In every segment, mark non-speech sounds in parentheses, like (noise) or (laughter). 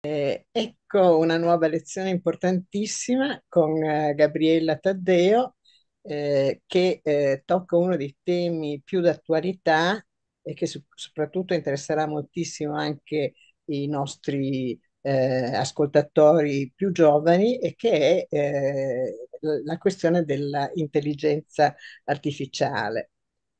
Eh, ecco una nuova lezione importantissima con eh, Gabriella Taddeo eh, che eh, tocca uno dei temi più d'attualità e che su- soprattutto interesserà moltissimo anche i nostri eh, ascoltatori più giovani e che è eh, la questione dell'intelligenza artificiale.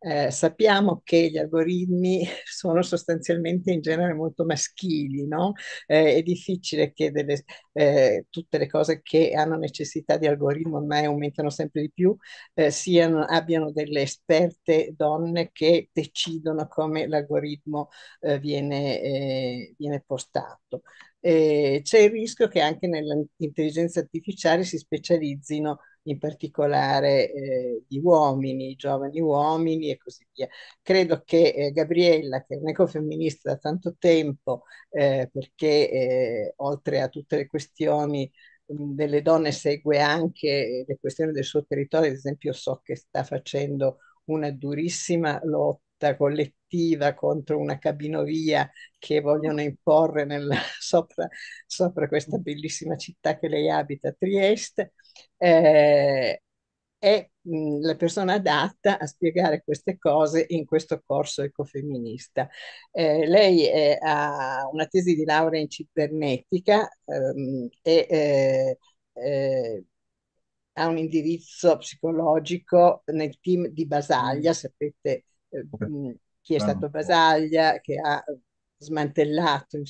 Eh, sappiamo che gli algoritmi (laughs) sono sostanzialmente in genere molto maschili, no? Eh, è difficile che delle, eh, tutte le cose che hanno necessità di algoritmo, ormai aumentano sempre di più, eh, siano, abbiano delle esperte donne che decidono come l'algoritmo eh, viene, eh, viene, postato eh, c'è il rischio che anche nell'intelligenza artificiale si specializzino in particolare eh, gli uomini, i giovani uomini e così via. Credo che eh, Gabriella, che è un'ecofemminista da tanto tempo, eh, perché eh, oltre a tutte le questioni mm, delle donne segue anche le questioni del suo territorio, ad esempio so che sta facendo una durissima lotta lotta collettiva contro una cabinovia che vogliono imporre nella, (laughs) sopra, sopra, questa bellissima città che lei abita, Trieste, eh, è mh, mm, la persona adatta a spiegare queste cose in questo corso ecofemminista. Eh, lei è, eh, ha una tesi di laurea in cibernetica ehm, e eh, eh ha un indirizzo psicologico nel team di Basaglia, sapete chi è stato Basaglia che ha smantellato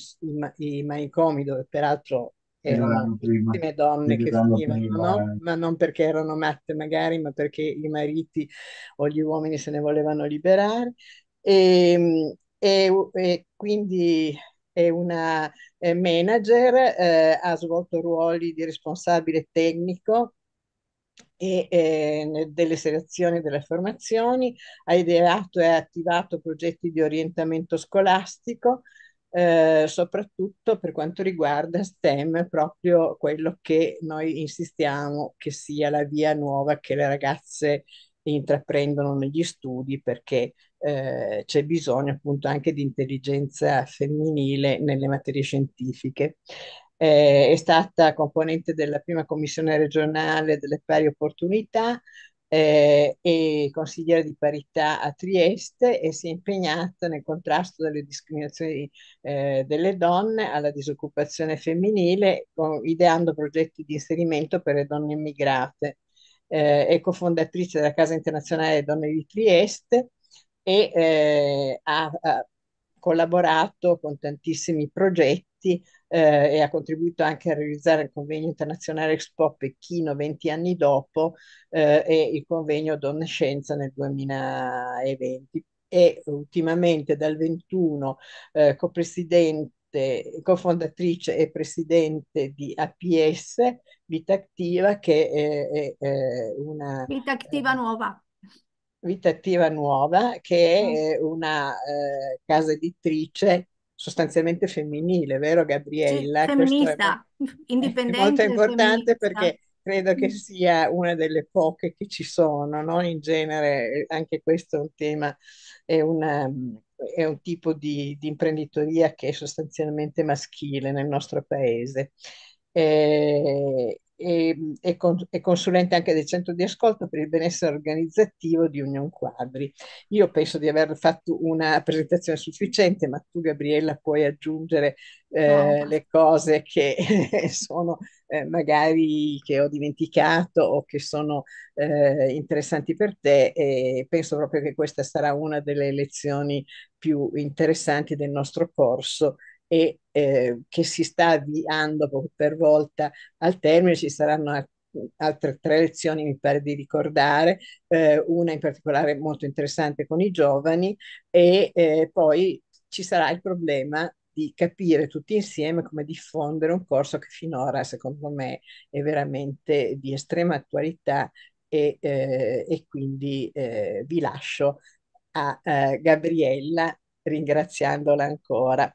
i, manicomi dove peraltro erano prime donne che finivano, no? Eh. ma non perché erano matte magari, ma perché i mariti o gli uomini se ne volevano liberare. Ehm, e, e, e quindi è una è manager, eh, ha svolto ruoli di responsabile tecnico e eh, delle selezioni delle formazioni, ha ideato e attivato progetti di orientamento scolastico, eh, soprattutto per quanto riguarda STEM, proprio quello che noi insistiamo che sia la via nuova che le ragazze intraprendono negli studi perché eh, c'è bisogno appunto anche di intelligenza femminile nelle materie scientifiche eh, è stata componente della prima commissione regionale delle pari opportunità eh, e consigliera di parità a Trieste e si è impegnata nel contrasto delle discriminazioni eh, delle donne alla disoccupazione femminile, ideando progetti di inserimento per le donne immigrate. Eh, è cofondatrice della Casa Internazionale delle Donne di Trieste e eh, ha, ha collaborato con tantissimi progetti Uniti eh, e ha contribuito anche a realizzare il convegno internazionale Expo Pechino 20 anni dopo eh, e il convegno Donne Scienza nel 2020. E ultimamente dal 21 eh, copresidente cofondatrice e presidente di APS Vita Attiva, che è, è, è una... Vita Attiva Nuova. Vita Attiva Nuova, che è mm. una eh, casa editrice sostanzialmente femminile, vero Gabriella? Sì, femminista, è, indipendente. È molto importante perché credo che mm. sia una delle poche che ci sono, no? in genere eh, anche questo è un tema, è, una, ehm, è un tipo di, di, imprenditoria che è sostanzialmente maschile nel nostro paese. Eh, e, ehm, e, con, e, consulente anche del centro di ascolto per il benessere organizzativo di Union Quadri. Io penso di aver fatto una presentazione sufficiente, ma tu Gabriella puoi aggiungere eh, no. le cose che (laughs) sono eh, magari che ho dimenticato o che sono eh, interessanti per te e penso proprio che questa sarà una delle lezioni più interessanti del nostro corso e eh, che si sta avviando per volta al termine, ci saranno altre tre lezioni mi pare di ricordare, eh, una in particolare molto interessante con i giovani e eh, poi ci sarà il problema di capire tutti insieme come diffondere un corso che finora secondo me è veramente di estrema attualità e, eh, e quindi eh, vi lascio a eh, Gabriella ringraziandola ancora.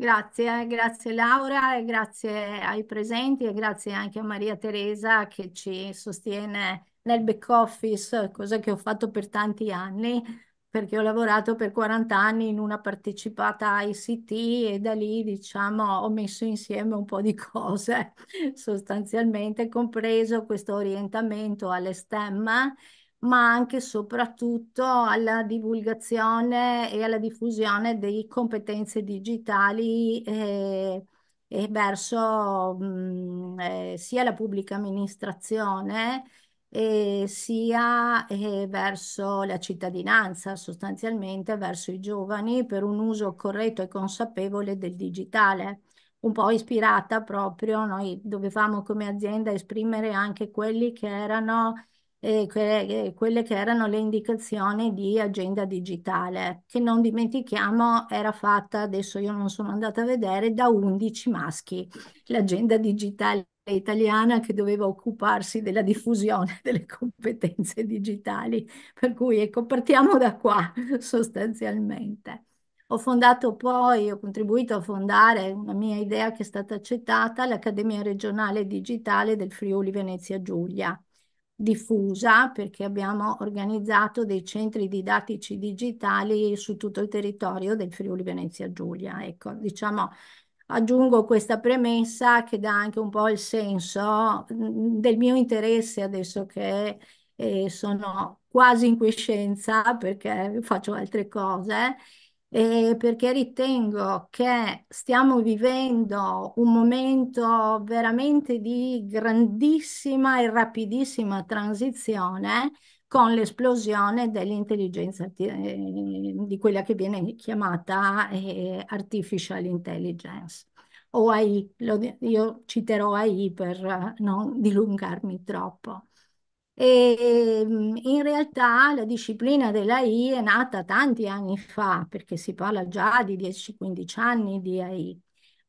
Grazie, eh, grazie Laura e grazie ai presenti e grazie anche a Maria Teresa che ci sostiene nel back office, cosa che ho fatto per tanti anni perché ho lavorato per 40 anni in una partecipata ICT e da lì diciamo ho messo insieme un po' di cose (laughs) sostanzialmente, compreso questo orientamento alle STEM ma anche e soprattutto alla divulgazione e alla diffusione di competenze digitali e, eh, e verso mh, mm, eh, sia la pubblica amministrazione eh, sia eh, verso la cittadinanza, sostanzialmente verso i giovani per un uso corretto e consapevole del digitale. Un po' ispirata proprio, noi dovevamo come azienda esprimere anche quelli che erano eh, que quelle che erano le indicazioni di agenda digitale, che non dimentichiamo era fatta, adesso io non sono andata a vedere, da 11 maschi, l'agenda digitale italiana che doveva occuparsi della diffusione (laughs) delle competenze digitali. Per cui ecco, partiamo da qua (laughs) sostanzialmente. Ho fondato poi, ho contribuito a fondare una mia idea che è stata accettata, l'Accademia regionale digitale del Friuli Venezia Giulia, diffusa perché abbiamo organizzato dei centri didattici digitali su tutto il territorio del Friuli Venezia Giulia. Ecco, diciamo, aggiungo questa premessa che dà anche un po' il senso del mio interesse adesso che eh, sono quasi in quiescenza perché faccio altre cose eh, perché ritengo che stiamo vivendo un momento veramente di grandissima e rapidissima transizione con l'esplosione dell'intelligenza eh, di quella che viene chiamata eh, artificial intelligence o AI, io citerò AI per non dilungarmi troppo. E mm, in realtà la disciplina dell'AI è nata tanti anni fa, perché si parla già di 10-15 anni di AI,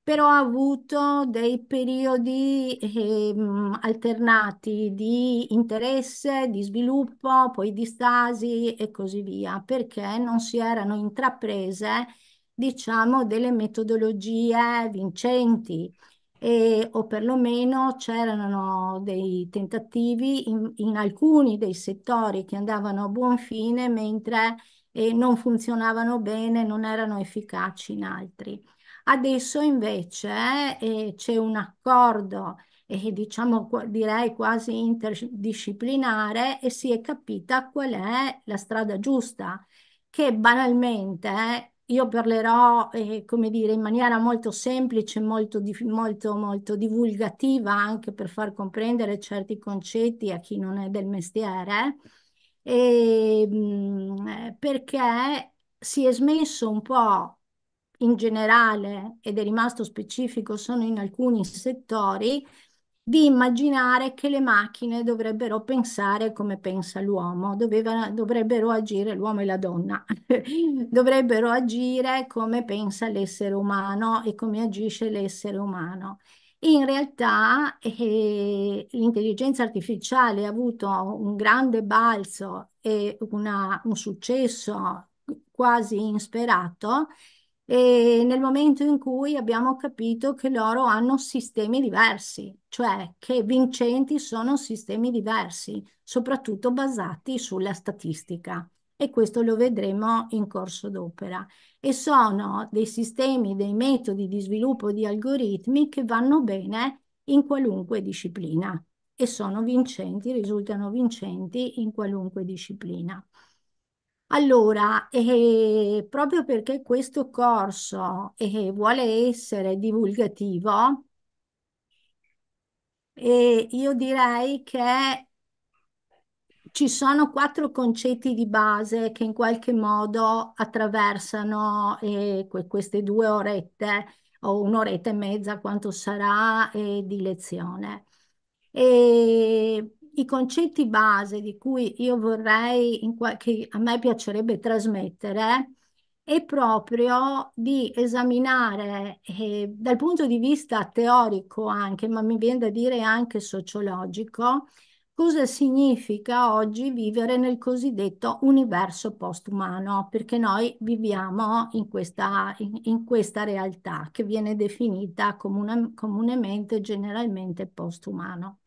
però ha avuto dei periodi eh, mm, alternati di interesse, di sviluppo, poi di stasi e così via, perché non si erano intraprese, diciamo, delle metodologie vincenti e, o perlomeno c'erano dei tentativi in, in, alcuni dei settori che andavano a buon fine mentre eh, non funzionavano bene, non erano efficaci in altri. Adesso invece eh, c'è un accordo eh, diciamo direi quasi interdisciplinare e si è capita qual è la strada giusta che banalmente eh, io parlerò, eh, come dire, in maniera molto semplice, molto, molto, molto divulgativa, anche per far comprendere certi concetti a chi non è del mestiere, e, mh, mm, perché si è smesso un po' in generale ed è rimasto specifico solo in alcuni settori di immaginare che le macchine dovrebbero pensare come pensa l'uomo, dovrebbero agire l'uomo e la donna, (laughs) dovrebbero agire come pensa l'essere umano e come agisce l'essere umano. In realtà eh, l'intelligenza artificiale ha avuto un grande balzo e una, un successo quasi insperato e nel momento in cui abbiamo capito che loro hanno sistemi diversi, cioè che vincenti sono sistemi diversi, soprattutto basati sulla statistica. E questo lo vedremo in corso d'opera. E sono dei sistemi, dei metodi di sviluppo di algoritmi che vanno bene in qualunque disciplina e sono vincenti, risultano vincenti in qualunque disciplina. Allora, eh, proprio perché questo corso eh, vuole essere divulgativo, eh, io direi che ci sono quattro concetti di base che in qualche modo attraversano eh, que queste due orette o un'oretta e mezza, quanto sarà, eh, di lezione. E i concetti base di cui io vorrei, che a me piacerebbe trasmettere, è proprio di esaminare eh, dal punto di vista teorico anche, ma mi viene da dire anche sociologico, cosa significa oggi vivere nel cosiddetto universo postumano, perché noi viviamo in questa, in, in questa realtà che viene definita comune, comunemente, generalmente postumano.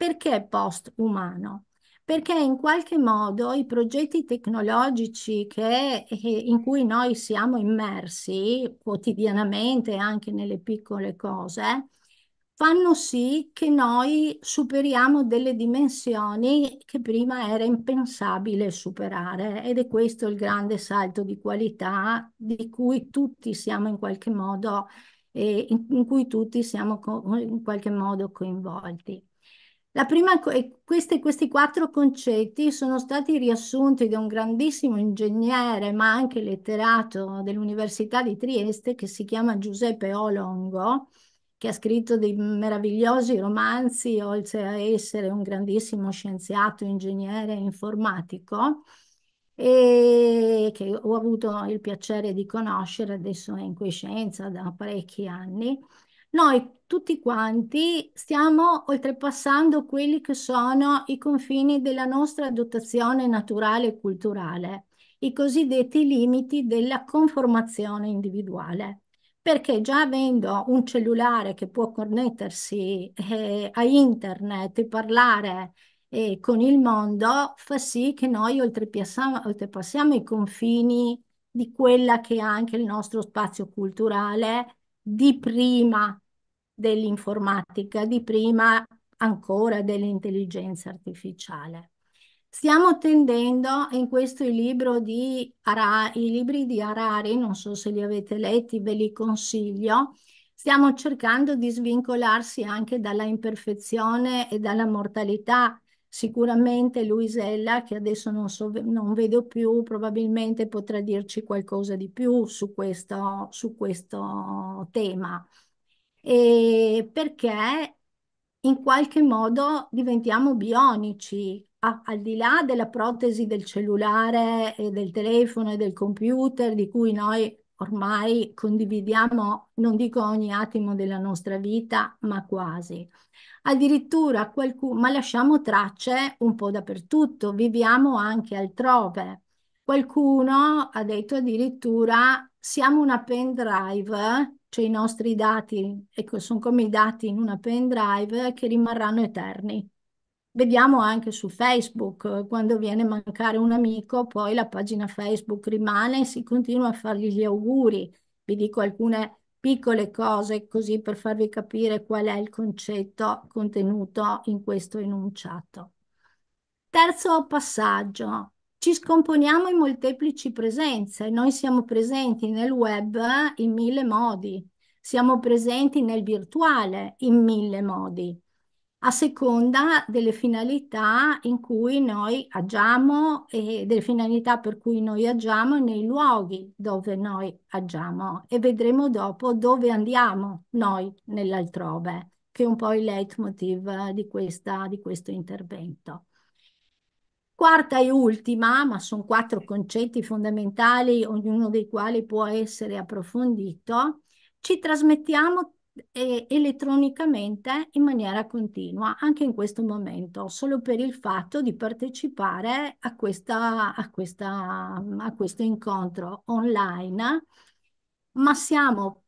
Perché post-umano? Perché in qualche modo i progetti tecnologici che, eh, in cui noi siamo immersi quotidianamente, anche nelle piccole cose, fanno sì che noi superiamo delle dimensioni che prima era impensabile superare ed è questo il grande salto di qualità di cui tutti siamo in qualche modo, eh, in, cui tutti siamo co- in qualche modo coinvolti. La prima, questi, questi quattro concetti sono stati riassunti da un grandissimo ingegnere, ma anche letterato dell'Università di Trieste, che si chiama Giuseppe Olongo, che ha scritto dei meravigliosi romanzi, oltre a essere un grandissimo scienziato, ingegnere informatico, e che ho avuto il piacere di conoscere, adesso è in quiescenza da parecchi anni. Noi tutti quanti stiamo oltrepassando quelli che sono i confini della nostra dotazione naturale e culturale, i cosiddetti limiti della conformazione individuale. Perché già avendo un cellulare che può connettersi eh, a internet e parlare eh, con il mondo, fa sì che noi oltrepassiamo, oltrepassiamo i confini di quella che è anche il nostro spazio culturale di prima dell'informatica, di prima ancora dell'intelligenza artificiale. Stiamo tendendo, in questo libro di Arari, i libri di Arari, non so se li avete letti, ve li consiglio, stiamo cercando di svincolarsi anche dalla imperfezione e dalla mortalità. Sicuramente Luisella, che adesso non, so, non vedo più, probabilmente potrà dirci qualcosa di più su questo, su questo tema e perché in qualche modo diventiamo bionici, a, al di là della protesi del cellulare e del telefono e del computer di cui noi ormai condividiamo, non dico ogni attimo della nostra vita, ma quasi. Addirittura qualcuno, ma lasciamo tracce un po' dappertutto, viviamo anche altrove. Qualcuno ha detto addirittura siamo una pendrive, cioè i nostri dati, ecco, sono come i dati in una pendrive che rimarranno eterni. Vediamo anche su Facebook, quando viene a mancare un amico, poi la pagina Facebook rimane e si continua a fargli gli auguri. Vi dico alcune piccole cose così per farvi capire qual è il concetto contenuto in questo enunciato. Terzo passaggio, ci scomponiamo in molteplici presenze. Noi siamo presenti nel web in mille modi, siamo presenti nel virtuale in mille modi, a seconda delle finalità in cui noi agiamo e delle finalità per cui noi agiamo nei luoghi dove noi agiamo e vedremo dopo dove andiamo noi nell'altrove, che è un po' il leitmotiv di, questa, di questo intervento. Quarta e ultima, ma sono quattro concetti fondamentali, ognuno dei quali può essere approfondito, ci trasmettiamo eh, elettronicamente in maniera continua, anche in questo momento, solo per il fatto di partecipare a, questa, a, questa, a questo incontro online, ma siamo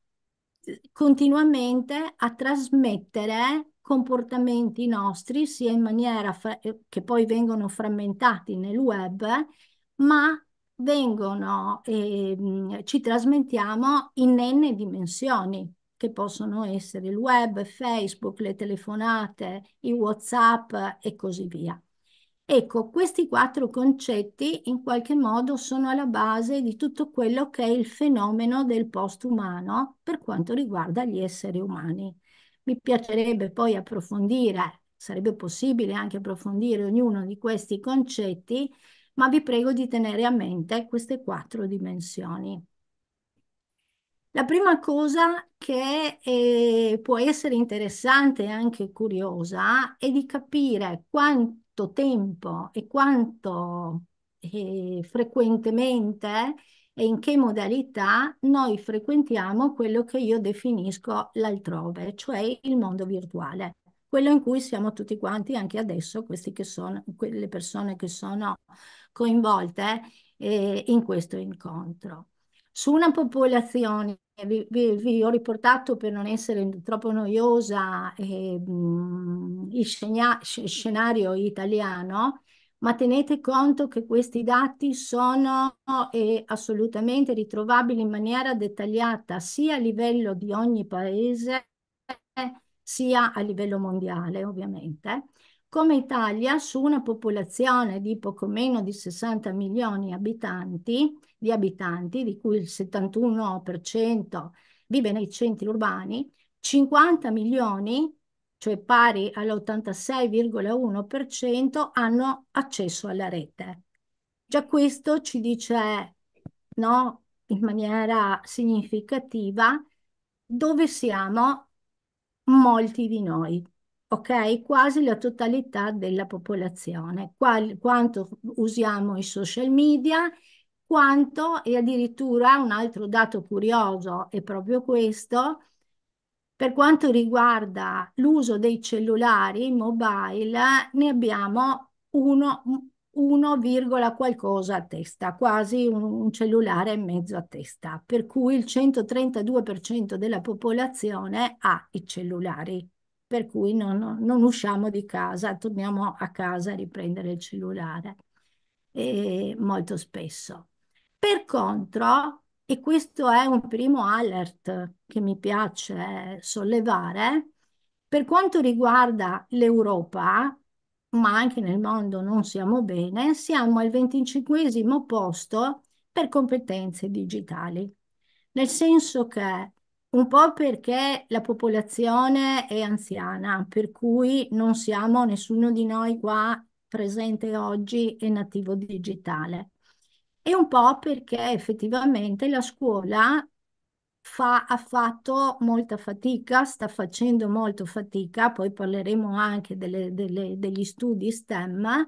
eh, continuamente a trasmettere comportamenti nostri, sia in maniera eh, che poi vengono frammentati nel web, ma vengono, eh, ci trasmettiamo in n dimensioni, che possono essere il web, Facebook, le telefonate, i WhatsApp e così via. Ecco, questi quattro concetti in qualche modo sono alla base di tutto quello che è il fenomeno del post-umano per quanto riguarda gli esseri umani. Mi piacerebbe poi approfondire, sarebbe possibile anche approfondire ognuno di questi concetti, ma vi prego di tenere a mente queste quattro dimensioni. La prima cosa che eh, può essere interessante e anche curiosa è di capire quanto tempo e quanto eh, frequentemente e in che modalità noi frequentiamo quello che io definisco l'altrove, cioè il mondo virtuale, quello in cui siamo tutti quanti anche adesso, queste che sono le persone che sono coinvolte eh, in questo incontro. Su una popolazione, vi, vi, vi, ho riportato per non essere troppo noiosa eh, il scenario italiano, ma tenete conto che questi dati sono eh, assolutamente ritrovabili in maniera dettagliata sia a livello di ogni paese eh, sia a livello mondiale ovviamente. Come Italia, su una popolazione di poco meno di 60 milioni di abitanti, di, abitanti, di cui il 71% vive nei centri urbani, 50 milioni cioè pari all'86,1%, hanno accesso alla rete. Già questo ci dice no, in maniera significativa dove siamo molti di noi, ok? Quasi la totalità della popolazione, Qual quanto usiamo i social media, quanto e addirittura un altro dato curioso è proprio questo, per quanto riguarda l'uso dei cellulari mobile, ne abbiamo uno, 1, qualcosa a testa, quasi un cellulare e mezzo a testa, per cui il 132% della popolazione ha i cellulari, per cui non, non usciamo di casa, torniamo a casa a riprendere il cellulare e eh, molto spesso. Per contro, e questo è un primo alert che mi piace sollevare. Per quanto riguarda l'Europa, ma anche nel mondo non siamo bene, siamo al 25 posto per competenze digitali, nel senso che un po' perché la popolazione è anziana, per cui non siamo nessuno di noi qua presente oggi è nativo digitale. E un po' perché effettivamente la scuola fa, ha fatto molta fatica, sta facendo molto fatica, poi parleremo anche delle, delle, degli studi STEM,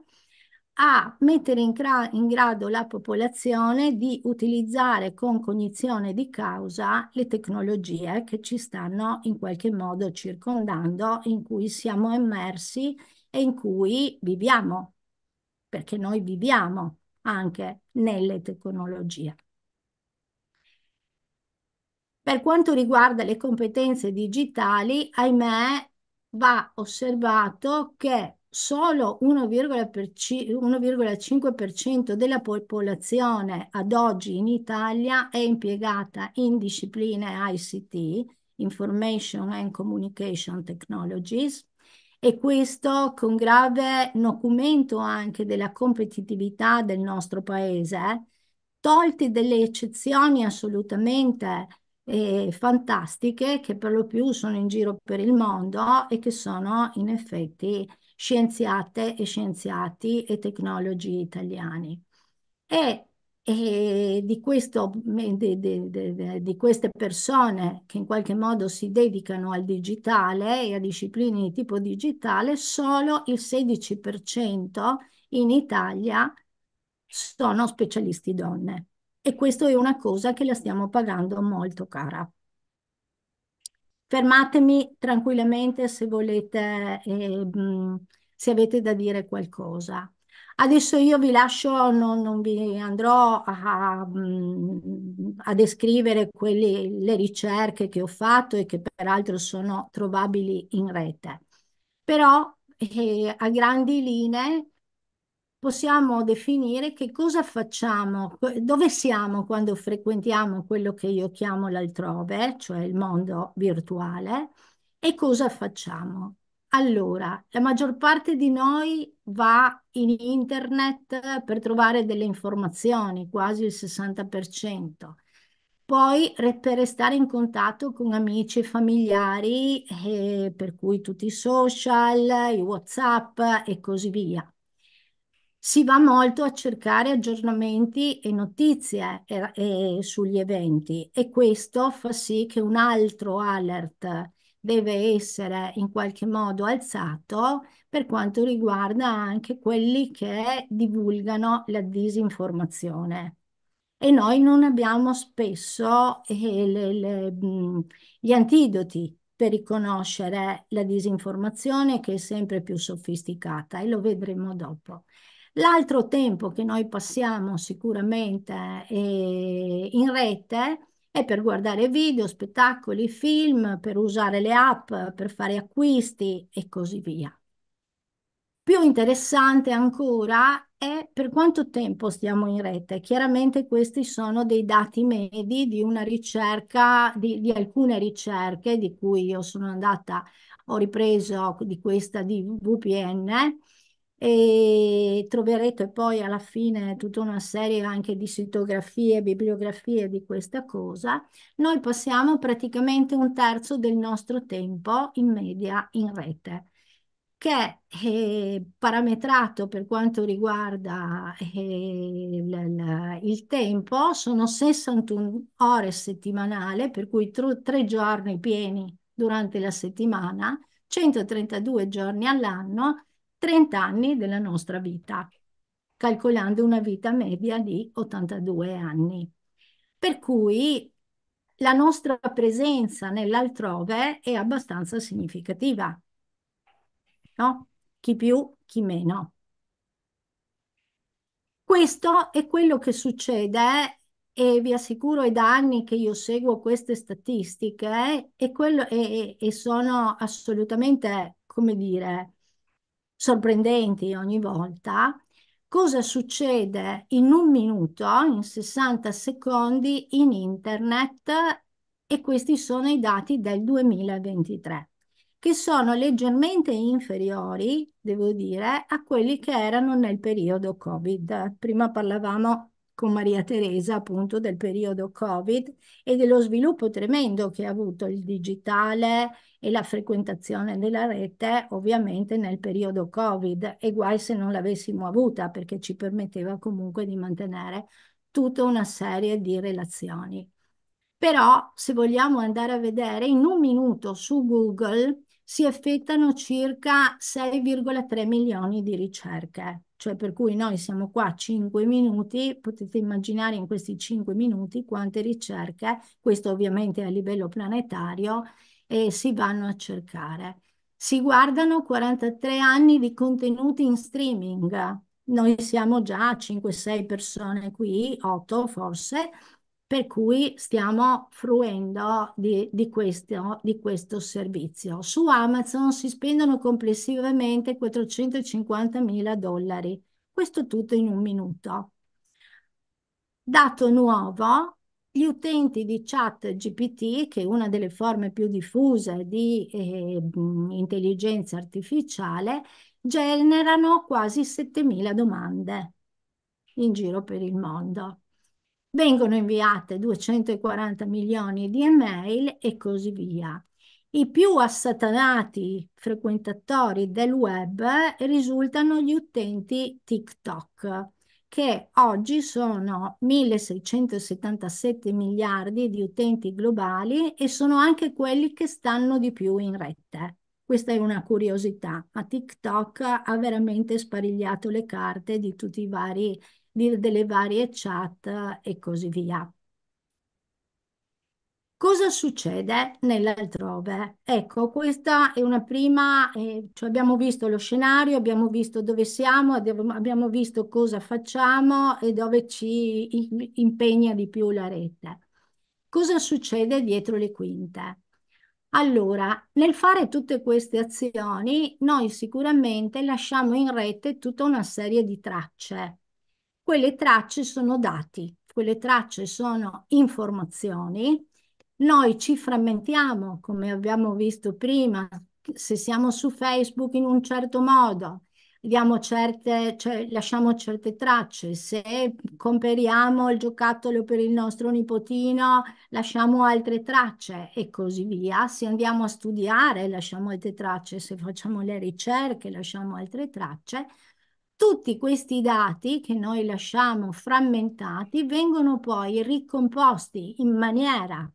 a mettere in, in, grado la popolazione di utilizzare con cognizione di causa le tecnologie che ci stanno in qualche modo circondando, in cui siamo immersi e in cui viviamo, perché noi viviamo anche nelle tecnologie. Per quanto riguarda le competenze digitali, ahimè, va osservato che solo 1,5% della popolazione ad oggi in Italia è impiegata in discipline ICT, Information and Communication Technologies, e questo con grave nocumento anche della competitività del nostro paese, eh. tolte delle eccezioni assolutamente eh, fantastiche che per lo più sono in giro per il mondo e che sono in effetti scienziate e scienziati e tecnologi italiani. E e di, questo, di, di, di, queste persone che in qualche modo si dedicano al digitale e a discipline di tipo digitale, solo il 16% in Italia sono specialisti donne. E questa è una cosa che la stiamo pagando molto cara. Fermatemi tranquillamente se volete, eh, se avete da dire qualcosa. Adesso io vi lascio, non, non vi andrò a, a descrivere quelle, le ricerche che ho fatto e che peraltro sono trovabili in rete. Però eh, a grandi linee possiamo definire che cosa facciamo, dove siamo quando frequentiamo quello che io chiamo l'altrove, cioè il mondo virtuale, e cosa facciamo. Allora, la maggior parte di noi va in internet per trovare delle informazioni, quasi il 60%. Poi per restare in contatto con amici e familiari, eh, per cui tutti i social, i WhatsApp e così via. Si va molto a cercare aggiornamenti e notizie eh, eh, sugli eventi e questo fa sì che un altro alert deve essere in qualche modo alzato per quanto riguarda anche quelli che divulgano la disinformazione. E noi non abbiamo spesso eh, le, le, mm, gli antidoti per riconoscere la disinformazione che è sempre più sofisticata e lo vedremo dopo. L'altro tempo che noi passiamo sicuramente eh, in rete è per guardare video, spettacoli, film, per usare le app, per fare acquisti e così via. Più interessante ancora è per quanto tempo stiamo in rete. Chiaramente questi sono dei dati medi di una ricerca, di, di alcune ricerche di cui io sono andata, ho ripreso di questa di VPN, e troverete poi alla fine tutta una serie anche di sitografie, bibliografie di questa cosa. Noi passiamo praticamente un terzo del nostro tempo in media in rete che è parametrato per quanto riguarda eh, il, il tempo, sono 61 ore settimanali, per cui tre giorni pieni durante la settimana, 132 giorni all'anno 30 anni della nostra vita, calcolando una vita media di 82 anni. Per cui la nostra presenza nell'altrove è abbastanza significativa. No? Chi più, chi meno. Questo è quello che succede e vi assicuro è da anni che io seguo queste statistiche e, quello, e, e sono assolutamente, come dire, sorprendenti ogni volta, cosa succede in un minuto, in 60 secondi in internet e questi sono i dati del 2023 che sono leggermente inferiori, devo dire, a quelli che erano nel periodo Covid. Prima parlavamo con Maria Teresa appunto del periodo Covid e dello sviluppo tremendo che ha avuto il digitale e la frequentazione della rete ovviamente nel periodo Covid e guai se non l'avessimo avuta perché ci permetteva comunque di mantenere tutta una serie di relazioni. Però se vogliamo andare a vedere in un minuto su Google si effettuano circa 6,3 milioni di ricerche, cioè per cui noi siamo qua 5 minuti, potete immaginare in questi 5 minuti quante ricerche, questo ovviamente a livello planetario, eh, si vanno a cercare. Si guardano 43 anni di contenuti in streaming, noi siamo già 5-6 persone qui, 8 forse, per cui stiamo fruendo di, di, questo, di, questo, servizio. Su Amazon si spendono complessivamente 450 mila dollari, questo tutto in un minuto. Dato nuovo, gli utenti di chat GPT, che è una delle forme più diffuse di eh, intelligenza artificiale, generano quasi 7.000 domande in giro per il mondo vengono inviate 240 milioni di email e così via. I più assatanati frequentatori del web risultano gli utenti TikTok, che oggi sono 1677 miliardi di utenti globali e sono anche quelli che stanno di più in rete. Questa è una curiosità, ma TikTok ha veramente sparigliato le carte di tutti i vari delle varie chat e così via. Cosa succede nell'altrove? Ecco, questa è una prima, eh, cioè abbiamo visto lo scenario, abbiamo visto dove siamo, abbiamo visto cosa facciamo e dove ci impegna di più la rete. Cosa succede dietro le quinte? Allora, nel fare tutte queste azioni, noi sicuramente lasciamo in rete tutta una serie di tracce quelle tracce sono dati, quelle tracce sono informazioni, noi ci frammentiamo, come abbiamo visto prima, se siamo su Facebook in un certo modo, certe, cioè, lasciamo certe tracce, se compriamo il giocattolo per il nostro nipotino, lasciamo altre tracce e così via. Se andiamo a studiare, lasciamo altre tracce, se facciamo le ricerche, lasciamo altre tracce. Tutti questi dati che noi lasciamo frammentati vengono poi ricomposti in maniera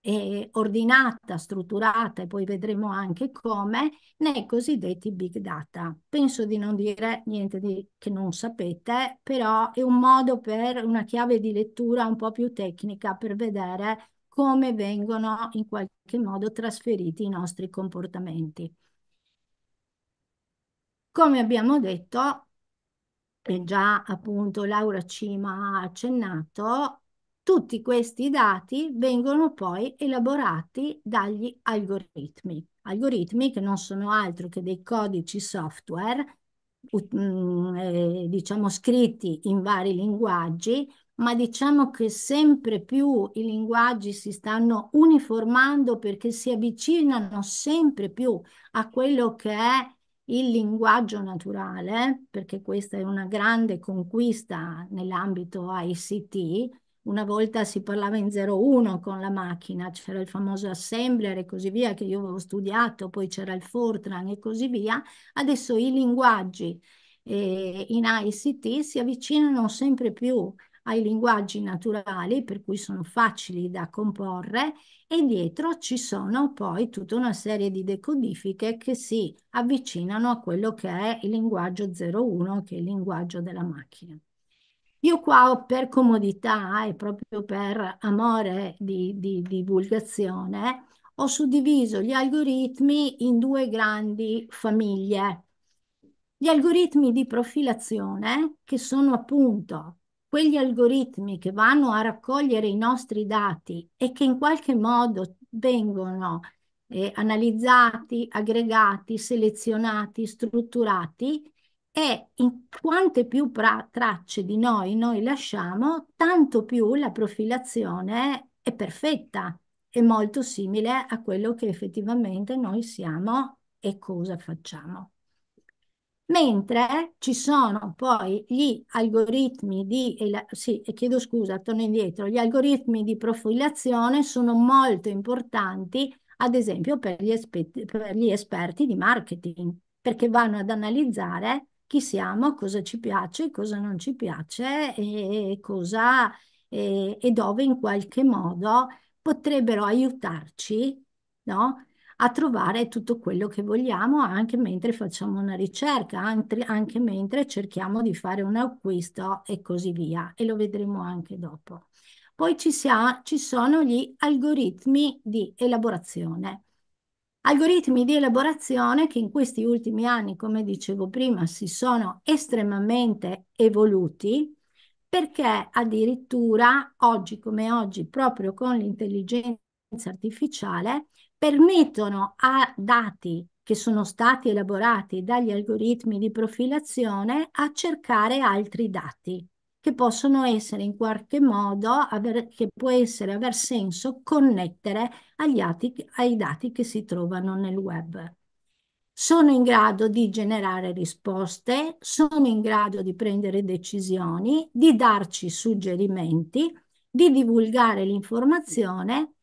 eh, ordinata, strutturata e poi vedremo anche come nei cosiddetti big data. Penso di non dire niente di, che non sapete, però è un modo per una chiave di lettura un po' più tecnica per vedere come vengono in qualche modo trasferiti i nostri comportamenti. Come abbiamo detto, già appunto Laura Cima ha accennato, tutti questi dati vengono poi elaborati dagli algoritmi. Algoritmi che non sono altro che dei codici software, mm, eh, diciamo scritti in vari linguaggi, ma diciamo che sempre più i linguaggi si stanno uniformando perché si avvicinano sempre più a quello che è il linguaggio naturale, perché questa è una grande conquista nell'ambito ICT. Una volta si parlava in 01 con la macchina, c'era il famoso assembler e così via che io avevo studiato, poi c'era il Fortran e così via. Adesso i linguaggi eh, in ICT si avvicinano sempre più ai linguaggi naturali, per cui sono facili da comporre, e dietro ci sono poi tutta una serie di decodifiche che si avvicinano a quello che è il linguaggio 01, che è il linguaggio della macchina. Io qua per comodità e proprio per amore di, di, di divulgazione ho suddiviso gli algoritmi in due grandi famiglie. Gli algoritmi di profilazione, che sono appunto quegli algoritmi che vanno a raccogliere i nostri dati e che in qualche modo vengono eh, analizzati, aggregati, selezionati, strutturati e in quante più pra- tracce di noi noi lasciamo, tanto più la profilazione è perfetta, è molto simile a quello che effettivamente noi siamo e cosa facciamo. Mentre ci sono poi gli algoritmi di, sì, chiedo scusa, torno indietro, gli algoritmi di profilazione sono molto importanti, ad esempio per gli, esperti, per gli esperti di marketing, perché vanno ad analizzare chi siamo, cosa ci piace, cosa non ci piace e, cosa, e, e dove in qualche modo potrebbero aiutarci no? a trovare tutto quello che vogliamo anche mentre facciamo una ricerca, anche mentre cerchiamo di fare un acquisto e così via. E lo vedremo anche dopo. Poi ci, sia, ci sono gli algoritmi di elaborazione. Algoritmi di elaborazione che in questi ultimi anni, come dicevo prima, si sono estremamente evoluti perché addirittura oggi come oggi, proprio con l'intelligenza artificiale, permettono a dati che sono stati elaborati dagli algoritmi di profilazione a cercare altri dati che possono essere in qualche modo, aver, che può essere aver senso connettere agli atti, ai dati che si trovano nel web. Sono in grado di generare risposte, sono in grado di prendere decisioni, di darci suggerimenti, di divulgare l'informazione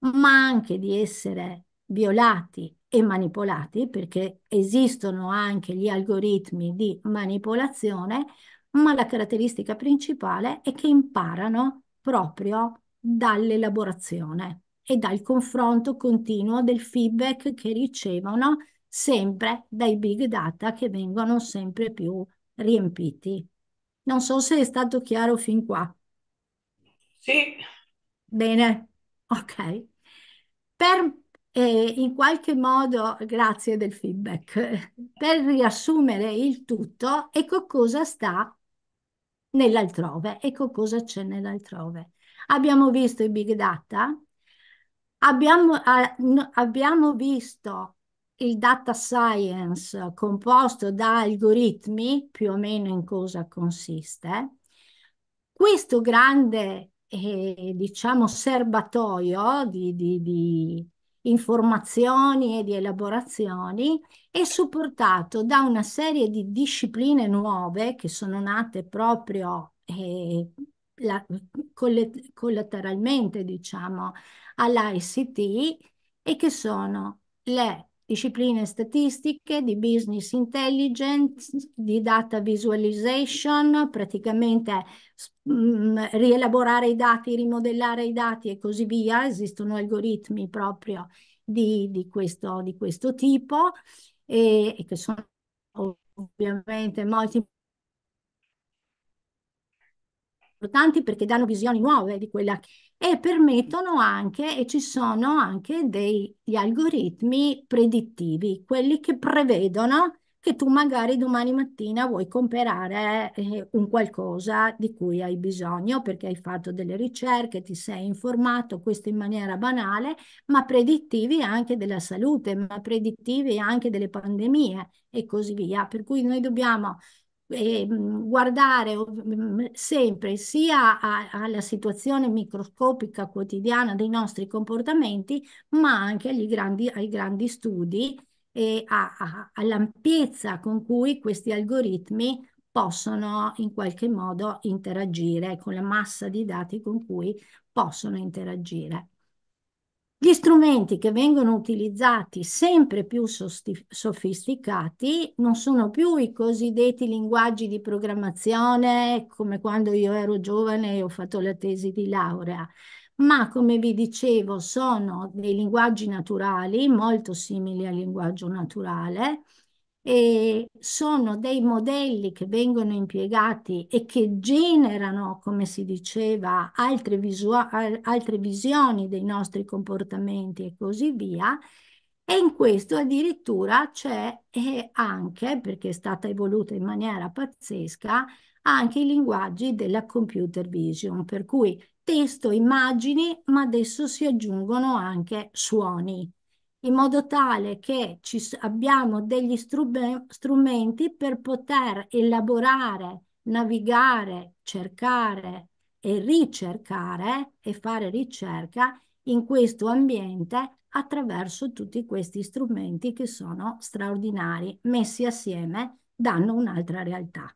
ma anche di essere violati e manipolati, perché esistono anche gli algoritmi di manipolazione, ma la caratteristica principale è che imparano proprio dall'elaborazione e dal confronto continuo del feedback che ricevono sempre dai big data che vengono sempre più riempiti. Non so se è stato chiaro fin qua. Sì. Bene, ok. Per eh, in qualche modo, grazie del feedback, per riassumere il tutto, ecco cosa sta nell'altrove, ecco cosa c'è nell'altrove. Abbiamo visto i big data, abbiamo, eh, abbiamo visto il data science composto da algoritmi, più o meno in cosa consiste. Questo grande eh, diciamo, serbatoio di, di, di informazioni e di elaborazioni e supportato da una serie di discipline nuove che sono nate proprio eh, la, collateralmente, diciamo, all'ICT e che sono le discipline statistiche, di business intelligence, di data visualization, praticamente mh, mm, rielaborare i dati, rimodellare i dati e così via. Esistono algoritmi proprio di, di, questo, di questo, tipo e, e, che sono ovviamente molto importanti perché danno visioni nuove di quella che e permettono anche, e ci sono anche degli algoritmi predittivi, quelli che prevedono che tu magari domani mattina vuoi comprare eh, un qualcosa di cui hai bisogno perché hai fatto delle ricerche, ti sei informato, questo in maniera banale, ma predittivi anche della salute, ma predittivi anche delle pandemie e così via. Per cui noi dobbiamo eh, guardare mhmm, sempre sia a, alla situazione microscopica quotidiana dei nostri comportamenti, ma anche agli grandi, ai grandi studi e all'ampiezza con cui questi algoritmi possono in qualche modo interagire con la massa di dati con cui possono interagire. Gli strumenti che vengono utilizzati, sempre più sofisticati, non sono più i cosiddetti linguaggi di programmazione, come quando io ero giovane e ho fatto la tesi di laurea, ma come vi dicevo sono dei linguaggi naturali, molto simili al linguaggio naturale, e sono dei modelli che vengono impiegati e che generano, come si diceva, altre, altre visioni dei nostri comportamenti e così via. E in questo addirittura c'è eh, anche, perché è stata evoluta in maniera pazzesca, anche i linguaggi della computer vision, per cui testo, immagini, ma adesso si aggiungono anche suoni in modo tale che ci, abbiamo degli strumenti per poter elaborare, navigare, cercare e ricercare e fare ricerca in questo ambiente attraverso tutti questi strumenti che sono straordinari, messi assieme danno un'altra realtà.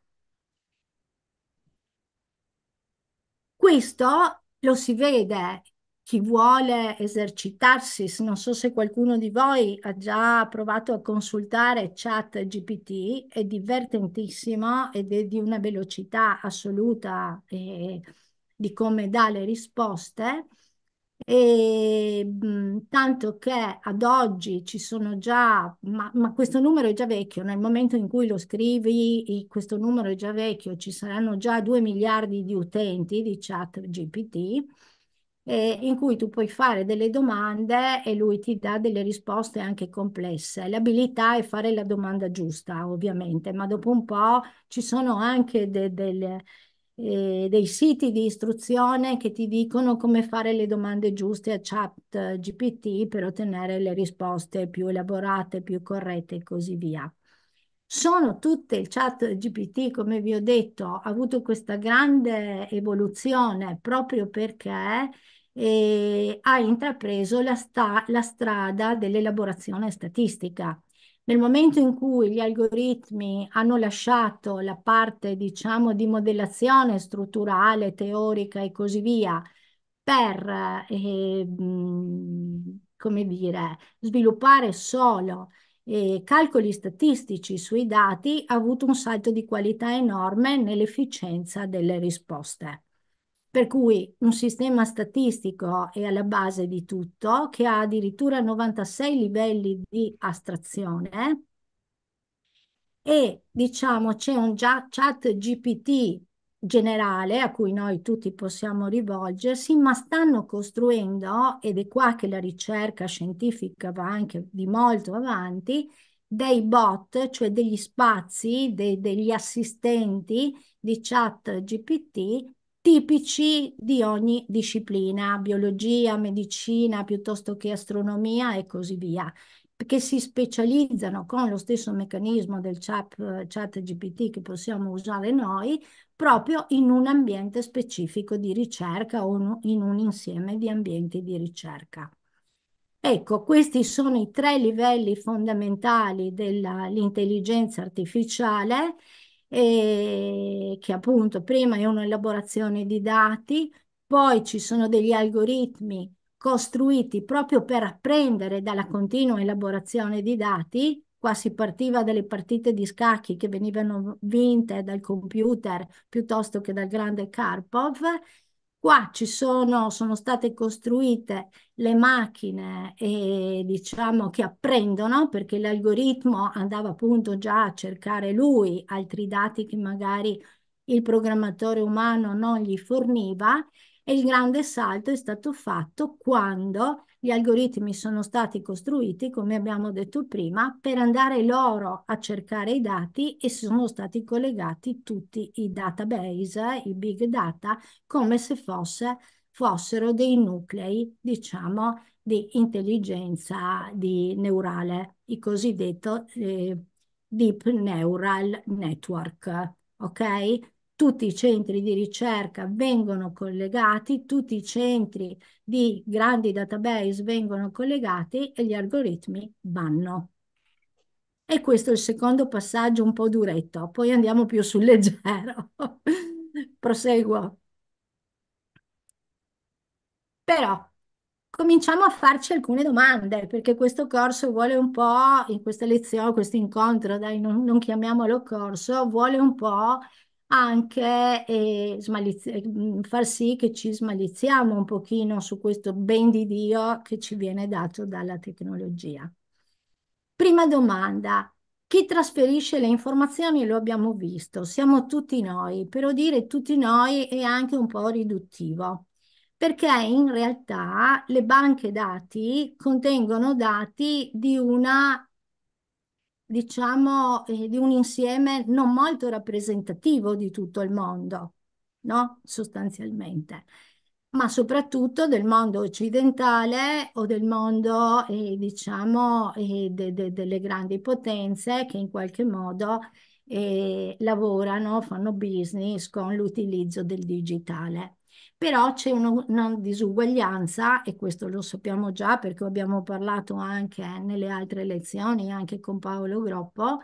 Questo lo si vede chi vuole esercitarsi, non so se qualcuno di voi ha già provato a consultare chat GPT, è divertentissimo ed è di una velocità assoluta eh, di come dà le risposte. E, mhmm, tanto che ad oggi ci sono già, ma, ma, questo numero è già vecchio, nel momento in cui lo scrivi, questo numero è già vecchio, ci saranno già 2 miliardi di utenti di chat GPT eh, in cui tu puoi fare delle domande e lui ti dà delle risposte anche complesse. L'abilità è fare la domanda giusta, ovviamente, ma dopo un po' ci sono anche de delle, eh, dei siti di istruzione che ti dicono come fare le domande giuste a chat GPT per ottenere le risposte più elaborate, più corrette e così via. Sono tutte il chat GPT, come vi ho detto, ha avuto questa grande evoluzione proprio perché eh, ha intrapreso la, sta, la strada dell'elaborazione statistica. Nel momento in cui gli algoritmi hanno lasciato la parte, diciamo, di modellazione strutturale, teorica e così via, per, eh, come dire, sviluppare solo eh, calcoli statistici sui dati, ha avuto un salto di qualità enorme nell'efficienza delle risposte. Per cui un sistema statistico è alla base di tutto, che ha addirittura 96 livelli di astrazione e diciamo c'è un chat GPT generale a cui noi tutti possiamo rivolgersi, ma stanno costruendo, ed è qua che la ricerca scientifica va anche di molto avanti, dei bot, cioè degli spazi, dei, degli assistenti di chat GPT tipici di ogni disciplina, biologia, medicina, piuttosto che astronomia e così via, che si specializzano con lo stesso meccanismo del chat, chat GPT che possiamo usare noi, proprio in un ambiente specifico di ricerca o in un insieme di ambienti di ricerca. Ecco, questi sono i tre livelli fondamentali dell'intelligenza artificiale e che appunto prima è un'elaborazione di dati, poi ci sono degli algoritmi costruiti proprio per apprendere dalla continua elaborazione di dati. Qua si partiva dalle partite di scacchi che venivano vinte dal computer piuttosto che dal grande Karpov Qua ci sono, sono state costruite le macchine eh, diciamo, che apprendono perché l'algoritmo andava appunto già a cercare lui altri dati che magari il programmatore umano non gli forniva e il grande salto è stato fatto quando gli algoritmi sono stati costruiti, come abbiamo detto prima, per andare loro a cercare i dati e sono stati collegati tutti i database, i big data, come se fosse, fossero dei nuclei, diciamo, di intelligenza di neurale, il cosiddetto eh, Deep Neural Network. Ok? tutti i centri di ricerca vengono collegati, tutti i centri di grandi database vengono collegati e gli algoritmi vanno. E questo è il secondo passaggio un po' duretto, poi andiamo più sul leggero. (laughs) Proseguo. Però cominciamo a farci alcune domande, perché questo corso vuole un po', in questa lezione, questo incontro, dai, non, non chiamiamolo corso, vuole un po' anche eh, mm, far sì che ci smaliziamo un pochino su questo ben di Dio che ci viene dato dalla tecnologia. Prima domanda, chi trasferisce le informazioni lo abbiamo visto, siamo tutti noi, però dire tutti noi è anche un po' riduttivo, perché in realtà le banche dati contengono dati di una diciamo, eh, di un insieme non molto rappresentativo di tutto il mondo, no? sostanzialmente, ma soprattutto del mondo occidentale o del mondo, eh, diciamo, eh, de de delle grandi potenze che in qualche modo eh, lavorano, fanno business con l'utilizzo del digitale però c'è una disuguaglianza e questo lo sappiamo già perché abbiamo parlato anche nelle altre lezioni, anche con Paolo Groppo,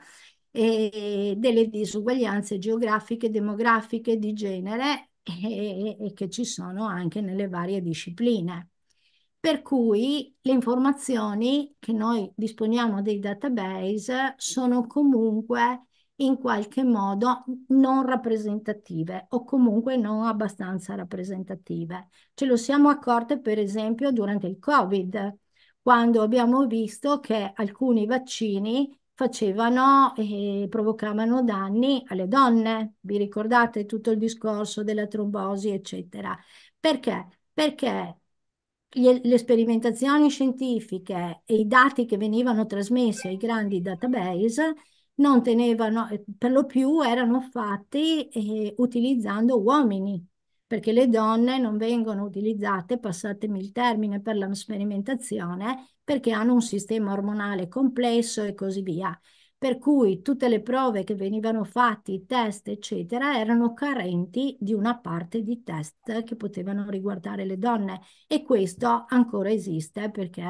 e delle disuguaglianze geografiche, demografiche, di genere e, e che ci sono anche nelle varie discipline. Per cui le informazioni che noi disponiamo dei database sono comunque in qualche modo non rappresentative o comunque non abbastanza rappresentative. Ce lo siamo accorte per esempio durante il Covid, quando abbiamo visto che alcuni vaccini facevano e eh, provocavano danni alle donne. Vi ricordate tutto il discorso della trombosi, eccetera. Perché? Perché le sperimentazioni scientifiche e i dati che venivano trasmessi ai grandi database non tenevano, eh, per lo più erano fatti eh, utilizzando uomini, perché le donne non vengono utilizzate, passatemi il termine, per la sperimentazione, perché hanno un sistema ormonale complesso e così via. Per cui tutte le prove che venivano fatte, i test, eccetera, erano carenti di una parte di test che potevano riguardare le donne. E questo ancora esiste perché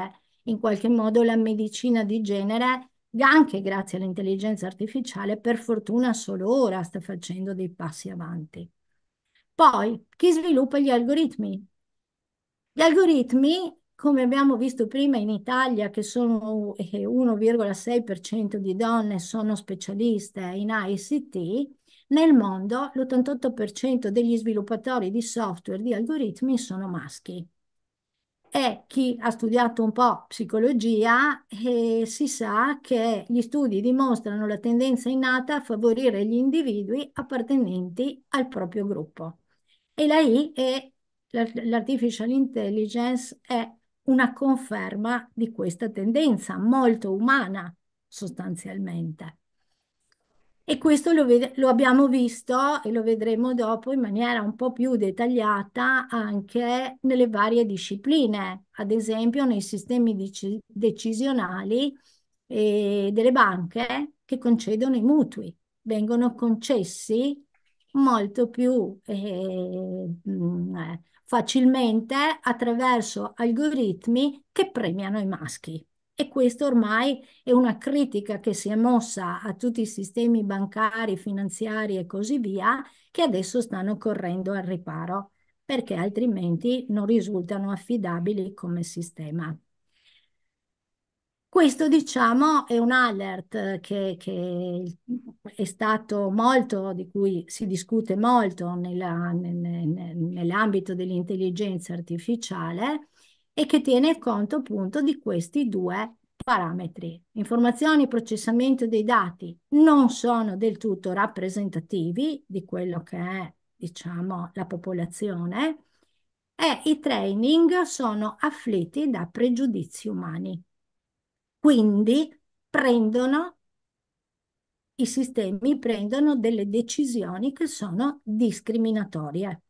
in qualche modo la medicina di genere anche grazie all'intelligenza artificiale, per fortuna solo ora sta facendo dei passi avanti. Poi, chi sviluppa gli algoritmi? Gli algoritmi, come abbiamo visto prima in Italia, che sono 1,6% eh, di donne sono specialiste in ICT, nel mondo l'88% degli sviluppatori di software di algoritmi sono maschi. E chi ha studiato un po' psicologia eh, si sa che gli studi dimostrano la tendenza innata a favorire gli individui appartenenti al proprio gruppo. E la I è l'artificial intelligence è una conferma di questa tendenza molto umana sostanzialmente. E questo lo, lo, abbiamo visto e lo vedremo dopo in maniera un po' più dettagliata anche nelle varie discipline, ad esempio nei sistemi decisionali eh, delle banche che concedono i mutui. Vengono concessi molto più eh, mm, eh facilmente attraverso algoritmi che premiano i maschi. E questo ormai è una critica che si è mossa a tutti i sistemi bancari, finanziari e così via, che adesso stanno correndo al riparo, perché altrimenti non risultano affidabili come sistema. Questo, diciamo, è un alert che, che, è stato molto, di cui si discute molto nell'ambito dell'intelligenza artificiale, e che tiene conto appunto di questi due parametri. Informazioni e processamento dei dati non sono del tutto rappresentativi di quello che è, diciamo, la popolazione e i training sono afflitti da pregiudizi umani. Quindi prendono i sistemi prendono delle decisioni che sono discriminatorie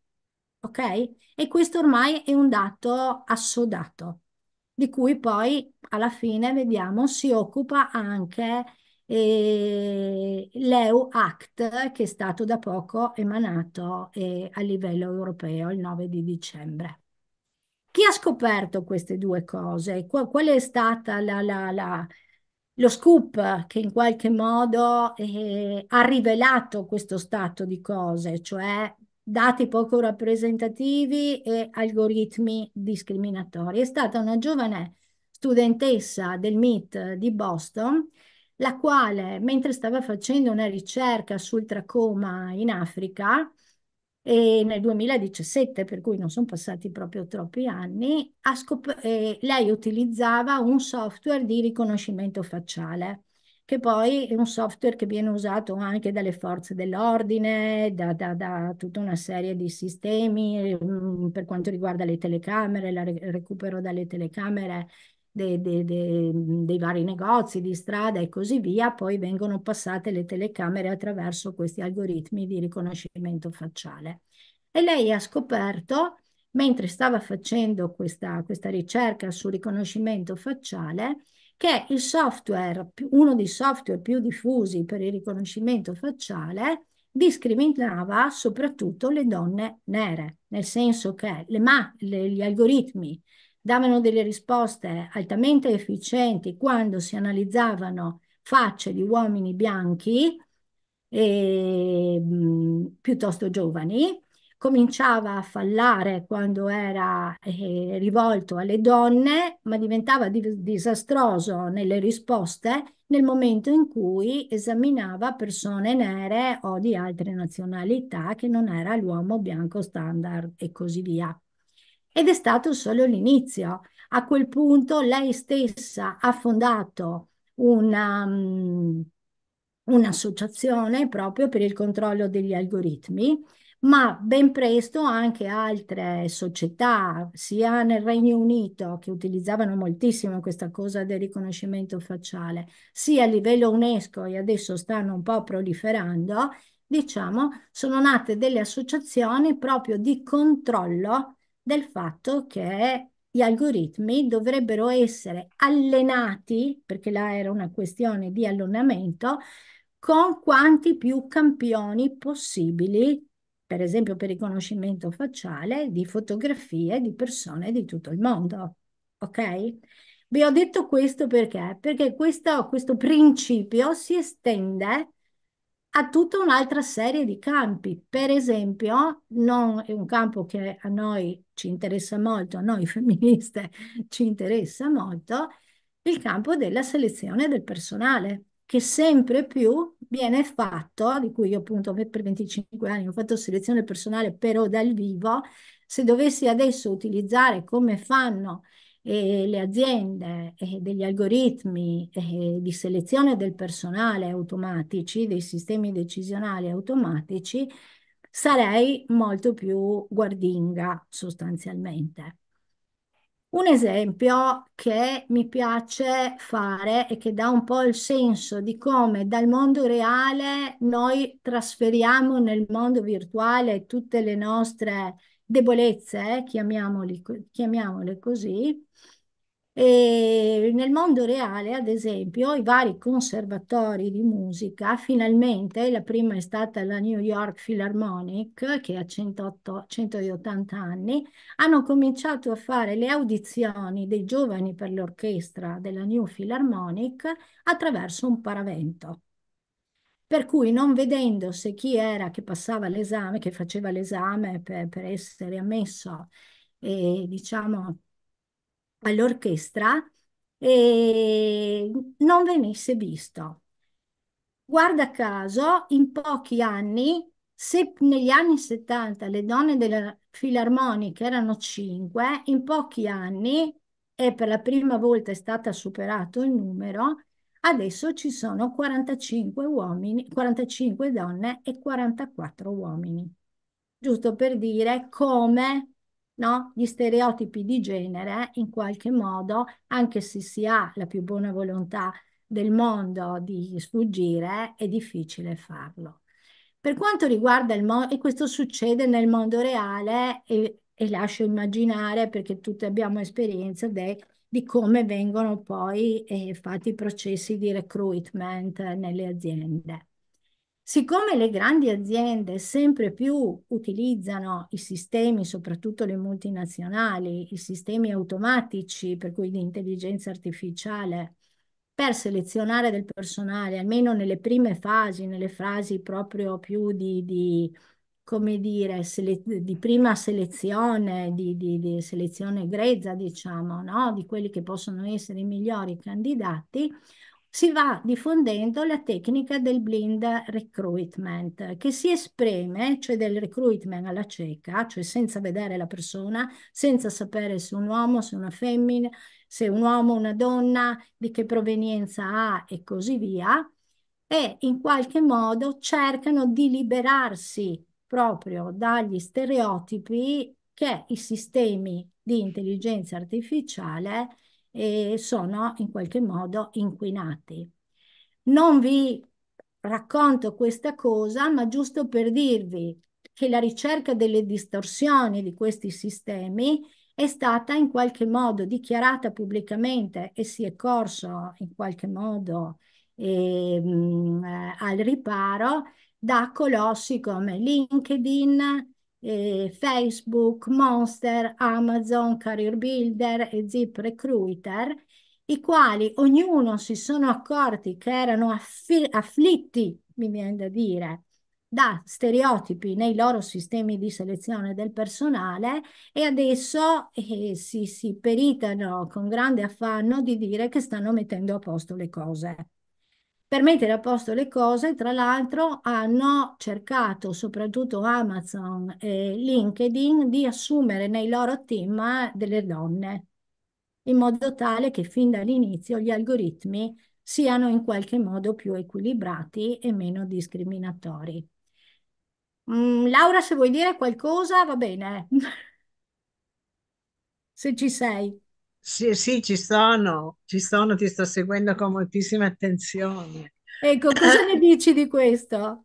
ok? E questo ormai è un dato assodato, di cui poi alla fine, vediamo, si occupa anche eh, l'EU Act che è stato da poco emanato eh, a livello europeo il 9 di dicembre. Chi ha scoperto queste due cose? Qu qual è stata la, la, la, lo scoop che in qualche modo eh, ha rivelato questo stato di cose, cioè dati poco rappresentativi e algoritmi discriminatori. È stata una giovane studentessa del MIT di Boston, la quale, mentre stava facendo una ricerca sul tracoma in Africa, e nel 2017, per cui non sono passati proprio troppi anni, eh, lei utilizzava un software di riconoscimento facciale che poi è un software che viene usato anche dalle forze dell'ordine, da, da, da tutta una serie di sistemi mm, per quanto riguarda le telecamere, il recupero dalle telecamere dei, dei, dei, mm, dei vari negozi di strada e così via, poi vengono passate le telecamere attraverso questi algoritmi di riconoscimento facciale. E lei ha scoperto, mentre stava facendo questa, questa ricerca sul riconoscimento facciale, che il software, uno dei software più diffusi per il riconoscimento facciale, discriminava soprattutto le donne nere, nel senso che le ma- le, gli algoritmi davano delle risposte altamente efficienti quando si analizzavano facce di uomini bianchi e, mh, mm, piuttosto giovani, cominciava a fallare quando era eh, rivolto alle donne, ma diventava di- disastroso nelle risposte nel momento in cui esaminava persone nere o di altre nazionalità che non era l'uomo bianco standard e così via. Ed è stato solo l'inizio. A quel punto lei stessa ha fondato una, um, un'associazione proprio per il controllo degli algoritmi ma ben presto anche altre società, sia nel Regno Unito, che utilizzavano moltissimo questa cosa del riconoscimento facciale, sia a livello UNESCO e adesso stanno un po' proliferando, diciamo, sono nate delle associazioni proprio di controllo del fatto che gli algoritmi dovrebbero essere allenati, perché là era una questione di allenamento, con quanti più campioni possibili per esempio per riconoscimento facciale, di fotografie di persone di tutto il mondo. Ok? Vi ho detto questo perché? Perché questo, questo principio si estende a tutta un'altra serie di campi. Per esempio, non è un campo che a noi ci interessa molto, a noi (laughs) femministe ci interessa molto, il campo della selezione del personale che sempre più viene fatto, di cui io appunto per 25 anni ho fatto selezione personale però dal vivo, se dovessi adesso utilizzare come fanno eh, le aziende eh, degli algoritmi eh, di selezione del personale automatici, dei sistemi decisionali automatici, sarei molto più guardinga sostanzialmente. Un esempio che mi piace fare e che dà un po' il senso di come dal mondo reale noi trasferiamo nel mondo virtuale tutte le nostre debolezze, eh, chiamiamole così, e nel mondo reale, ad esempio, i vari conservatori di musica, finalmente, la prima è stata la New York Philharmonic, che ha 108, 180 anni, hanno cominciato a fare le audizioni dei giovani per l'orchestra della New Philharmonic attraverso un paravento. Per cui non vedendo se chi era che passava l'esame, che faceva l'esame per, per essere ammesso, e, diciamo, all'orchestra e ehm, non venisse visto. Guarda caso, in pochi anni, se negli anni 70 le donne della filarmonica erano 5, in pochi anni, e per la prima volta è stato superato il numero, adesso ci sono 45 uomini, 45 donne e 44 uomini. Giusto per dire come no? gli stereotipi di genere in qualche modo, anche se si ha la più buona volontà del mondo di sfuggire, è difficile farlo. Per quanto riguarda il mondo, e questo succede nel mondo reale e, e, lascio immaginare perché tutti abbiamo esperienza de, di come vengono poi eh, fatti i processi di recruitment nelle aziende. Siccome le grandi aziende sempre più utilizzano i sistemi, soprattutto le multinazionali, i sistemi automatici, per cui l'intelligenza artificiale, per selezionare del personale, almeno nelle prime fasi, nelle fasi proprio più di, di come dire, sele- di prima selezione, di, di, di selezione grezza, diciamo, no? di quelli che possono essere i migliori candidati, si va diffondendo la tecnica del blind recruitment, che si esprime, cioè del recruitment alla cieca, cioè senza vedere la persona, senza sapere se un uomo, se una femmina, se un uomo, una donna, di che provenienza ha e così via, e in qualche modo cercano di liberarsi proprio dagli stereotipi che i sistemi di intelligenza artificiale eh, sono in qualche modo inquinati. Non vi racconto questa cosa, ma giusto per dirvi che la ricerca delle distorsioni di questi sistemi è stata in qualche modo dichiarata pubblicamente e si è corso in qualche modo eh, mh, al riparo da colossi come LinkedIn, eh, Facebook, Monster, Amazon, Career Builder e Zip Recruiter, i quali ognuno si sono accorti che erano affi- afflitti, mi viene da dire, da stereotipi nei loro sistemi di selezione del personale e adesso eh, si, si peritano con grande affanno di dire che stanno mettendo a posto le cose per mettere a posto le cose, tra l'altro hanno cercato, soprattutto Amazon e LinkedIn, di assumere nei loro team delle donne, in modo tale che fin dall'inizio gli algoritmi siano in qualche modo più equilibrati e meno discriminatori. Mm, Laura, se vuoi dire qualcosa, va bene. (laughs) se ci sei. Sì, sì, ci sono, ci sono, ti sto seguendo con moltissima attenzione. Ecco, cosa ne (laughs) dici di questo?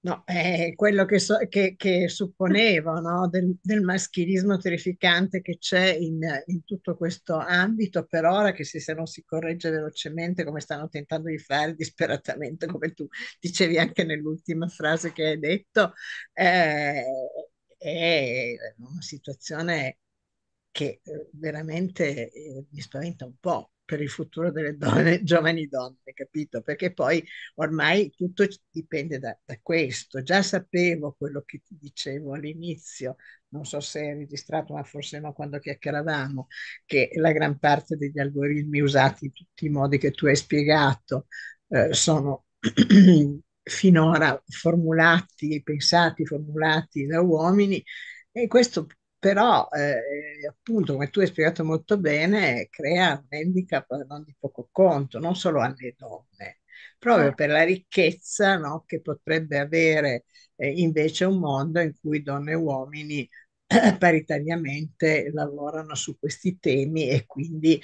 No, è quello che, so, che, che supponevo, no? del, del, maschilismo terrificante che c'è in, in, tutto questo ambito per ora, che se, se non si corregge velocemente, come stanno tentando di fare disperatamente, come tu dicevi anche nell'ultima frase che hai detto, eh, è una situazione che eh, veramente eh, mi spaventa un po' per il futuro delle donne, (laughs) giovani donne, capito? Perché poi ormai tutto dipende da, da, questo. Già sapevo quello che ti dicevo all'inizio, non so se è registrato, ma forse no quando chiacchieravamo, che la gran parte degli algoritmi usati in tutti i modi che tu hai spiegato eh, sono (clears throat) finora formulati, pensati, formulati da uomini e questo però eh, appunto come tu hai spiegato molto bene crea un handicap non di poco conto, non solo alle donne, proprio eh. per la ricchezza no, che potrebbe avere eh, invece un mondo in cui donne e uomini eh, (clears throat) paritariamente lavorano su questi temi e quindi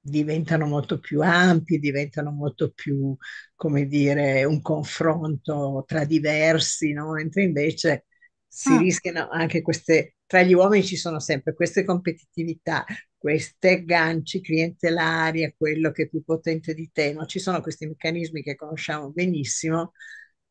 diventano molto più ampi, diventano molto più, come dire, un confronto tra diversi, no? mentre invece si ah. rischiano anche queste tra gli uomini ci sono sempre queste competitività, queste ganci clientelari a quello che è più potente di te, no? ci sono questi meccanismi che conosciamo benissimo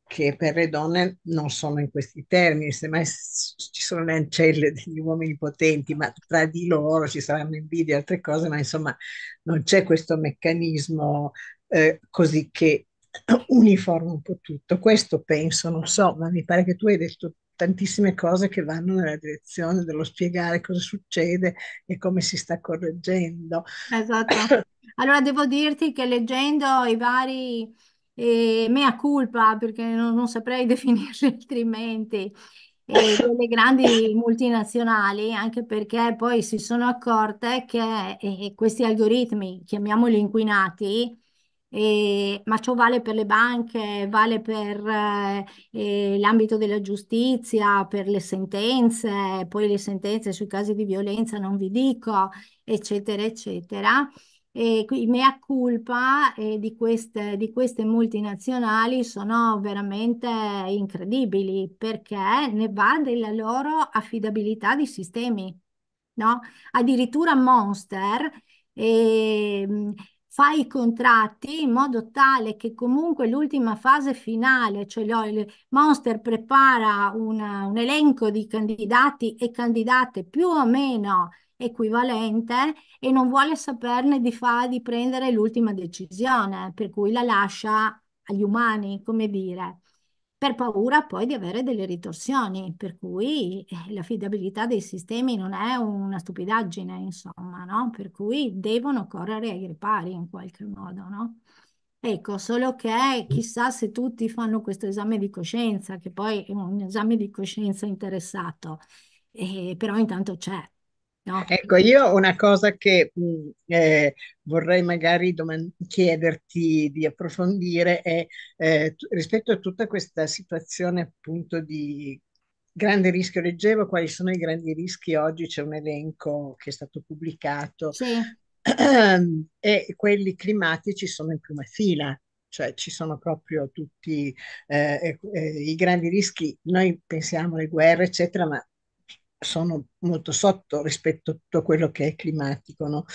che per le donne non sono in questi termini, semmai ci sono le ancelle degli uomini potenti, ma tra di loro ci saranno invidie e altre cose, ma insomma non c'è questo meccanismo eh, così che (clears throat) uniforme un po' tutto. Questo penso, non so, ma mi pare che tu hai detto tantissime cose che vanno nella direzione dello spiegare cosa succede e come si sta correggendo. Esatto. (coughs) Allora devo dirti che leggendo i vari eh, mea culpa, perché non, non saprei (laughs) definirli altrimenti, eh, delle grandi multinazionali, anche perché poi si sono accorte che eh, questi algoritmi, chiamiamoli inquinati, eh, ma ciò vale per le banche, vale per eh, eh, l'ambito della giustizia, per le sentenze, poi le sentenze sui casi di violenza non vi dico, eccetera, eccetera. E qui mea culpa eh, di, queste, di queste multinazionali sono veramente incredibili perché ne va della loro affidabilità di sistemi. No? Addirittura Monster eh, fai i contratti in modo tale che comunque l'ultima fase finale, cioè il Monster prepara una, un elenco di candidati e candidate più o meno equivalente e non vuole saperne di, fa, di prendere l'ultima decisione, per cui la lascia agli umani, come dire per paura poi di avere delle ritorsioni, per cui eh, l'affidabilità dei sistemi non è una stupidaggine, insomma, no? per cui devono correre ai ripari in qualche modo. No? Ecco, solo che chissà se tutti fanno questo esame di coscienza, che poi è un esame di coscienza interessato, eh, però intanto c'è, Ecco, io una cosa che mm, eh, vorrei magari chiederti di approfondire è eh, rispetto a tutta questa situazione appunto di grande rischio, leggevo quali sono i grandi rischi oggi, c'è un elenco che è stato pubblicato sì. Ehm, e quelli climatici sono in prima fila cioè ci sono proprio tutti eh, eh, i grandi rischi. Noi pensiamo alle guerre, eccetera, ma sono molto sotto rispetto a tutto quello che è climatico. No?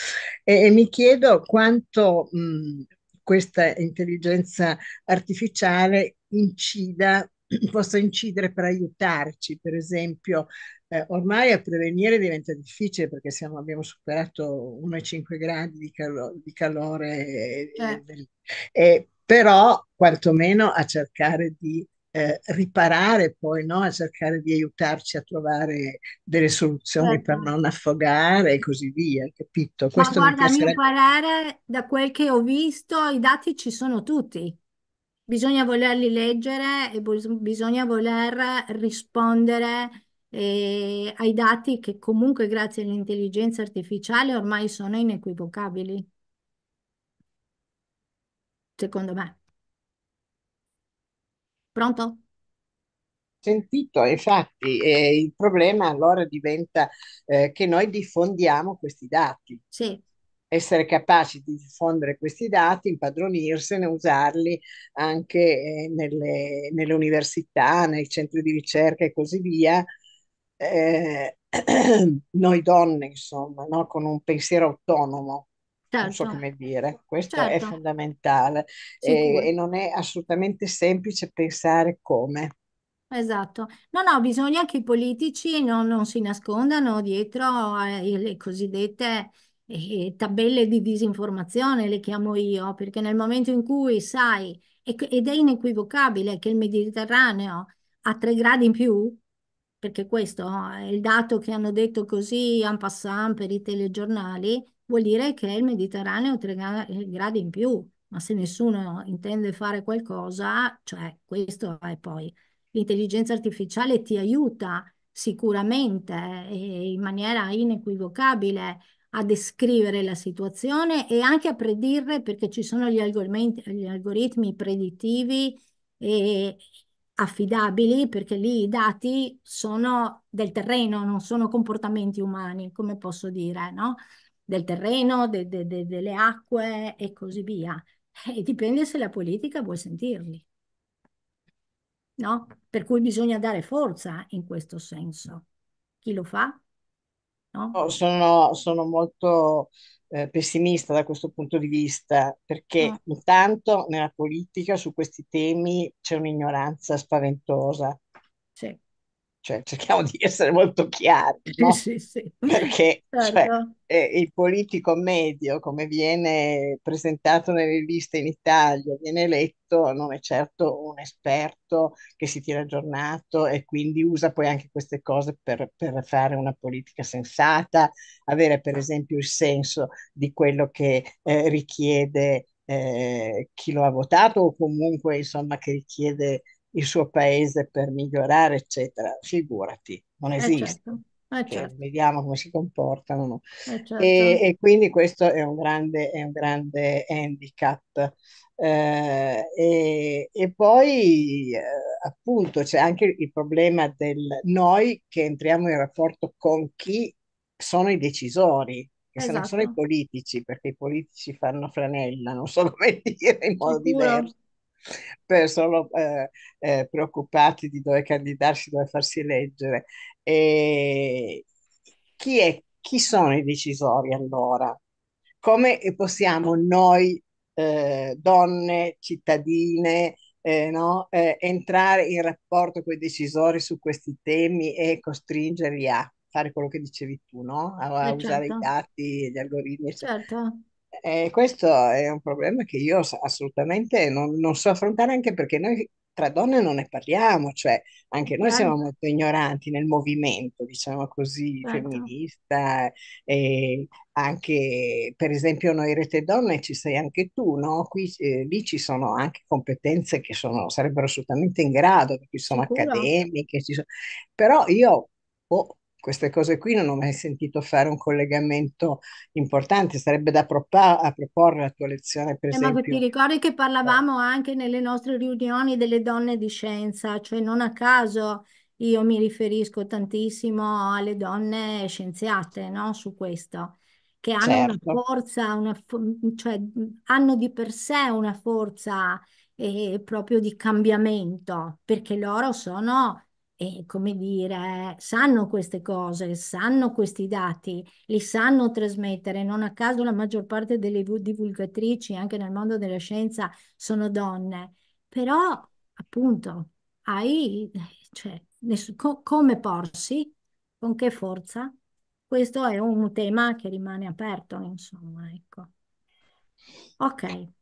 E, e, mi chiedo quanto mh, questa intelligenza artificiale incida, (clears throat) possa incidere per aiutarci, per esempio. Eh, ormai a prevenire diventa difficile perché siamo, abbiamo superato 1,5 gradi di, calo- di calore, eh. Eh, però quantomeno a cercare di eh, riparare poi, no? a cercare di aiutarci a trovare delle soluzioni per certo. non affogare e così via, capito? Ma Questo guarda, mi piacerebbe... imparare da quel che ho visto, i dati ci sono tutti. Bisogna volerli leggere e bisogna voler rispondere eh, ai dati che comunque grazie all'intelligenza artificiale ormai sono inequivocabili. Secondo me. Pronto? Sentito, infatti, eh, il problema allora diventa eh, che noi diffondiamo questi dati. Sì. Essere capaci di diffondere questi dati, impadronirsene, usarli anche eh, nelle, nelle, università, nei centri di ricerca e così via. Eh, (clears throat) noi donne, insomma, no? con un pensiero autonomo. Non so certo. come dire, questo certo. è fondamentale e, e non è assolutamente semplice pensare come. Esatto, no, no, bisogna che i politici non, non si nascondano dietro eh, le cosiddette eh, eh, tabelle di disinformazione, le chiamo io, perché nel momento in cui sai, ed è inequivocabile che il Mediterraneo ha tre gradi in più, perché questo è il dato che hanno detto così en passant per i telegiornali, vuol dire che il Mediterraneo è 3 eh, gradi in più, ma se nessuno intende fare qualcosa, cioè questo è poi l'intelligenza artificiale ti aiuta sicuramente eh, e in maniera inequivocabile a descrivere la situazione e anche a predire perché ci sono gli, algoritmi, gli algoritmi predittivi e affidabili perché lì i dati sono del terreno, non sono comportamenti umani, come posso dire, no? del terreno, de, de, de, delle acque e così via. E dipende se la politica vuole sentirli. No? Per cui bisogna dare forza in questo senso. Chi lo fa? No? Oh, sono, sono, molto eh, pessimista da questo punto di vista, perché no. Ah. intanto nella politica su questi temi c'è un'ignoranza spaventosa cioè, cerchiamo di essere molto chiari, no? sì, sì. Perché cioè, certo. eh, il politico medio, come viene presentato nelle liste in Italia, viene eletto, non è certo un esperto che si tiene aggiornato e quindi usa poi anche queste cose per, per fare una politica sensata, avere per esempio il senso di quello che eh, richiede eh, chi lo ha votato o comunque insomma che richiede il suo paese per migliorare, eccetera. Figurati, non eh, esiste. certo. Eh cioè, certo. Vediamo come si comportano. Eh certo. e, quindi questo è un grande, è un grande handicap. Eh, e, e, poi eh, appunto c'è anche il problema del noi che entriamo in rapporto con chi sono i decisori, che se non sono i esatto. politici, perché i politici fanno franella, non so (laughs) come dire in modo Sicuro. diverso per, solo eh, eh, preoccupati di dove candidarsi, dove farsi eleggere. E chi, è, chi sono i decisori allora? Come possiamo noi, eh, donne, cittadine, eh, no? eh, entrare in rapporto con i decisori su questi temi e costringerli a fare quello che dicevi tu, no? a, a eh, usare i certo. dati, gli algoritmi, eccetera. Certo. Eh, questo è un problema che io assolutamente non, non, so affrontare anche perché noi tra donne non ne parliamo, cioè anche noi siamo certo. molto ignoranti nel movimento, diciamo così, certo. femminista, eh, anche per esempio noi Rete Donne ci sei anche tu, no? Qui, eh, lì ci sono anche competenze che sono, sarebbero assolutamente in grado, perché sono Sicuro. accademiche, ci sono... però io... Oh, queste cose qui non ho mai sentito fare un collegamento importante, sarebbe da propa- proporre la tua lezione per eh, esempio. Ma ti ricordi che parlavamo eh. anche nelle nostre riunioni delle donne di scienza, cioè non a caso io mi riferisco tantissimo alle donne scienziate no? su questo, che hanno certo. una forza, una cioè hanno di per sé una forza eh, proprio di cambiamento, perché loro sono e, come dire, sanno queste cose, sanno questi dati, li sanno trasmettere. Non a caso la maggior parte delle divulgatrici, anche nel mondo della scienza, sono donne. Però, appunto, hai, cioè, co come porsi, con che forza? Questo è un tema che rimane aperto, insomma, ecco. Ok.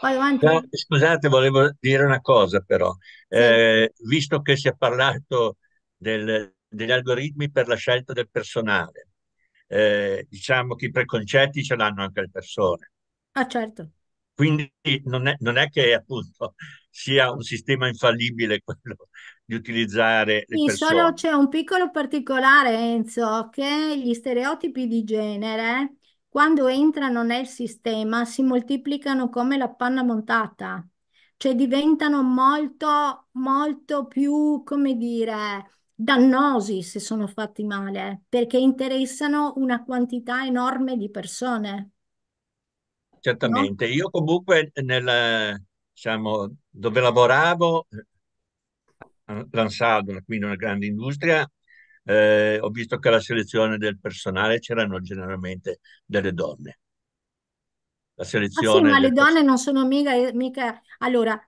Vai avanti. No, scusate, volevo dire una cosa però. Sì. Eh, visto che si è parlato del, degli algoritmi per la scelta del personale, eh, diciamo che i preconcetti ce l'hanno anche le persone. Ah, certo. Quindi non è, non è che appunto sia un sistema infallibile quello di utilizzare le sì, persone. Solo c'è un piccolo particolare, Enzo, che gli stereotipi di genere quando entrano nel sistema si moltiplicano come la panna montata, cioè diventano molto, molto più, come dire, dannosi se sono fatti male, perché interessano una quantità enorme di persone. Certamente, no? io comunque nel, diciamo, dove lavoravo, eh, l'Ansaldo, quindi una grande industria, eh, ho visto che la selezione del personale c'erano generalmente delle donne. La selezione... Ah, sì, ma le donne non sono mica, eh, mica... Allora,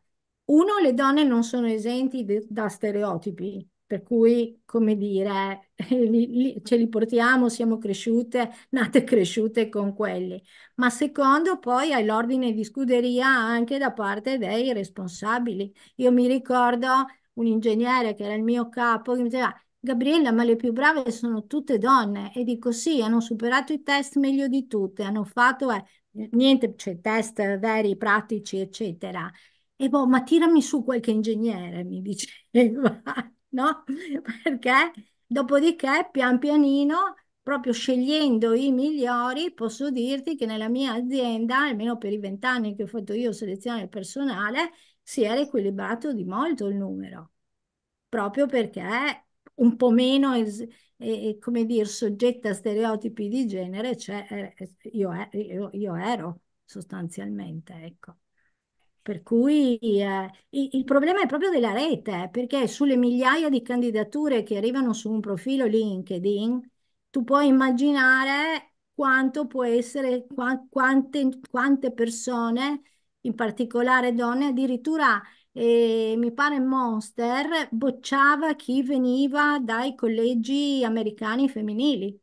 uno, le donne non sono esenti de, da stereotipi, per cui, come dire, (laughs) li, li, ce li portiamo, siamo cresciute, nate e cresciute con quelli. Ma secondo, poi hai l'ordine di scuderia anche da parte dei responsabili. Io mi ricordo un ingegnere che era il mio capo che mi diceva Gabriella, ma le più brave sono tutte donne. E dico sì, hanno superato i test meglio di tutte, hanno fatto eh, niente, cioè test veri, pratici, eccetera. E boh, ma tirami su qualche ingegnere, mi diceva, (laughs) no? Perché dopodiché, pian pianino, proprio scegliendo i migliori, posso dirti che nella mia azienda, almeno per i vent'anni che ho fatto io selezione personale, si era equilibrato di molto il numero, proprio perché un po' meno, es, eh, come dire, soggetta a stereotipi di genere, cioè, io, eh, io, io, ero sostanzialmente, ecco. Per cui eh, il problema è proprio della rete, perché sulle migliaia di candidature che arrivano su un profilo LinkedIn, tu puoi immaginare quanto può essere, quante, quante persone, in particolare donne, addirittura e mi pare Monster bocciava chi veniva dai collegi americani femminili.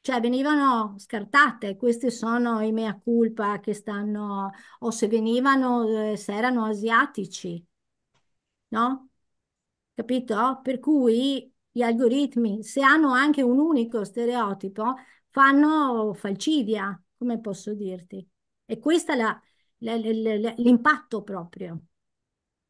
Cioè venivano scartate, queste sono i mea culpa che stanno, o se venivano, eh, se erano asiatici, no? Capito? Per cui gli algoritmi, se hanno anche un unico stereotipo, fanno falcidia, come posso dirti. E questo è l'impatto proprio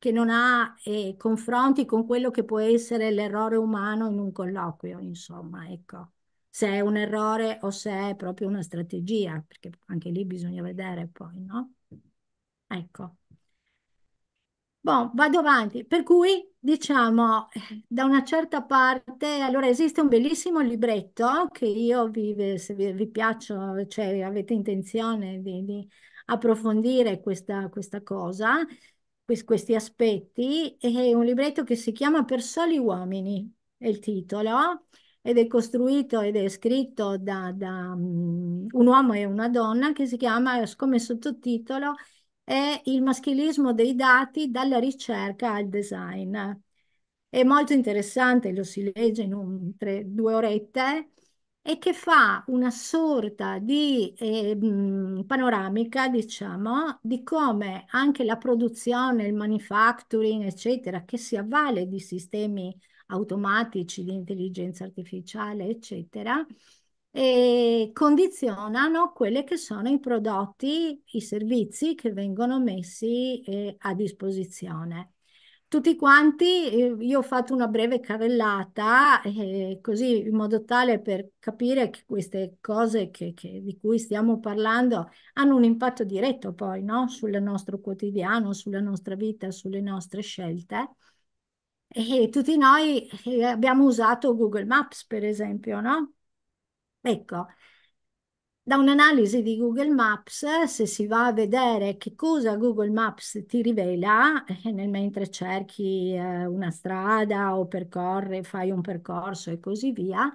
che non ha eh, confronti con quello che può essere l'errore umano in un colloquio, insomma, ecco. Se è un errore o se è proprio una strategia, perché anche lì bisogna vedere poi, no? Ecco. Bon, vado avanti. Per cui, diciamo, da una certa parte, allora esiste un bellissimo libretto che io vi, se vi, vi piaccio, cioè avete intenzione di, di approfondire questa, questa cosa, questi aspetti è un libretto che si chiama Per soli uomini, è il titolo, ed è costruito ed è scritto da, da um, un uomo e una donna che si chiama, come sottotitolo, è Il maschilismo dei dati dalla ricerca al design. È molto interessante, lo si legge in un, tre, due orette, e che fa una sorta di eh, panoramica, diciamo, di come anche la produzione, il manufacturing, eccetera, che si avvale di sistemi automatici, di intelligenza artificiale, eccetera, e condizionano quelli che sono i prodotti, i servizi che vengono messi eh, a disposizione tutti quanti, eh, io ho fatto una breve carrellata, eh, così in modo tale per capire che queste cose che, che, di cui stiamo parlando hanno un impatto diretto poi no? sul nostro quotidiano, sulla nostra vita, sulle nostre scelte. E tutti noi eh, abbiamo usato Google Maps, per esempio, no? Ecco, da un'analisi di Google Maps, se si va a vedere che cosa Google Maps ti rivela eh, nel mentre cerchi eh, una strada o percorre, fai un percorso e così via,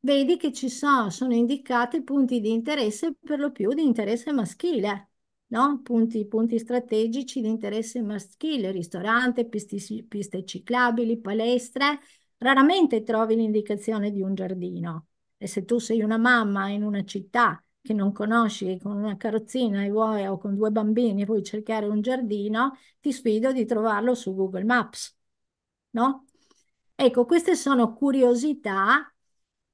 vedi che ci sono, sono indicati punti di interesse per lo più di interesse maschile, no? punti, punti strategici di interesse maschile, ristorante, pisti, piste ciclabili, palestre. Raramente trovi l'indicazione di un giardino. E se tu sei una mamma in una città che non conosci con una carrozzina e vuoi o con due bambini vuoi cercare un giardino, ti sfido di trovarlo su Google Maps. No? Ecco, queste sono curiosità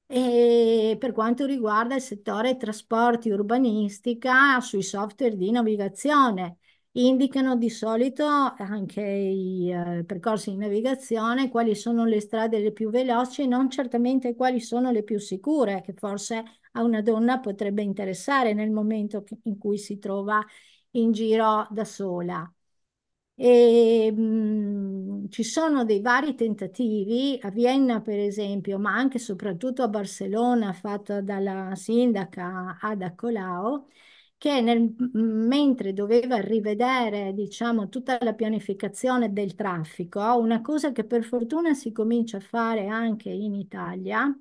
e per quanto riguarda il settore trasporti urbanistica sui software di navigazione. Indicano di solito anche i eh, percorsi di navigazione, quali sono le strade le più veloci e non certamente quali sono le più sicure, che forse a una donna potrebbe interessare nel momento in cui si trova in giro da sola. E, mh, mhmm, ci sono dei vari tentativi a Vienna, per esempio, ma anche e soprattutto a Barcellona, fatta dalla sindaca Ada Colau, che nel, mhmm, mentre doveva rivedere, diciamo, tutta la pianificazione del traffico, una cosa che per fortuna si comincia a fare anche in Italia,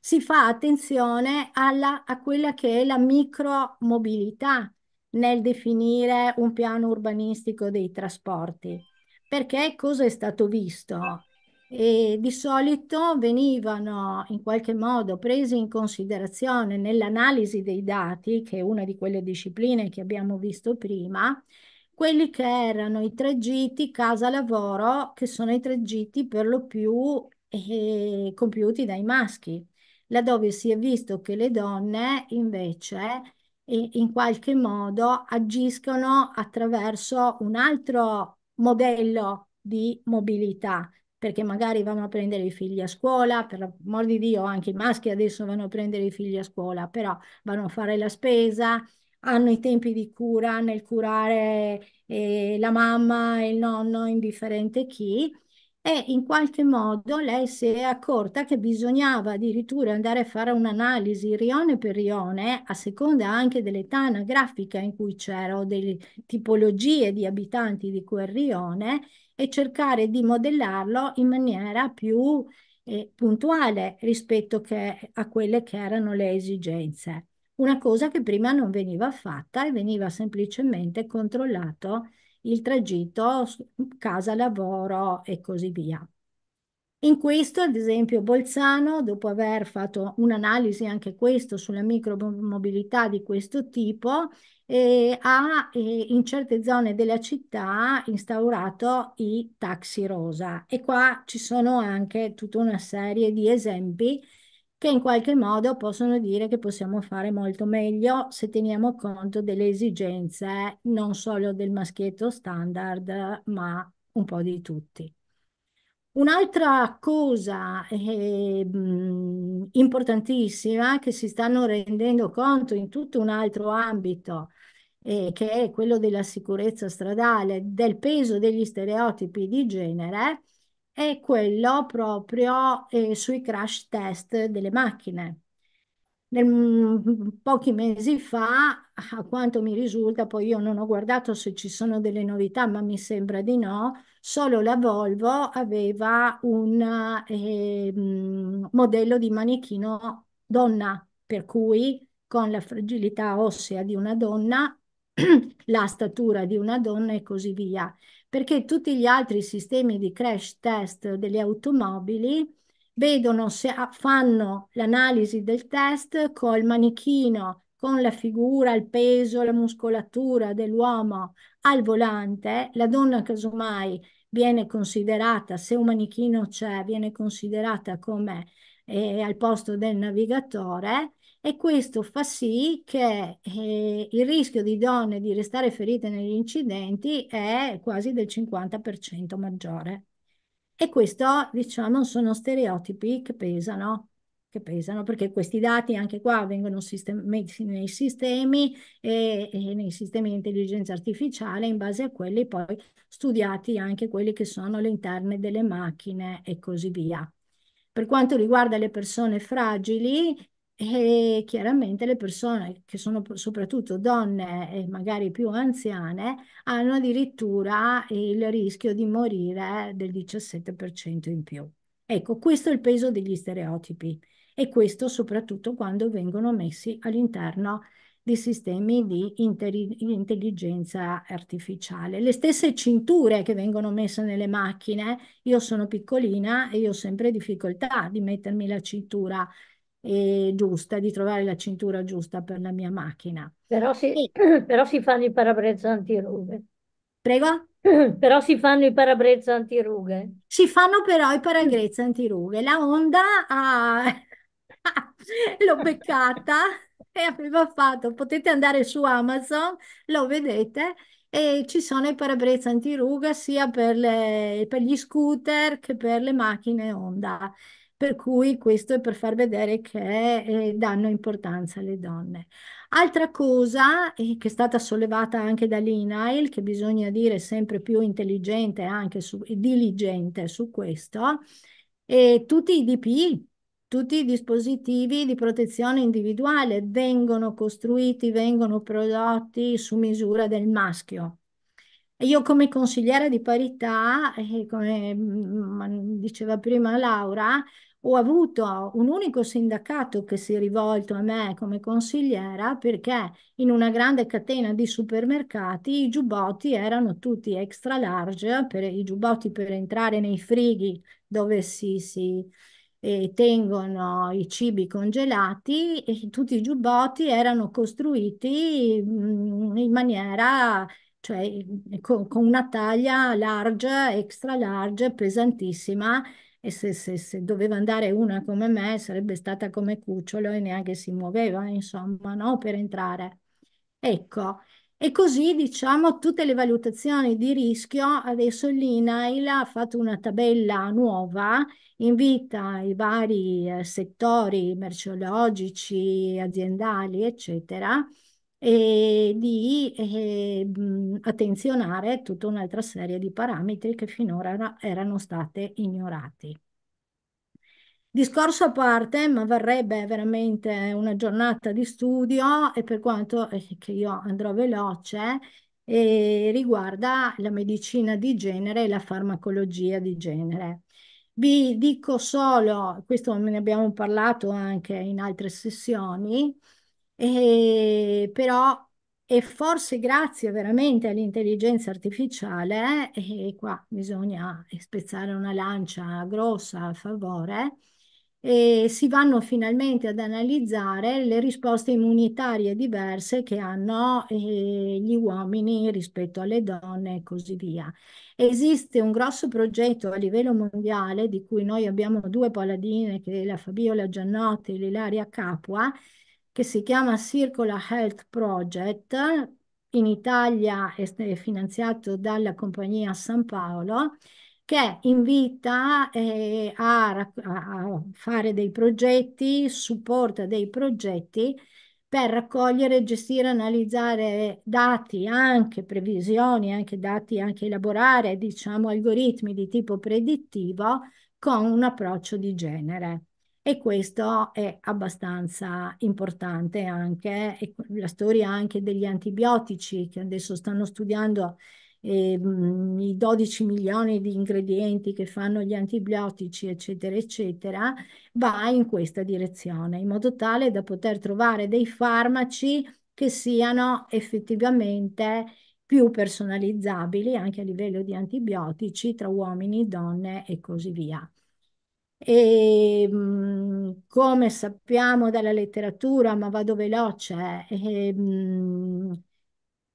si fa attenzione alla, a quella che è la micromobilità nel definire un piano urbanistico dei trasporti, perché cosa è stato visto? E di solito venivano in qualche modo presi in considerazione nell'analisi dei dati, che è una di quelle discipline che abbiamo visto prima, quelli che erano i tragitti casa-lavoro, che sono i tragitti per lo più eh, compiuti dai maschi laddove si è visto che le donne invece in qualche modo agiscono attraverso un altro modello di mobilità, perché magari vanno a prendere i figli a scuola, per l'amor di Dio anche i maschi adesso vanno a prendere i figli a scuola, però vanno a fare la spesa, hanno i tempi di cura nel curare eh, la mamma, il nonno, indifferente chi, e in qualche modo lei si è accorta che bisognava addirittura andare a fare un'analisi rione per rione a seconda anche dell'età anagrafica in cui c'era o delle tipologie di abitanti di quel rione e cercare di modellarlo in maniera più eh, puntuale rispetto a quelle che erano le esigenze. Una cosa che prima non veniva fatta e veniva semplicemente controllato il tragitto casa-lavoro e così via. In questo, ad esempio, Bolzano, dopo aver fatto un'analisi anche questo sulla micromobilità di questo tipo, eh, ha eh, in certe zone della città instaurato i taxi rosa e qua ci sono anche tutta una serie di esempi che in qualche modo possono dire che possiamo fare molto meglio se teniamo conto delle esigenze non solo del maschietto standard, ma un po' di tutti. Un'altra cosa eh, importantissima che si stanno rendendo conto in tutto un altro ambito, eh, che è quello della sicurezza stradale, del peso degli stereotipi di genere, è quello proprio eh, sui crash test delle macchine. Nel, mm, pochi mesi fa, a quanto mi risulta, poi io non ho guardato se ci sono delle novità, ma mi sembra di no, solo la Volvo aveva un eh, mm, modello di manichino donna, per cui con la fragilità ossea di una donna, (clears throat) la statura di una donna e così via perché tutti gli altri sistemi di crash test delle automobili vedono se fanno l'analisi del test col manichino, con la figura, il peso, la muscolatura dell'uomo al volante, la donna casomai viene considerata, se un manichino c'è, viene considerata come eh, al posto del navigatore e questo fa sì che eh, il rischio di donne di restare ferite negli incidenti è quasi del 50% maggiore. E questo, diciamo, sono stereotipi che pesano, che pesano perché questi dati anche qua vengono sistem messi nei sistemi e, e nei sistemi di intelligenza artificiale, in base a quelli poi studiati anche quelli che sono le interne delle macchine e così via. Per quanto riguarda le persone fragili, e chiaramente le persone che sono soprattutto donne e magari più anziane hanno addirittura il rischio di morire del 17% in più. Ecco, questo è il peso degli stereotipi e questo soprattutto quando vengono messi all'interno di sistemi di intelligenza artificiale. Le stesse cinture che vengono messe nelle macchine, io sono piccolina e io ho sempre difficoltà di mettermi la cintura giusta, di trovare la cintura giusta per la mia macchina. Però si, e... (clears throat) però si fanno i parabrezza antirughe. Prego? (clears throat) Però si fanno i parabrezza antirughe. Si fanno però i parabrezza antirughe. La Honda ha... (laughs) l'ho beccata e aveva fatto, potete andare su Amazon, lo vedete, e ci sono i parabrezza antirughe sia per, le, per gli scooter che per le macchine Honda. Per cui questo è per far vedere che eh, danno importanza alle donne. Altra cosa eh, che è stata sollevata anche dall'INAIL, che bisogna dire sempre più intelligente anche su, e diligente su questo, è tutti i DP, tutti i dispositivi di protezione individuale vengono costruiti, vengono prodotti su misura del maschio. io come consigliera di parità, eh, come mm, mm, diceva prima Laura, ho avuto un unico sindacato che si è rivolto a me come consigliera perché in una grande catena di supermercati i giubbotti erano tutti extra large, per, i giubbotti per entrare nei frighi dove si, si eh, tengono i cibi congelati e tutti i giubbotti erano costruiti mm, in maniera cioè con una taglia large, extra large, pesantissima e se, se, se, doveva andare una come me sarebbe stata come cucciolo e neanche si muoveva, insomma, no? per entrare. Ecco, e così diciamo tutte le valutazioni di rischio, adesso l'INAIL ha fatto una tabella nuova, invita i vari eh, settori merceologici, aziendali, eccetera, e di eh, attenzionare tutta un'altra serie di parametri che finora erano state ignorati. Discorso a parte, ma varrebbe veramente una giornata di studio e per quanto eh, che io andrò veloce, eh, riguarda la medicina di genere e la farmacologia di genere. Vi dico solo, questo ne abbiamo parlato anche in altre sessioni, e, eh, però, e forse grazie veramente all'intelligenza artificiale, e eh, qua bisogna eh, spezzare una lancia grossa a favore, e si vanno finalmente ad analizzare le risposte immunitarie diverse che hanno eh, gli uomini rispetto alle donne e così via. Esiste un grosso progetto a livello mondiale di cui noi abbiamo due paladine, che è la Fabiola Giannotti e l'Ilaria Capua, che si chiama Circular Health Project, in Italia è finanziato dalla compagnia San Paolo, che invita eh, a, a fare dei progetti, supporta dei progetti per raccogliere, gestire, analizzare dati, anche previsioni, anche dati, anche elaborare, diciamo, algoritmi di tipo predittivo con un approccio di genere e questo è abbastanza importante anche, la storia anche degli antibiotici che adesso stanno studiando eh, i 12 milioni di ingredienti che fanno gli antibiotici, eccetera, eccetera, va in questa direzione, in modo tale da poter trovare dei farmaci che siano effettivamente più personalizzabili anche a livello di antibiotici tra uomini, donne e così via. E mhmm, come sappiamo dalla letteratura, ma vado veloce, e, eh, mhmm,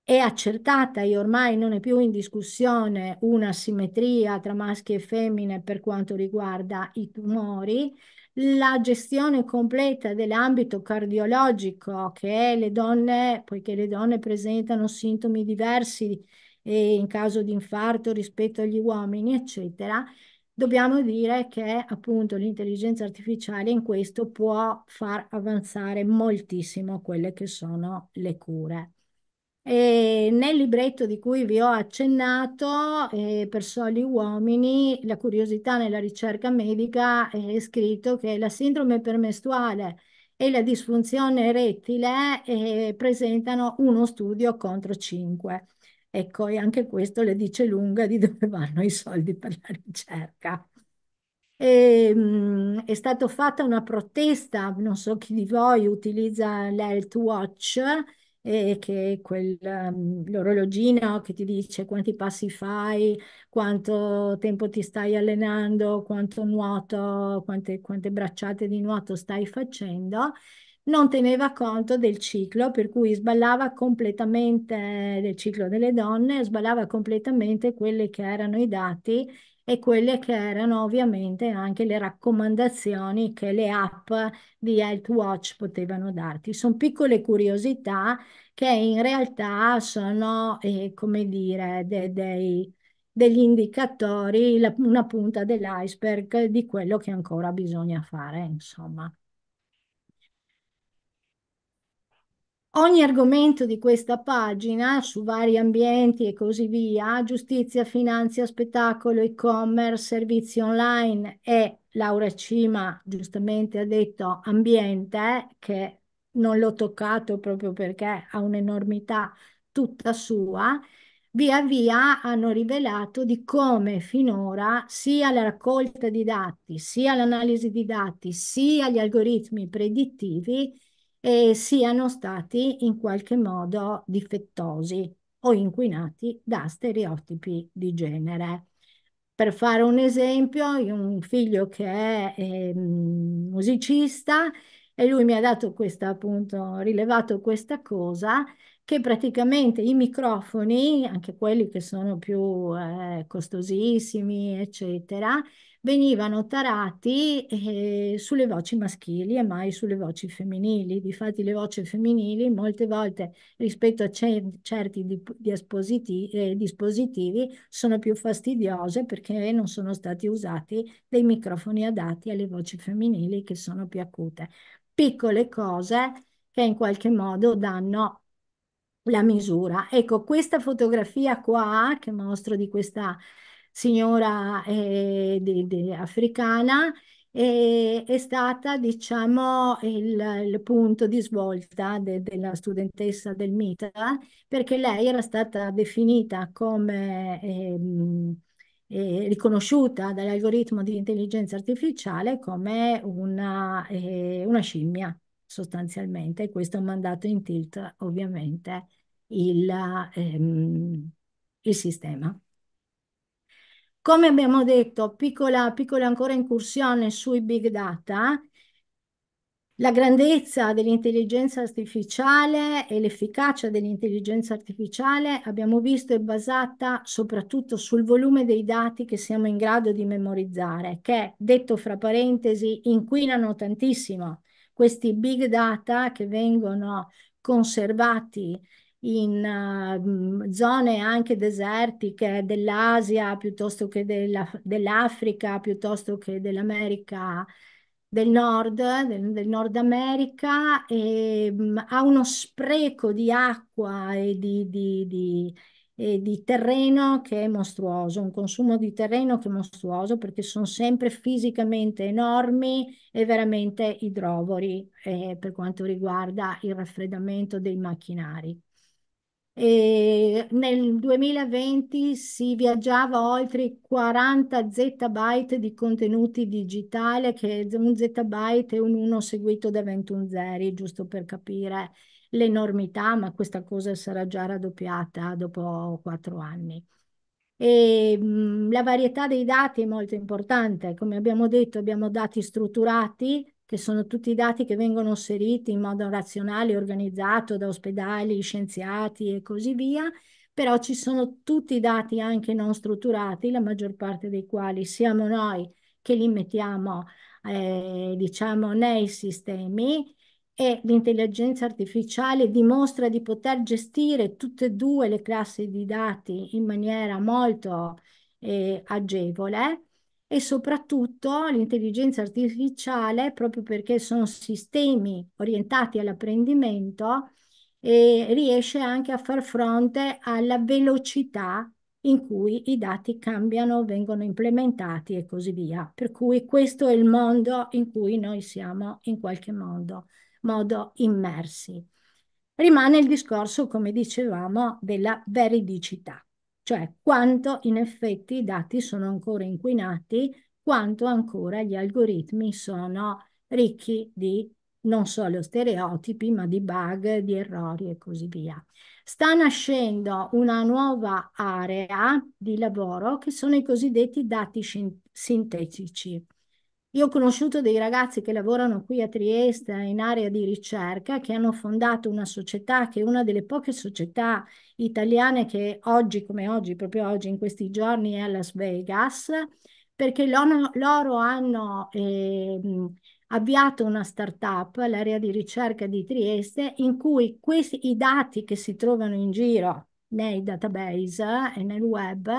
è accertata e ormai non è più in discussione una simmetria tra maschi e femmine per quanto riguarda i tumori, la gestione completa dell'ambito cardiologico che le donne, poiché le donne presentano sintomi diversi eh, in caso di infarto rispetto agli uomini, eccetera, dobbiamo dire che appunto l'intelligenza artificiale in questo può far avanzare moltissimo quelle che sono le cure. E nel libretto di cui vi ho accennato, eh, per soli uomini, la curiosità nella ricerca medica è scritto che la sindrome permestuale e la disfunzione erettile eh, presentano uno studio contro cinque. Ecco, e anche questo le dice lunga di dove (laughs) vanno i soldi per la ricerca. E, ehm, mh, è stata fatta una protesta, non so chi di voi utilizza l'Health Watch, eh, che è quel, um, l'orologino che ti dice quanti passi fai, quanto tempo ti stai allenando, quanto nuoto, quante, quante bracciate di nuoto stai facendo non teneva conto del ciclo, per cui sballava completamente eh, del ciclo delle donne, sballava completamente quelli che erano i dati e quelle che erano ovviamente anche le raccomandazioni che le app di Health Watch potevano darti. Sono piccole curiosità che in realtà sono, eh, come dire, de dei, degli indicatori, la, una punta dell'iceberg di quello che ancora bisogna fare, insomma. Ogni argomento di questa pagina, su vari ambienti e così via, giustizia, finanza, spettacolo, e-commerce, servizi online e Laura Cima giustamente ha detto ambiente, che non l'ho toccato proprio perché ha un'enormità tutta sua, via via hanno rivelato di come finora sia la raccolta di dati, sia l'analisi di dati, sia gli algoritmi predittivi eh, siano stati in qualche modo difettosi o inquinati da stereotipi di genere. Per fare un esempio, io ho un figlio che è eh, musicista e lui mi ha dato questa, appunto, rilevato questa cosa, che praticamente i microfoni, anche quelli che sono più eh, costosissimi, eccetera, venivano tarati eh, sulle voci maschili e mai sulle voci femminili. Difatti le voci femminili molte volte rispetto a certi dispositivi, eh, dispositivi sono più fastidiose perché non sono stati usati dei microfoni adatti alle voci femminili che sono più acute. Piccole cose che in qualche modo danno la misura. Ecco, questa fotografia qua che mostro di questa signora eh, di, di africana, e, è stata, diciamo, il, il punto di svolta de, della studentessa del MITA, perché lei era stata definita come ehm, eh, riconosciuta dall'algoritmo di intelligenza artificiale come una, eh, una scimmia sostanzialmente, questo ha mandato in tilt ovviamente il, ehm, il sistema. Come abbiamo detto, piccola, piccola ancora incursione sui big data, la grandezza dell'intelligenza artificiale e l'efficacia dell'intelligenza artificiale abbiamo visto è basata soprattutto sul volume dei dati che siamo in grado di memorizzare, che, detto fra parentesi, inquinano tantissimo. Questi big data che vengono conservati in uh, zone anche desertiche dell'Asia piuttosto che della, dell'Africa, piuttosto che dell'America del Nord, del, del Nord America, e, mh, mhmm, ha uno spreco di acqua e di, di, di di terreno che è mostruoso, un consumo di terreno che è mostruoso perché sono sempre fisicamente enormi e veramente idrovori eh, per quanto riguarda il raffreddamento dei macchinari. E nel 2020 si viaggiava oltre i 40 zettabyte di contenuti digitali, che un zettabyte è un 1 seguito da 21 zeri, giusto per capire l'enormità, ma questa cosa sarà già raddoppiata dopo 4 anni. E, mh, la varietà dei dati è molto importante, come abbiamo detto abbiamo dati strutturati, che sono tutti i dati che vengono inseriti in modo razionale organizzato da ospedali, scienziati e così via, però ci sono tutti i dati anche non strutturati, la maggior parte dei quali siamo noi che li mettiamo eh, diciamo nei sistemi e l'intelligenza artificiale dimostra di poter gestire tutte e due le classi di dati in maniera molto eh, agevole e soprattutto l'intelligenza artificiale, proprio perché sono sistemi orientati all'apprendimento, riesce anche a far fronte alla velocità in cui i dati cambiano, vengono implementati e così via. Per cui questo è il mondo in cui noi siamo in qualche modo, modo immersi. Rimane il discorso, come dicevamo, della veridicità cioè quanto in effetti i dati sono ancora inquinati, quanto ancora gli algoritmi sono ricchi di non solo stereotipi, ma di bug, di errori e così via. Sta nascendo una nuova area di lavoro che sono i cosiddetti dati sintetici. Io ho conosciuto dei ragazzi che lavorano qui a Trieste in area di ricerca, che hanno fondato una società che è una delle poche società italiane che oggi come oggi, proprio oggi in questi giorni, è a Las Vegas, perché loro, loro hanno eh, avviato una startup, l'area di ricerca di Trieste, in cui questi, i dati che si trovano in giro nei database e nel web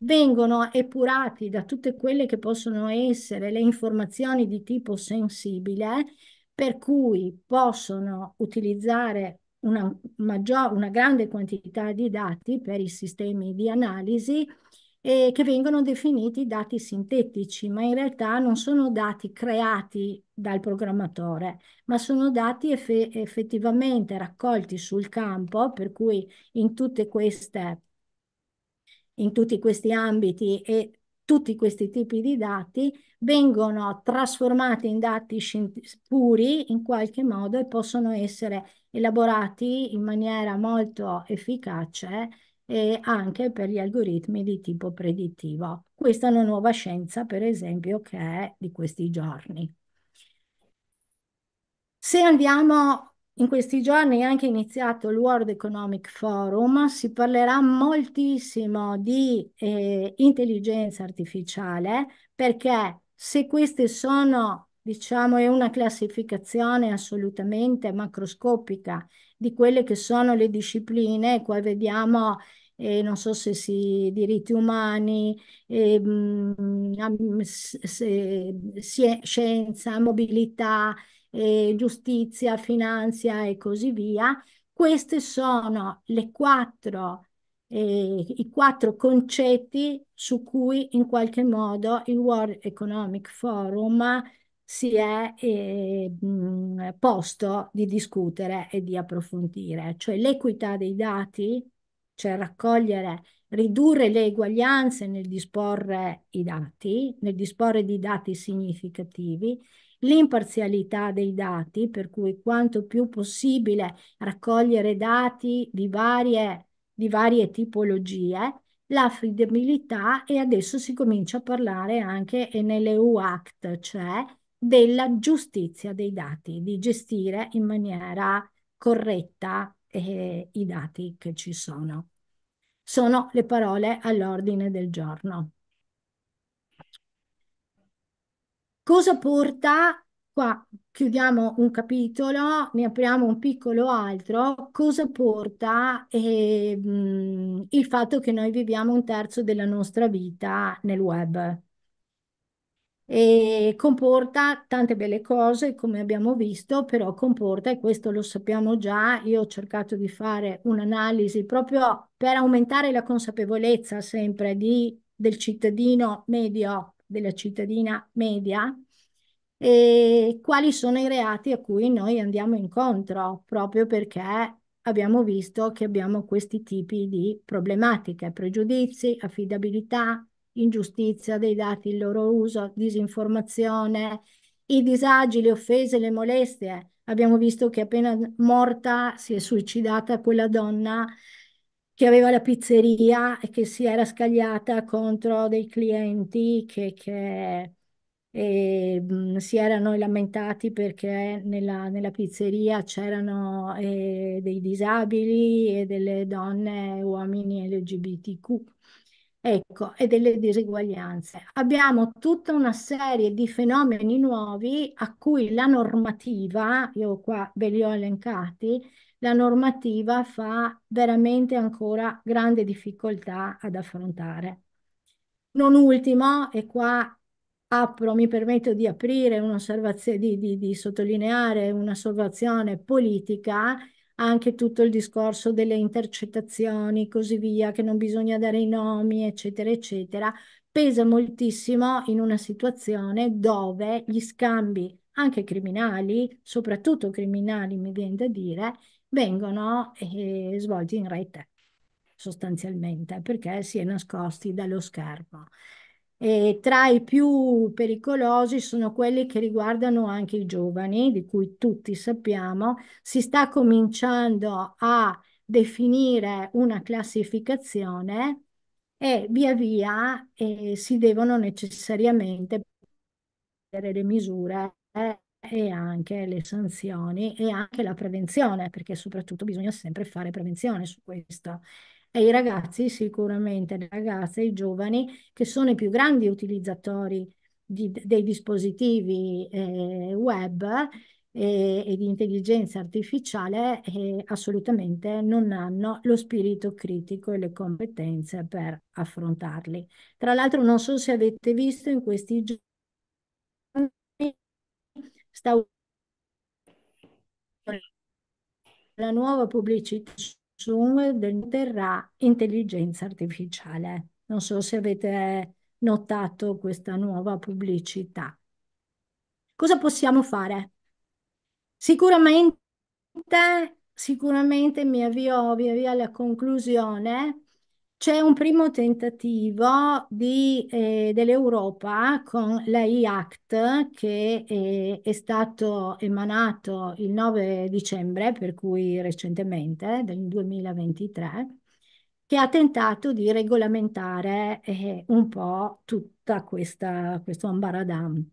vengono epurati da tutte quelle che possono essere le informazioni di tipo sensibile, per cui possono utilizzare una, maggior, una grande quantità di dati per i sistemi di analisi e che vengono definiti dati sintetici, ma in realtà non sono dati creati dal programmatore, ma sono dati eff effettivamente raccolti sul campo, per cui in tutte queste in tutti questi ambiti e tutti questi tipi di dati vengono trasformati in dati puri in qualche modo e possono essere elaborati in maniera molto efficace e anche per gli algoritmi di tipo predittivo. Questa è una nuova scienza, per esempio, che è di questi giorni. Se andiamo in questi giorni è anche iniziato il World Economic Forum, si parlerà moltissimo di eh, intelligenza artificiale perché se queste sono, diciamo, è una classificazione assolutamente macroscopica di quelle che sono le discipline, qua vediamo eh, non so se si diritti umani, eh, mh, mm, se, scienza, mobilità, eh, giustizia, finanza e così via. Queste sono le quattro, eh, i quattro concetti su cui in qualche modo il World Economic Forum si è eh, posto di discutere e di approfondire, cioè l'equità dei dati, cioè raccogliere, ridurre le eguaglianze nel disporre i dati, nel disporre di dati significativi l'imparzialità dei dati, per cui quanto più possibile raccogliere dati di varie, di varie tipologie, l'affidabilità e adesso si comincia a parlare anche, e nell'EU Act c'è, cioè della giustizia dei dati, di gestire in maniera corretta eh, i dati che ci sono. Sono le parole all'ordine del giorno. Cosa porta, qua chiudiamo un capitolo, ne apriamo un piccolo altro, cosa porta eh, il fatto che noi viviamo un terzo della nostra vita nel web? E comporta tante belle cose, come abbiamo visto, però comporta, e questo lo sappiamo già, io ho cercato di fare un'analisi proprio per aumentare la consapevolezza sempre di, del cittadino medio della cittadina media, e quali sono i reati a cui noi andiamo incontro, proprio perché abbiamo visto che abbiamo questi tipi di problematiche, pregiudizi, affidabilità, ingiustizia dei dati, il loro uso, disinformazione, i disagi, le offese, le molestie. Abbiamo visto che appena morta si è suicidata quella donna che aveva la pizzeria e che si era scagliata contro dei clienti che, che eh, si erano lamentati perché nella, nella pizzeria c'erano eh, dei disabili e delle donne, uomini LGBTQ. Ecco, e delle diseguaglianze. Abbiamo tutta una serie di fenomeni nuovi a cui la normativa, io qua ve li ho elencati, la normativa fa veramente ancora grande difficoltà ad affrontare. Non ultimo, e qua apro, mi permetto di aprire un'osservazione, di, di, di sottolineare un'osservazione politica, anche tutto il discorso delle intercettazioni, così via, che non bisogna dare i nomi, eccetera, eccetera, pesa moltissimo in una situazione dove gli scambi, anche criminali, soprattutto criminali mi viene da dire, vengono eh, svolti in rete sostanzialmente perché si è nascosti dallo schermo. E tra i più pericolosi sono quelli che riguardano anche i giovani, di cui tutti sappiamo. Si sta cominciando a definire una classificazione e via via eh, si devono necessariamente prendere le misure eh, e anche le sanzioni e anche la prevenzione, perché soprattutto bisogna sempre fare prevenzione su questo. E i ragazzi, sicuramente le ragazze, i giovani, che sono i più grandi utilizzatori di, dei dispositivi eh, web e, eh, e, di intelligenza artificiale, eh, assolutamente non hanno lo spirito critico e le competenze per affrontarli. Tra l'altro, non so se avete visto in questi giorni sta la nuova pubblicità del terrà intelligenza artificiale. Non so se avete notato questa nuova pubblicità. Cosa possiamo fare? Sicuramente, sicuramente mi avvio via via alla conclusione c'è un primo tentativo eh, dell'Europa con l'AI Act che eh, è stato emanato il 9 dicembre, per cui recentemente, eh, del 2023, che ha tentato di regolamentare eh, un po' tutto questo ambaradam.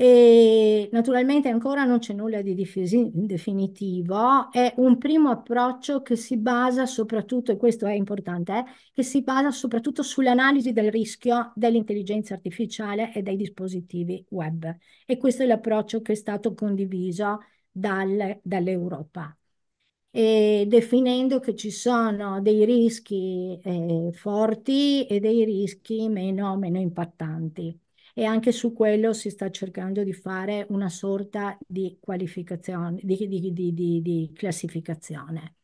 E naturalmente ancora non c'è nulla di definitivo, è un primo approccio che si basa soprattutto, e questo è importante, eh, che si basa soprattutto sull'analisi del rischio dell'intelligenza artificiale e dei dispositivi web. E questo è l'approccio che è stato condiviso dal, dall'Europa. E definendo che ci sono dei rischi eh, forti e dei rischi meno, meno impattanti e anche su quello si sta cercando di fare una sorta di qualificazione, di, di, di, di classificazione.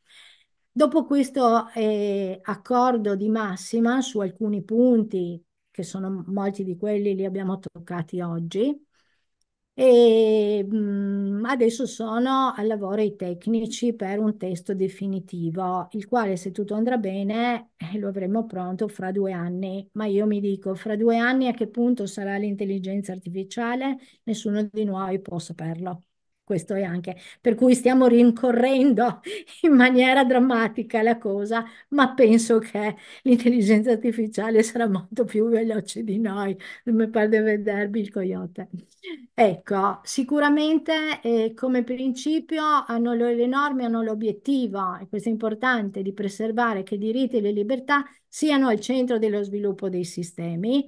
Dopo questo eh, accordo di massima su alcuni punti, che sono molti di quelli li abbiamo toccati oggi, e mh, mhmm, adesso sono al lavoro i tecnici per un testo definitivo, il quale se tutto andrà bene eh, lo avremo pronto fra due anni, ma io mi dico fra due anni a che punto sarà l'intelligenza artificiale, nessuno di noi può saperlo. Questo è anche, per cui stiamo rincorrendo (laughs) in maniera drammatica la cosa, ma penso che l'intelligenza artificiale sarà molto più veloce di noi, non mi pare di vedervi il coyote. Ecco, sicuramente eh, come principio hanno le, le norme, hanno l'obiettivo, e questo è importante, di preservare che i diritti e le libertà siano al centro dello sviluppo dei sistemi,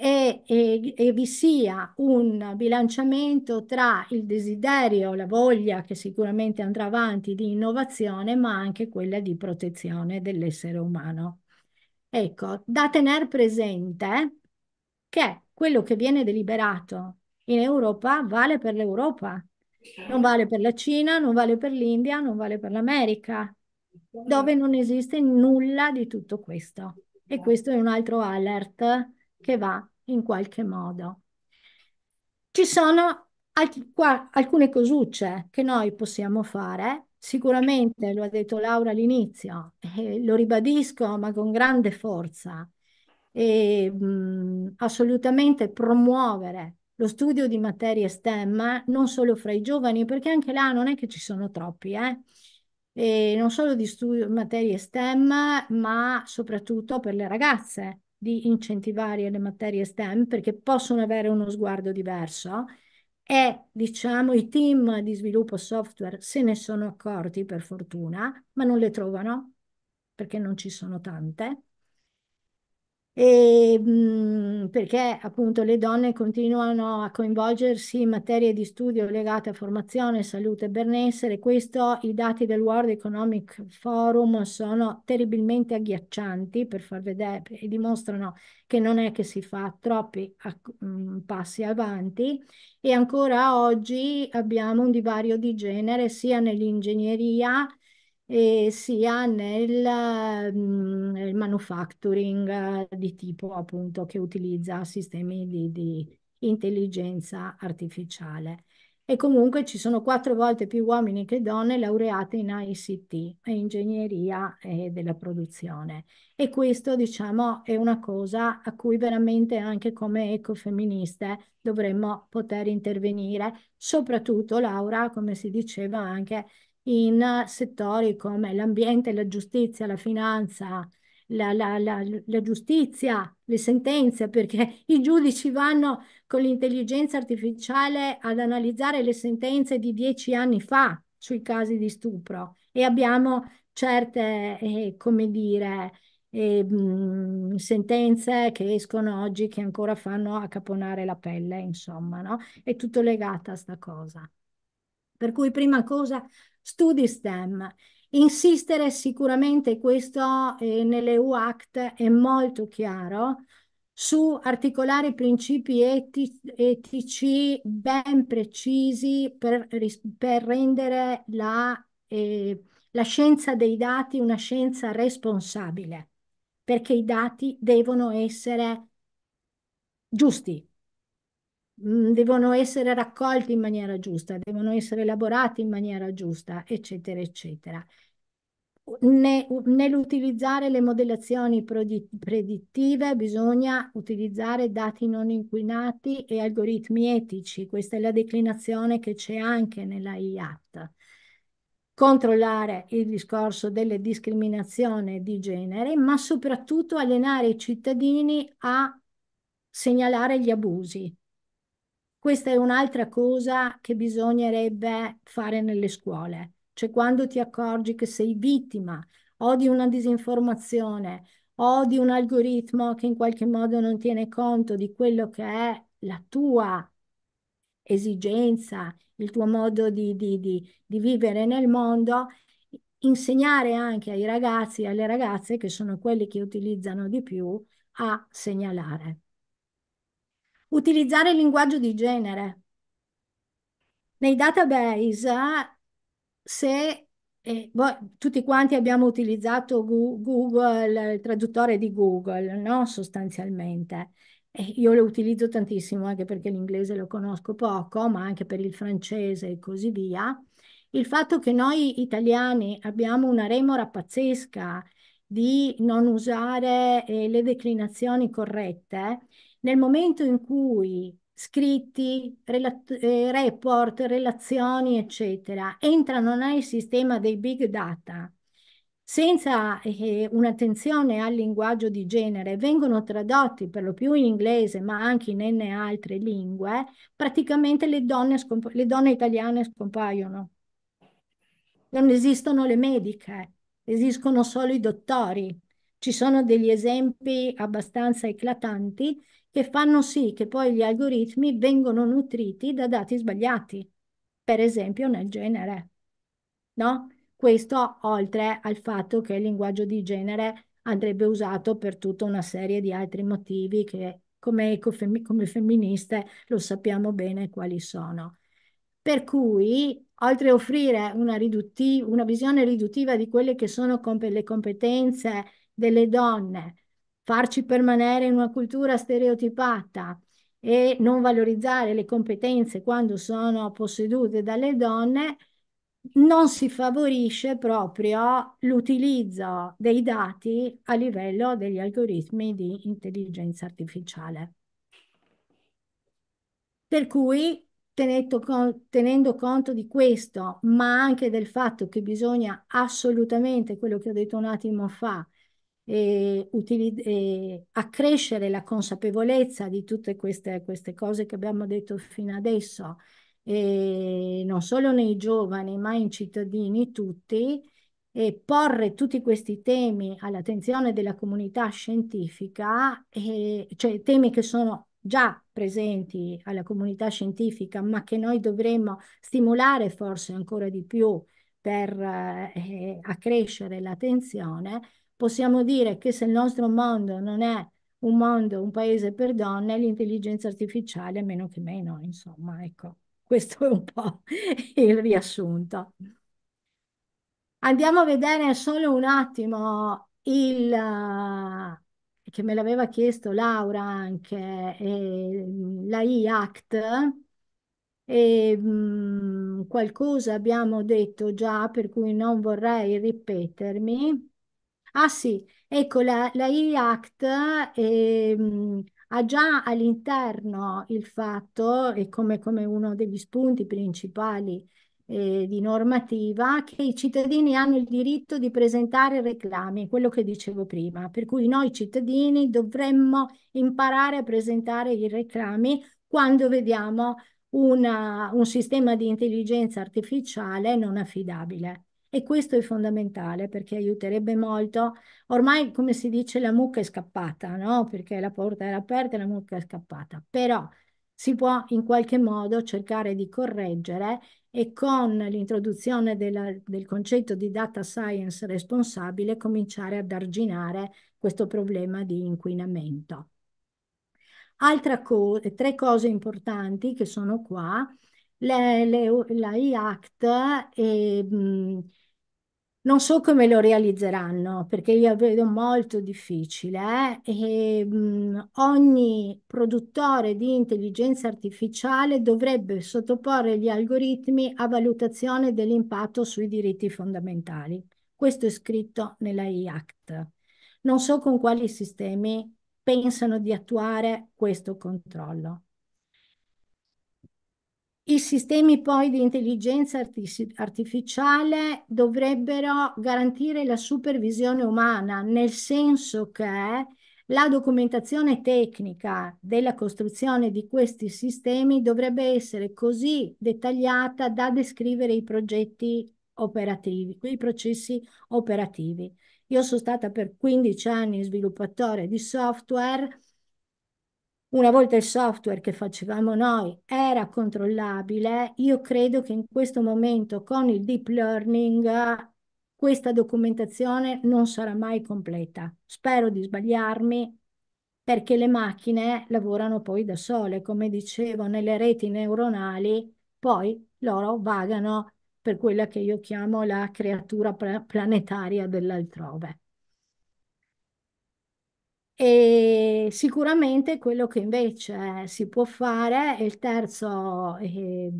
e, e, e, vi sia un bilanciamento tra il desiderio, la voglia che sicuramente andrà avanti di innovazione, ma anche quella di protezione dell'essere umano. Ecco, da tenere presente che quello che viene deliberato in Europa vale per l'Europa, non vale per la Cina, non vale per l'India, non vale per l'America, dove non esiste nulla di tutto questo. E questo è un altro alert che va in qualche modo. Ci sono alc qua, alcune cosucce che noi possiamo fare, sicuramente lo ha detto Laura all'inizio, eh, lo ribadisco ma con grande forza, e, mh, assolutamente promuovere lo studio di materie STEM non solo fra i giovani, perché anche là non è che ci sono troppi, eh? E non solo di studio, materie STEM, ma soprattutto per le ragazze, di incentivare le materie STEM perché possono avere uno sguardo diverso e diciamo i team di sviluppo software se ne sono accorti per fortuna, ma non le trovano perché non ci sono tante e, mh, mhmm, perché appunto le donne continuano a coinvolgersi in materie di studio legate a formazione, salute e benessere. Questo i dati del World Economic Forum sono terribilmente agghiaccianti per far vedere e dimostrano che non è che si fa troppi mh, mhmm, passi avanti e ancora oggi abbiamo un divario di genere sia nell'ingegneria e sia nel, mm, nel manufacturing eh, di tipo appunto che utilizza sistemi di, di intelligenza artificiale. E comunque ci sono quattro volte più uomini che donne laureate in ICT, ingegneria eh, della produzione. E questo, diciamo, è una cosa a cui veramente anche come ecofemministe dovremmo poter intervenire, soprattutto, Laura, come si diceva anche in settori come l'ambiente, la giustizia, la finanza, la, la, la, la, giustizia, le sentenze, perché i giudici vanno con l'intelligenza artificiale ad analizzare le sentenze di dieci anni fa sui casi di stupro e abbiamo certe, eh, come dire, eh, mh, sentenze che escono oggi che ancora fanno accaponare la pelle, insomma, no? È tutto legato a sta cosa. Per cui prima cosa studi STEM. Insistere sicuramente, questo eh, nell'EU Act è molto chiaro, su articolare principi eti etici ben precisi per, per rendere la, eh, la scienza dei dati una scienza responsabile, perché i dati devono essere giusti, Mm, devono essere raccolti in maniera giusta, devono essere elaborati in maniera giusta, eccetera, eccetera. Ne, nell'utilizzare le modellazioni predittive bisogna utilizzare dati non inquinati e algoritmi etici, questa è la declinazione che c'è anche nella IAT. Controllare il discorso delle discriminazioni di genere, ma soprattutto allenare i cittadini a segnalare gli abusi, questa è un'altra cosa che bisognerebbe fare nelle scuole, cioè quando ti accorgi che sei vittima o di una disinformazione o di un algoritmo che in qualche modo non tiene conto di quello che è la tua esigenza, il tuo modo di, di, di, di vivere nel mondo, insegnare anche ai ragazzi e alle ragazze, che sono quelli che utilizzano di più, a segnalare. Utilizzare il linguaggio di genere. Nei database, se eh, boh, tutti quanti abbiamo utilizzato Google, il traduttore di Google, no? Sostanzialmente. Eh, io lo utilizzo tantissimo anche perché l'inglese lo conosco poco, ma anche per il francese e così via. Il fatto che noi italiani abbiamo una remora pazzesca di non usare eh, le declinazioni corrette nel momento in cui scritti, rela- eh, report, relazioni, eccetera, entrano nel sistema dei big data senza eh, un'attenzione al linguaggio di genere, vengono tradotti per lo più in inglese, ma anche in n altre lingue, praticamente le donne, scomp- le donne italiane scompaiono. Non esistono le mediche, esistono solo i dottori. Ci sono degli esempi abbastanza eclatanti che fanno sì che poi gli algoritmi vengano nutriti da dati sbagliati, per esempio nel genere. No? Questo oltre al fatto che il linguaggio di genere andrebbe usato per tutta una serie di altri motivi che come, ecofem- come femministe lo sappiamo bene quali sono. Per cui, oltre a offrire una, riduttiv- una visione riduttiva di quelle che sono comp- le competenze delle donne farci permanere in una cultura stereotipata e non valorizzare le competenze quando sono possedute dalle donne, non si favorisce proprio l'utilizzo dei dati a livello degli algoritmi di intelligenza artificiale. Per cui, tenendo conto di questo, ma anche del fatto che bisogna assolutamente, quello che ho detto un attimo fa, e, e accrescere la consapevolezza di tutte queste, queste cose che abbiamo detto fino adesso, e non solo nei giovani, ma in cittadini tutti, e porre tutti questi temi all'attenzione della comunità scientifica, e, cioè temi che sono già presenti alla comunità scientifica, ma che noi dovremmo stimolare forse ancora di più per eh, accrescere l'attenzione, possiamo dire che se il nostro mondo non è un mondo, un paese per donne, l'intelligenza artificiale meno che meno, insomma, ecco, (laughs) questo è un po' il riassunto. Andiamo a vedere solo un attimo il eh, che me l'aveva chiesto Laura anche, eh, la IACT. E, mh, mm, qualcosa abbiamo detto già, per cui non vorrei ripetermi. Ah sì, ecco, la, la IA Act ehm, ha già all'interno il fatto, e come, come uno degli spunti principali eh, di normativa, che i cittadini hanno il diritto di presentare reclami, quello che dicevo prima, per cui noi cittadini dovremmo imparare a presentare i reclami quando vediamo una, un sistema di intelligenza artificiale non affidabile. E questo è fondamentale perché aiuterebbe molto. Ormai, come si dice, la mucca è scappata, no? Perché la porta era aperta e la mucca è scappata. Però si può in qualche modo cercare di correggere e con l'introduzione della, del concetto di data science responsabile cominciare ad arginare questo problema di inquinamento. Altra co tre cose importanti che sono qua le, le, la IACT e, mh, non so come lo realizzeranno perché io vedo molto difficile eh? e, mh, ogni produttore di intelligenza artificiale dovrebbe sottoporre gli algoritmi a valutazione dell'impatto sui diritti fondamentali. Questo è scritto nella IACT. Non so con quali sistemi pensano di attuare questo controllo. I sistemi poi di intelligenza artificiale dovrebbero garantire la supervisione umana, nel senso che la documentazione tecnica della costruzione di questi sistemi dovrebbe essere così dettagliata da descrivere i progetti operativi, i processi operativi. Io sono stata per 15 anni sviluppatore di software una volta il software che facevamo noi era controllabile, io credo che in questo momento con il deep learning questa documentazione non sarà mai completa. Spero di sbagliarmi perché le macchine lavorano poi da sole, come dicevo, nelle reti neuronali, poi loro vagano per quella che io chiamo la creatura planetaria dell'altrove. E sicuramente quello che invece si può fare è il terzo, eh,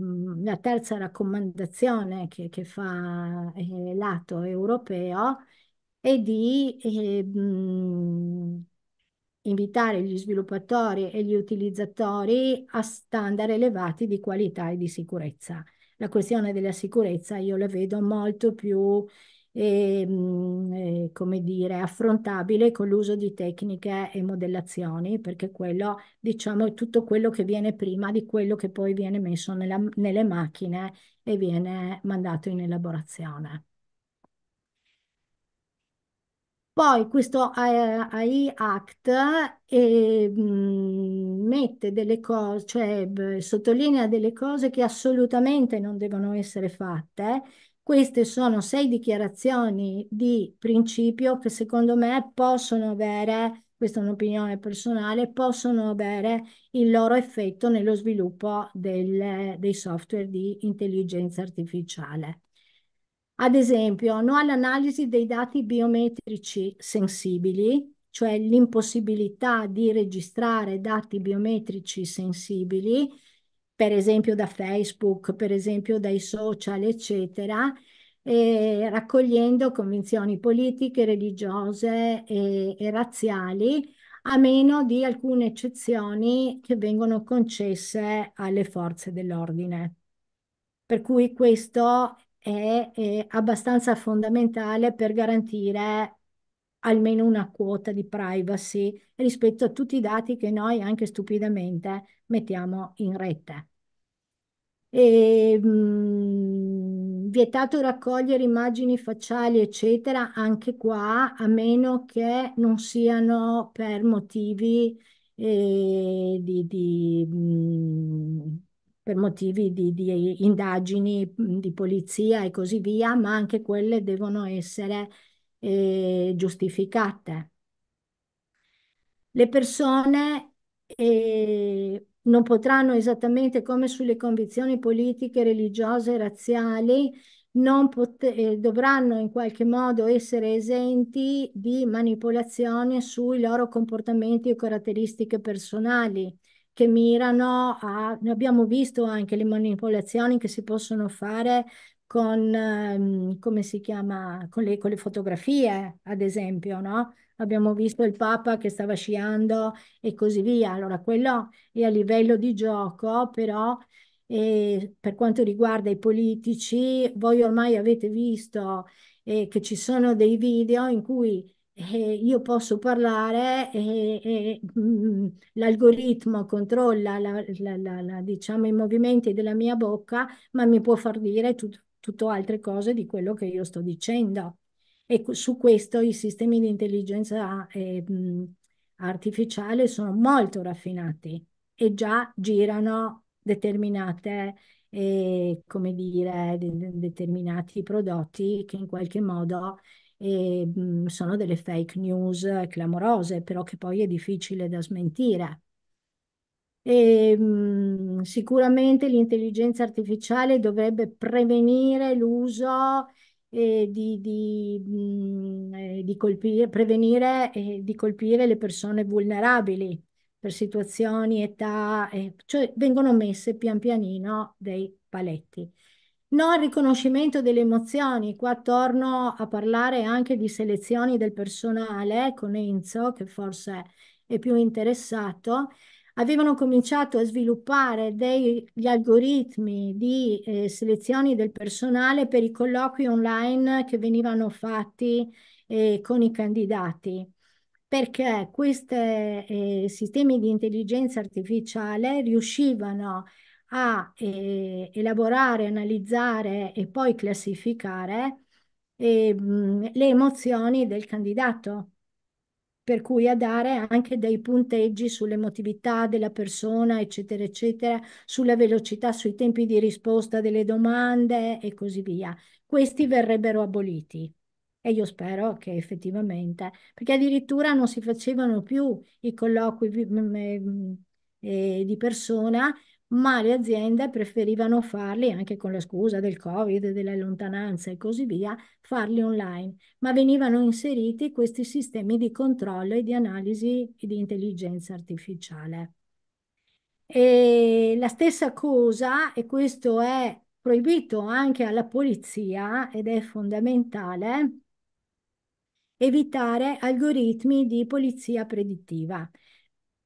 la terza raccomandazione che, che fa eh, l'atto europeo è di eh, mh, invitare gli sviluppatori e gli utilizzatori a standard elevati di qualità e di sicurezza. La questione della sicurezza io la vedo molto più e, mm, eh, come dire, affrontabile con l'uso di tecniche e modellazioni, perché quello, diciamo, è tutto quello che viene prima di quello che poi viene messo nella, nelle macchine e viene mandato in elaborazione. Poi questo eh, AI Act eh, mm, mette delle cose, cioè sottolinea delle cose che assolutamente non devono essere fatte queste sono sei dichiarazioni di principio che secondo me possono avere, questa è un'opinione personale, possono avere il loro effetto nello sviluppo del, dei software di intelligenza artificiale. Ad esempio, no all'analisi dei dati biometrici sensibili, cioè l'impossibilità di registrare dati biometrici sensibili, per esempio da Facebook, per esempio dai social, eccetera, raccogliendo convinzioni politiche, religiose e, e razziali, a meno di alcune eccezioni che vengono concesse alle forze dell'ordine. Per cui questo è, è abbastanza fondamentale per garantire almeno una quota di privacy rispetto a tutti i dati che noi anche stupidamente mettiamo in rete. E, ehm, mh, vietato raccogliere immagini facciali, eccetera, anche qua, a meno che non siano per motivi eh, di, di mh, mm, per motivi di, di indagini mm, di polizia e così via, ma anche quelle devono essere eh, giustificate. Le persone eh, non potranno esattamente come sulle convinzioni politiche, religiose, razziali, non pot- eh, dovranno in qualche modo essere esenti di manipolazione sui loro comportamenti o caratteristiche personali che mirano a... Noi abbiamo visto anche le manipolazioni che si possono fare con, ehm, come si chiama, con le, con le fotografie, ad esempio, no? Abbiamo visto il Papa che stava sciando e così via. Allora, quello è a livello di gioco, però eh, per quanto riguarda i politici, voi ormai avete visto eh, che ci sono dei video in cui eh, io posso parlare e, eh, eh mm, l'algoritmo controlla la, la, la, diciamo, i movimenti della mia bocca, ma mi può far dire tut, tutto altre cose di quello che io sto dicendo. E su questo i sistemi di intelligenza eh, mm, artificiale sono molto raffinati e già girano determinate eh, come dire, de determinati prodotti che in qualche modo e mh, mhmm, sono delle fake news clamorose, però che poi è difficile da smentire. E, mh, mhmm, sicuramente l'intelligenza artificiale dovrebbe prevenire l'uso eh, di, di, mh, mhmm, eh, di, colpire, prevenire eh, di colpire le persone vulnerabili per situazioni, età, eh, cioè vengono messe pian pianino dei paletti. Non riconoscimento delle emozioni, qua torno a parlare anche di selezioni del personale con Enzo, che forse è più interessato, avevano cominciato a sviluppare degli algoritmi di eh, selezioni del personale per i colloqui online che venivano fatti eh, con i candidati, perché questi eh, sistemi di intelligenza artificiale riuscivano a eh, elaborare, analizzare e poi classificare eh, le emozioni del candidato, per cui a dare anche dei punteggi sull'emotività della persona, eccetera, eccetera, sulla velocità, sui tempi di risposta delle domande e così via. Questi verrebbero aboliti. E io spero che effettivamente, perché addirittura non si facevano più i colloqui eh, di persona, ma le aziende preferivano farli, anche con la scusa del Covid, della lontananza e così via, farli online, ma venivano inseriti questi sistemi di controllo e di analisi e di intelligenza artificiale. E la stessa cosa, e questo è proibito anche alla polizia ed è fondamentale, evitare algoritmi di polizia predittiva.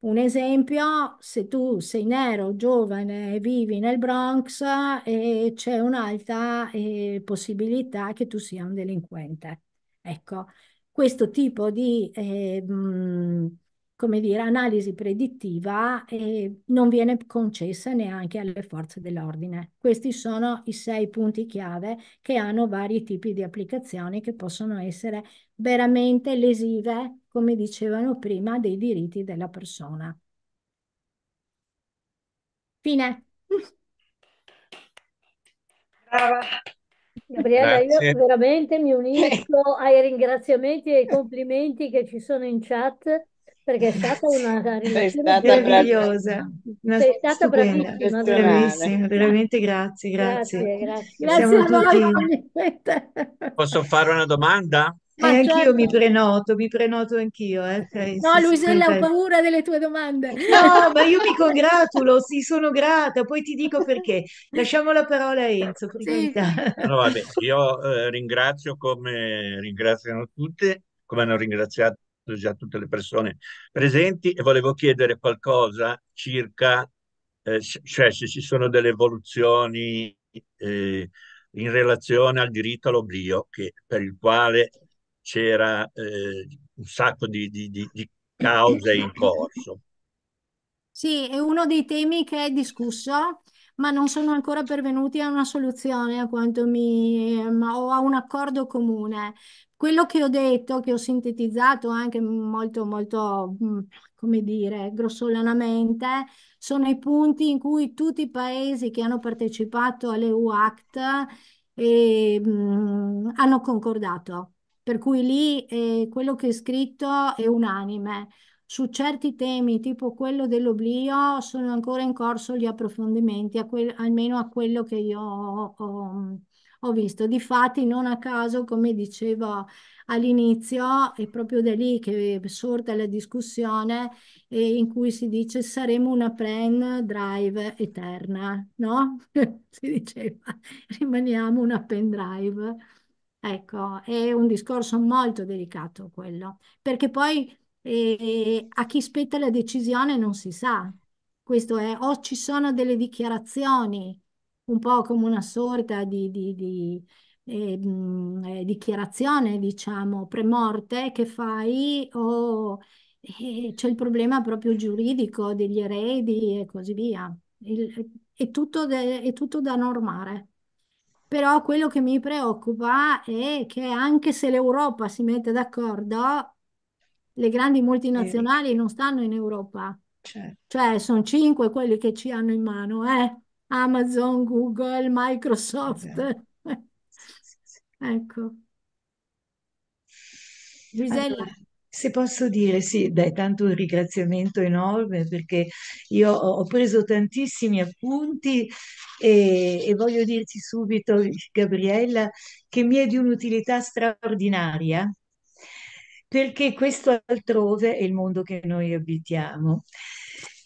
Un esempio, se tu sei nero, giovane e vivi nel Bronx, eh, c'è un'alta eh, possibilità che tu sia un delinquente. Ecco, questo tipo di... Eh, mh, come dire, analisi predittiva eh, non viene concessa neanche alle forze dell'ordine. Questi sono i sei punti chiave che hanno vari tipi di applicazioni che possono essere veramente lesive, come dicevano prima, dei diritti della persona. Fine. Brava. Gabriella, Grazie. io veramente mi unisco ai ringraziamenti e ai complimenti che ci sono in chat perché è stata una relazione stata meravigliosa. Sei stata bravissima, bravissima. bravissima, veramente grazie, grazie. Grazie, grazie. grazie a voi. Posso fare una domanda? Ma eh, certo. anch'io mi prenoto, mi prenoto anch'io. Eh, no, sì, Luisella, ho paura delle tue domande. No, ma io mi congratulo, sì, sono grata, poi ti dico perché. Lasciamo la parola a Enzo, sì. no, vabbè, io eh, ringrazio come ringraziano tutte, come hanno ringraziato già tutte le persone presenti e volevo chiedere qualcosa circa, eh, cioè se ci sono delle evoluzioni eh, in relazione al diritto all'oblio, che, per il quale c'era eh, un sacco di, di, di, di cause in corso. Sì, è uno dei temi che è discusso ma non sono ancora pervenuti a una soluzione a quanto mi, o a un accordo comune. Quello che ho detto, che ho sintetizzato anche molto, molto, mm, come dire, grossolanamente, sono i punti in cui tutti i paesi che hanno partecipato all'EU Act eh, mm, hanno concordato. Per cui lì eh, quello che è scritto è unanime. Su certi temi, tipo quello dell'oblio, sono ancora in corso gli approfondimenti, a quel, almeno a quello che io ho, ho mm, ho visto. Difatti, non a caso, come dicevo all'inizio, è proprio da lì che sorta la discussione eh, in cui si dice saremo una pen drive eterna, no? (laughs) si diceva, rimaniamo una pen drive. Ecco, è un discorso molto delicato quello, perché poi eh, a chi spetta la decisione non si sa. Questo è, o ci sono delle dichiarazioni un po' come una sorta di, di, di ehm, eh, mh, dichiarazione, diciamo, premorte che fai o eh, c'è il problema proprio giuridico degli eredi e così via. Il, è, tutto de, è tutto da normare. Però quello che mi preoccupa è che anche se l'Europa si mette d'accordo, le grandi multinazionali non stanno in Europa. Certo. Cioè, sono cinque quelli che ci hanno in mano, eh. Amazon, Google, Microsoft. Okay. Eh. (laughs) ecco. Gisella. Allora, se posso dire, sì, dai, tanto un ringraziamento enorme perché io ho preso tantissimi appunti e, e voglio dirti subito, Gabriella, che mi è di un'utilità straordinaria perché questo altrove è il mondo che noi abitiamo.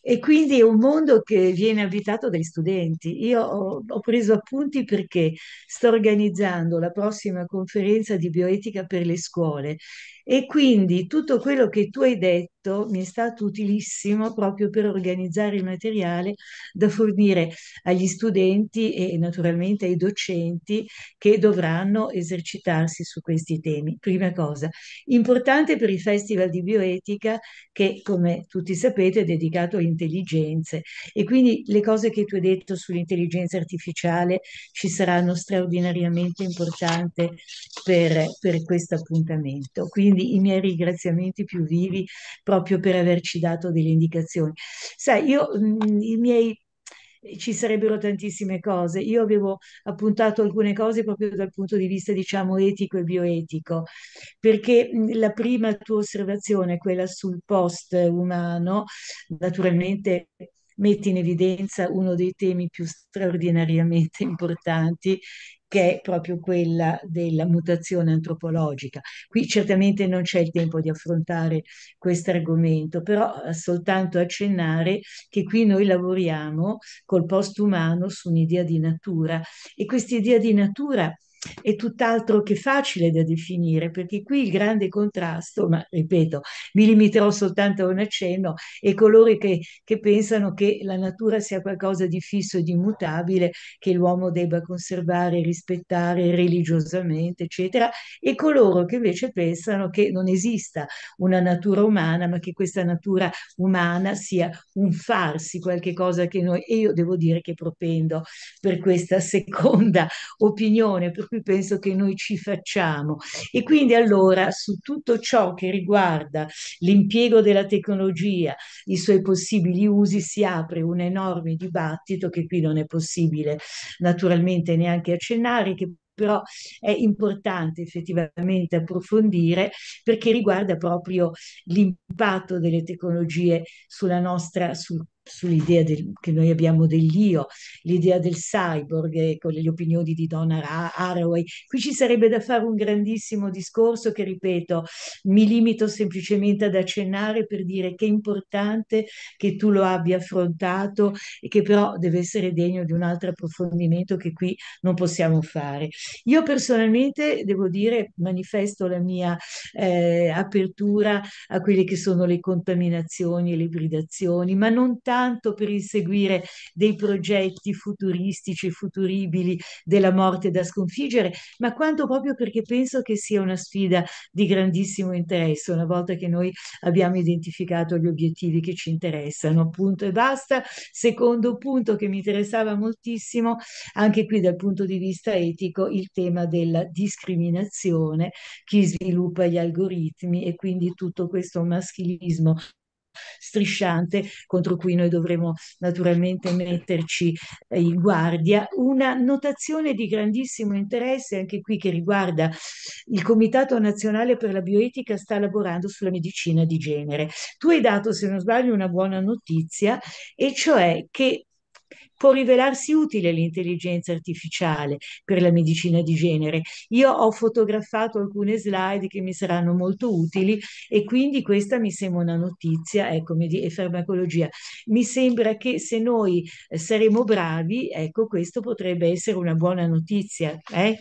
E quindi è un mondo che viene abitato dagli studenti. Io ho, ho preso appunti perché sto organizzando la prossima conferenza di bioetica per le scuole e quindi tutto quello che tu hai detto fatto mi è stato utilissimo proprio per organizzare il materiale da fornire agli studenti e naturalmente ai docenti che dovranno esercitarsi su questi temi. Prima cosa, importante per il Festival di Bioetica che come tutti sapete è dedicato alle intelligenze e quindi le cose che tu hai detto sull'intelligenza artificiale ci saranno straordinariamente importanti per, per questo appuntamento. Quindi i miei ringraziamenti più vivi proprio proprio per averci dato delle indicazioni. Sai, io mh, mm, i miei ci sarebbero tantissime cose. Io avevo appuntato alcune cose proprio dal punto di vista, diciamo, etico e bioetico, perché mm, la prima tua osservazione, quella sul post umano, naturalmente mette in evidenza uno dei temi più straordinariamente importanti che è proprio quella della mutazione antropologica. Qui certamente non c'è il tempo di affrontare questo argomento, però eh, soltanto accennare che qui noi lavoriamo col postumano su un'idea di natura e questa idea di natura è tutt'altro che facile da definire, perché qui il grande contrasto, ma ripeto, mi limiterò soltanto a un accenno, è coloro che, che pensano che la natura sia qualcosa di fisso e di immutabile, che l'uomo debba conservare, rispettare religiosamente, eccetera, e coloro che invece pensano che non esista una natura umana, ma che questa natura umana sia un farsi, qualche cosa che noi, e io devo dire che propendo per questa (laughs) seconda opinione, per cui cui penso che noi ci facciamo. E quindi allora su tutto ciò che riguarda l'impiego della tecnologia, i suoi possibili usi, si apre un enorme dibattito che qui non è possibile naturalmente neanche accennare, che però è importante effettivamente approfondire perché riguarda proprio l'impatto delle tecnologie sulla nostra, sul sull'idea del, che noi abbiamo dell'io, l'idea del cyborg, eh, con le opinioni di Donna Haraway. Qui ci sarebbe da fare un grandissimo discorso che, ripeto, mi limito semplicemente ad accennare per dire che è importante che tu lo abbia affrontato e che però deve essere degno di un altro approfondimento che qui non possiamo fare. Io personalmente devo dire, manifesto la mia eh, apertura a quelle che sono le contaminazioni e le ibridazioni, ma non tanto tanto per inseguire dei progetti futuristici, futuribili della morte da sconfiggere, ma quanto proprio perché penso che sia una sfida di grandissimo interesse una volta che noi abbiamo identificato gli obiettivi che ci interessano, punto e basta. Secondo punto che mi interessava moltissimo, anche qui dal punto di vista etico, il tema della discriminazione, chi sviluppa gli algoritmi e quindi tutto questo maschilismo strisciante contro cui noi dovremo naturalmente metterci eh, in guardia. Una notazione di grandissimo interesse anche qui che riguarda il Comitato Nazionale per la Bioetica sta lavorando sulla medicina di genere. Tu hai dato, se non sbaglio, una buona notizia, e cioè che può rivelarsi utile l'intelligenza artificiale per la medicina di genere. Io ho fotografato alcune slide che mi saranno molto utili e quindi questa mi sembra una notizia, ecco, di farmacologia. Mi sembra che se noi eh, saremo bravi, ecco, questo potrebbe essere una buona notizia. Eh?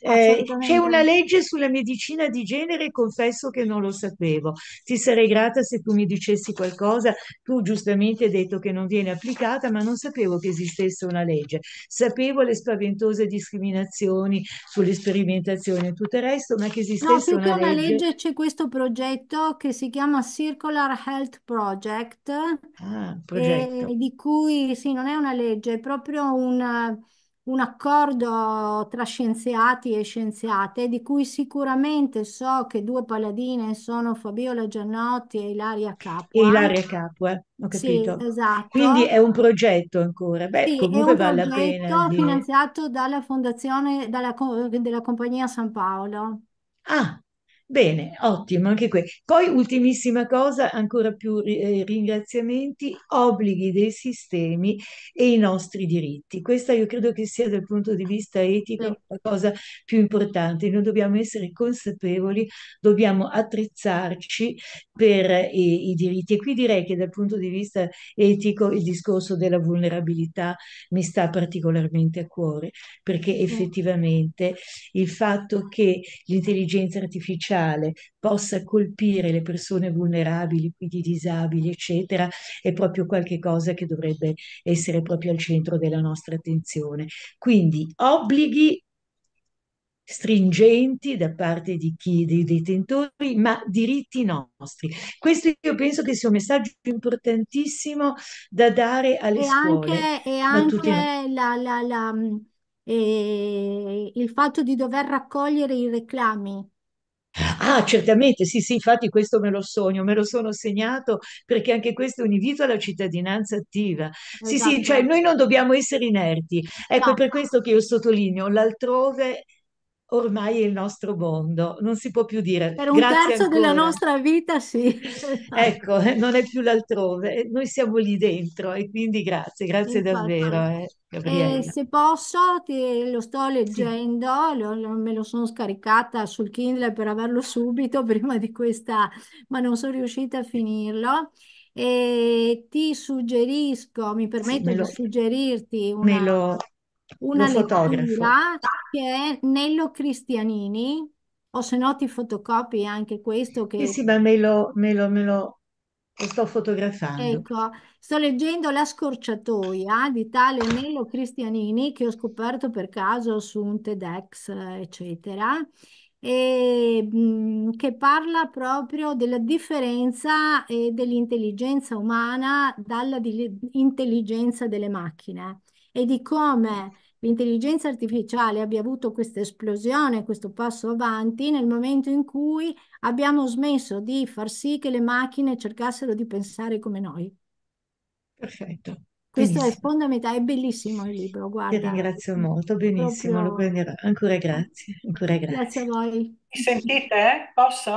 Eh, c'è una legge sulla medicina di genere, confesso che non lo sapevo. Ti sarei grata se tu mi dicessi qualcosa. Tu giustamente hai detto che non viene applicata, ma non sapevo che esistesse una legge. Sapevo le spaventose discriminazioni sulle sperimentazioni e tutto il resto, ma che esistesse no, una, una legge... legge. c'è questo progetto che si chiama Circular Health Project, ah, eh, progetto. E, di cui sì, non è una legge, è proprio un un accordo tra scienziati e scienziate, di cui sicuramente so che due paladine sono Fabiola Giannotti e Ilaria Capua. E Ilaria Capua, ho capito. Sì, esatto. Quindi è un progetto ancora. Beh, sì, comunque vale la pena. un progetto finanziato dalla fondazione dalla, della Compagnia San Paolo. Ah, Bene, ottimo, anche qui. Poi ultimissima cosa, ancora più eh, ringraziamenti, obblighi dei sistemi e i nostri diritti. Questa io credo che sia dal punto di vista etico la cosa più importante. Noi dobbiamo essere consapevoli, dobbiamo attrezzarci per eh, i diritti. E qui direi che dal punto di vista etico il discorso della vulnerabilità mi sta particolarmente a cuore, perché effettivamente il fatto che l'intelligenza artificiale sociale possa colpire le persone vulnerabili, quindi i disabili, eccetera, è proprio qualcosa che dovrebbe essere proprio al centro della nostra attenzione. Quindi obblighi stringenti da parte di chi, dei detentori, ma diritti nostri. Questo io penso che sia un messaggio importantissimo da dare alle e scuole. Anche, e anche la, la, la, mm, eh, il fatto di dover raccogliere i reclami Ah, certamente, sì, sì, infatti questo me lo sogno, me lo sono segnato perché anche questo è un invito alla cittadinanza attiva. Esatto. Sì, sì, cioè esatto. noi non dobbiamo essere inerti. Ecco, esatto. per questo che io sottolineo, l'altrove ormai è il nostro mondo, non si può più dire. Per un terzo ancora. della nostra vita, sì. (laughs) ecco, eh, non è più l'altrove, eh, noi siamo lì dentro e quindi grazie, grazie Infatti. davvero. Eh, eh, se posso, ti, lo sto leggendo, sì. lo, me lo sono scaricata sul Kindle per averlo (laughs) subito prima di questa, ma non sono riuscita a finirlo e ti suggerisco, mi permetto sì, lo, di suggerirti una, lo, una lo fotografo. che è Nello Cristianini, o se no ti fotocopi anche questo che... Sì, sì, ma me lo, me lo, me lo sto fotografando. Ecco, sto leggendo La scorciatoia di tale Nello Cristianini che ho scoperto per caso su un TEDx, eccetera, e, mh, mm, che parla proprio della differenza eh, dell'intelligenza umana dalla intelligenza delle macchine e di come l'intelligenza artificiale abbia avuto questa esplosione, questo passo avanti nel momento in cui abbiamo smesso di far sì che le macchine cercassero di pensare come noi. Perfetto. Questo benissimo. è fondamentale, è bellissimo il libro, guarda. Ti ringrazio molto, benissimo, Proprio... lo prenderò. Ancora grazie, ancora grazie. Grazie a voi. Mi sentite? Posso?